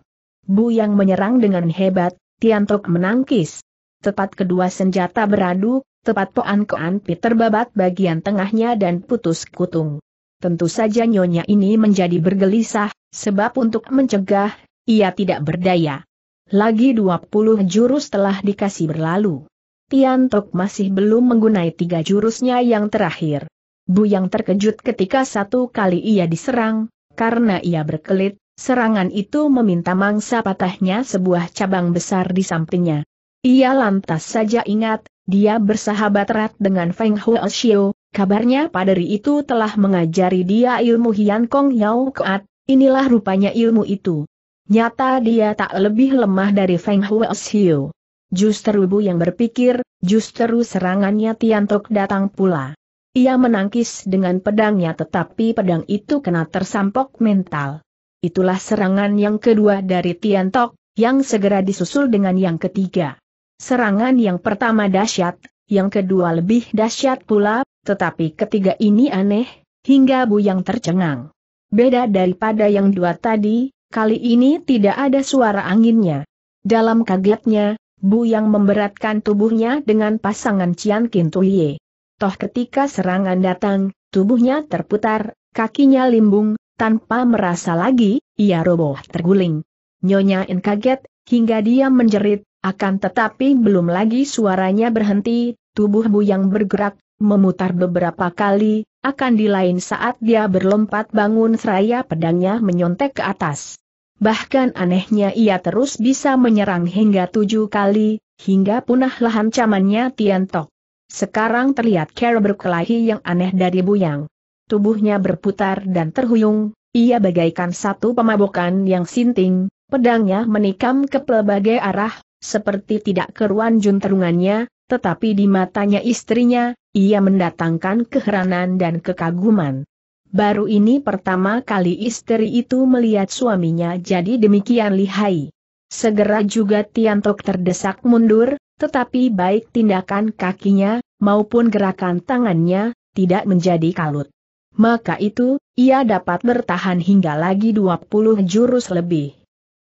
Bu yang menyerang dengan hebat, Tiantok menangkis. Tepat kedua senjata beradu, tepat Poan Koan Peter babat bagian tengahnya dan putus kutung. Tentu saja nyonya ini menjadi bergelisah, sebab untuk mencegah, ia tidak berdaya. Lagi 20 jurus telah dikasih berlalu. Tian Tok masih belum menggunai tiga jurusnya yang terakhir. Bu yang terkejut ketika satu kali ia diserang, karena ia berkelit, serangan itu meminta mangsa patahnya sebuah cabang besar di sampingnya. Ia lantas saja ingat, dia bersahabat erat dengan Feng Huo Xiu, kabarnya padari itu telah mengajari dia ilmu Hian Kong Yao Kuat, inilah rupanya ilmu itu. Nyata dia tak lebih lemah dari Feng Huo Xiu. Justru bu yang berpikir, justru serangannya Tian Tok datang pula. Ia menangkis dengan pedangnya tetapi pedang itu kena tersampok mental. Itulah serangan yang kedua dari Tian Tok, yang segera disusul dengan yang ketiga. Serangan yang pertama dahsyat, yang kedua lebih dahsyat pula, tetapi ketiga ini aneh, hingga Bu yang tercengang. Beda daripada yang dua tadi, kali ini tidak ada suara anginnya. Dalam kagetnya, Bu yang memberatkan tubuhnya dengan pasangan Cian Kintuye. Toh ketika serangan datang, tubuhnya terputar, kakinya limbung, tanpa merasa lagi, ia roboh terguling. Nyonya In kaget, hingga dia menjerit, akan tetapi belum lagi suaranya berhenti, tubuh Bu yang bergerak, memutar beberapa kali, akan di lain saat dia berlompat bangun seraya pedangnya menyontek ke atas. Bahkan anehnya ia terus bisa menyerang hingga tujuh kali, hingga punah punahlah Tian Tiantok. Sekarang terlihat cara berkelahi yang aneh dari Buyang. Tubuhnya berputar dan terhuyung, ia bagaikan satu pemabokan yang sinting, pedangnya menikam ke pelbagai arah, seperti tidak keruan junterungannya, tetapi di matanya istrinya, ia mendatangkan keheranan dan kekaguman. Baru ini pertama kali istri itu melihat suaminya jadi demikian lihai. Segera juga Tiantok terdesak mundur, tetapi baik tindakan kakinya, maupun gerakan tangannya, tidak menjadi kalut. Maka itu, ia dapat bertahan hingga lagi 20 jurus lebih.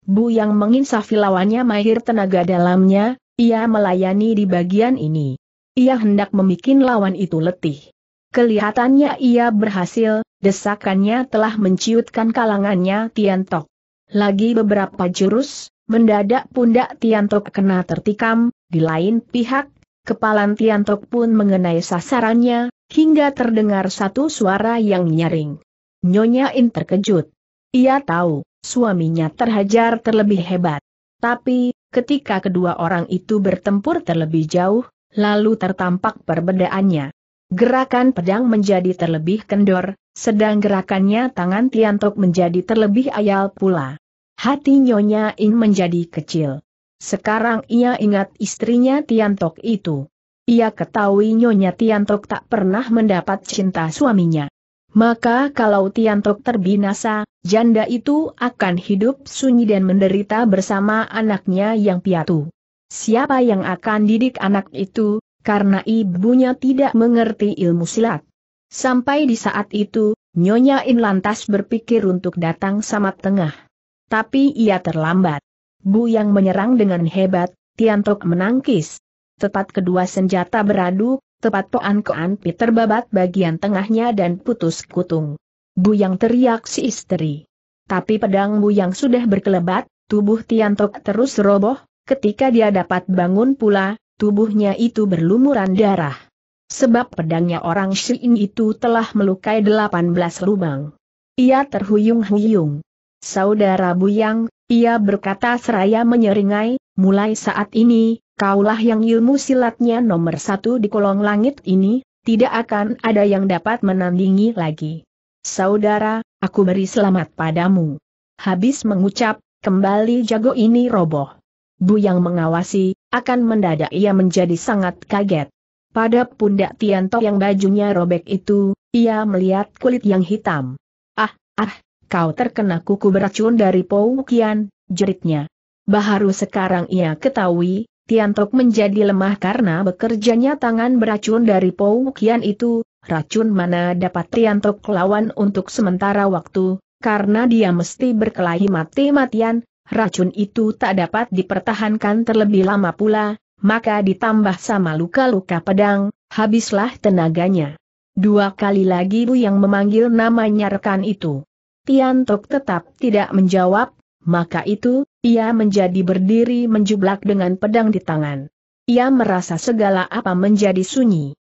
Bu yang menginsafi lawannya mahir tenaga dalamnya, ia melayani di bagian ini. Ia hendak memikin lawan itu letih. Kelihatannya ia berhasil, desakannya telah menciutkan kalangannya Tiantok. Lagi beberapa jurus, mendadak pundak Tiantok kena tertikam, di lain pihak, kepalan Tiantok pun mengenai sasarannya, hingga terdengar satu suara yang nyaring. Nyonya In terkejut. Ia tahu, suaminya terhajar terlebih hebat. Tapi, ketika kedua orang itu bertempur terlebih jauh, lalu tertampak perbedaannya. Gerakan pedang menjadi terlebih kendor, sedang gerakannya tangan Tiantok menjadi terlebih ayal pula. Hati Nyonya In menjadi kecil. Sekarang ia ingat istrinya Tiantok itu. Ia ketahui Nyonya Tiantok tak pernah mendapat cinta suaminya. Maka kalau Tiantok terbinasa, janda itu akan hidup sunyi dan menderita bersama anaknya yang piatu. Siapa yang akan didik anak itu, karena ibunya tidak mengerti ilmu silat. Sampai di saat itu, Nyonya In lantas berpikir untuk datang sama tengah. Tapi ia terlambat. Bu yang menyerang dengan hebat, Tiantok menangkis. Tepat kedua senjata beradu, tepat Poan Koan Pi terbabat bagian tengahnya dan putus kutung. Bu yang teriak si istri. Tapi pedang Bu yang sudah berkelebat, tubuh Tiantok terus roboh, ketika dia dapat bangun pula, tubuhnya itu berlumuran darah. Sebab pedangnya orang Shiin itu telah melukai 18 lubang. Ia terhuyung-huyung. Saudara Bu yang, ia berkata seraya menyeringai, mulai saat ini, kaulah yang ilmu silatnya nomor satu di kolong langit ini, tidak akan ada yang dapat menandingi lagi. Saudara, aku beri selamat padamu. Habis mengucap, kembali jago ini roboh. Bu yang mengawasi, akan mendadak ia menjadi sangat kaget. Pada pundak Tianto yang bajunya robek itu, ia melihat kulit yang hitam. Ah, ah, kau terkena kuku beracun dari Poukian, jeritnya. Baharu sekarang ia ketahui, Tiantok menjadi lemah karena bekerjanya tangan beracun dari Poukian itu, racun mana dapat Tiantok lawan untuk sementara waktu, karena dia mesti berkelahi mati-matian, racun itu tak dapat dipertahankan terlebih lama pula, maka ditambah sama luka-luka pedang, habislah tenaganya. Dua kali lagi Bu yang memanggil namanya rekan itu. Tiantok tetap tidak menjawab, maka itu, ia menjadi berdiri menjublak dengan pedang di tangan. Ia merasa segala apa menjadi sunyi.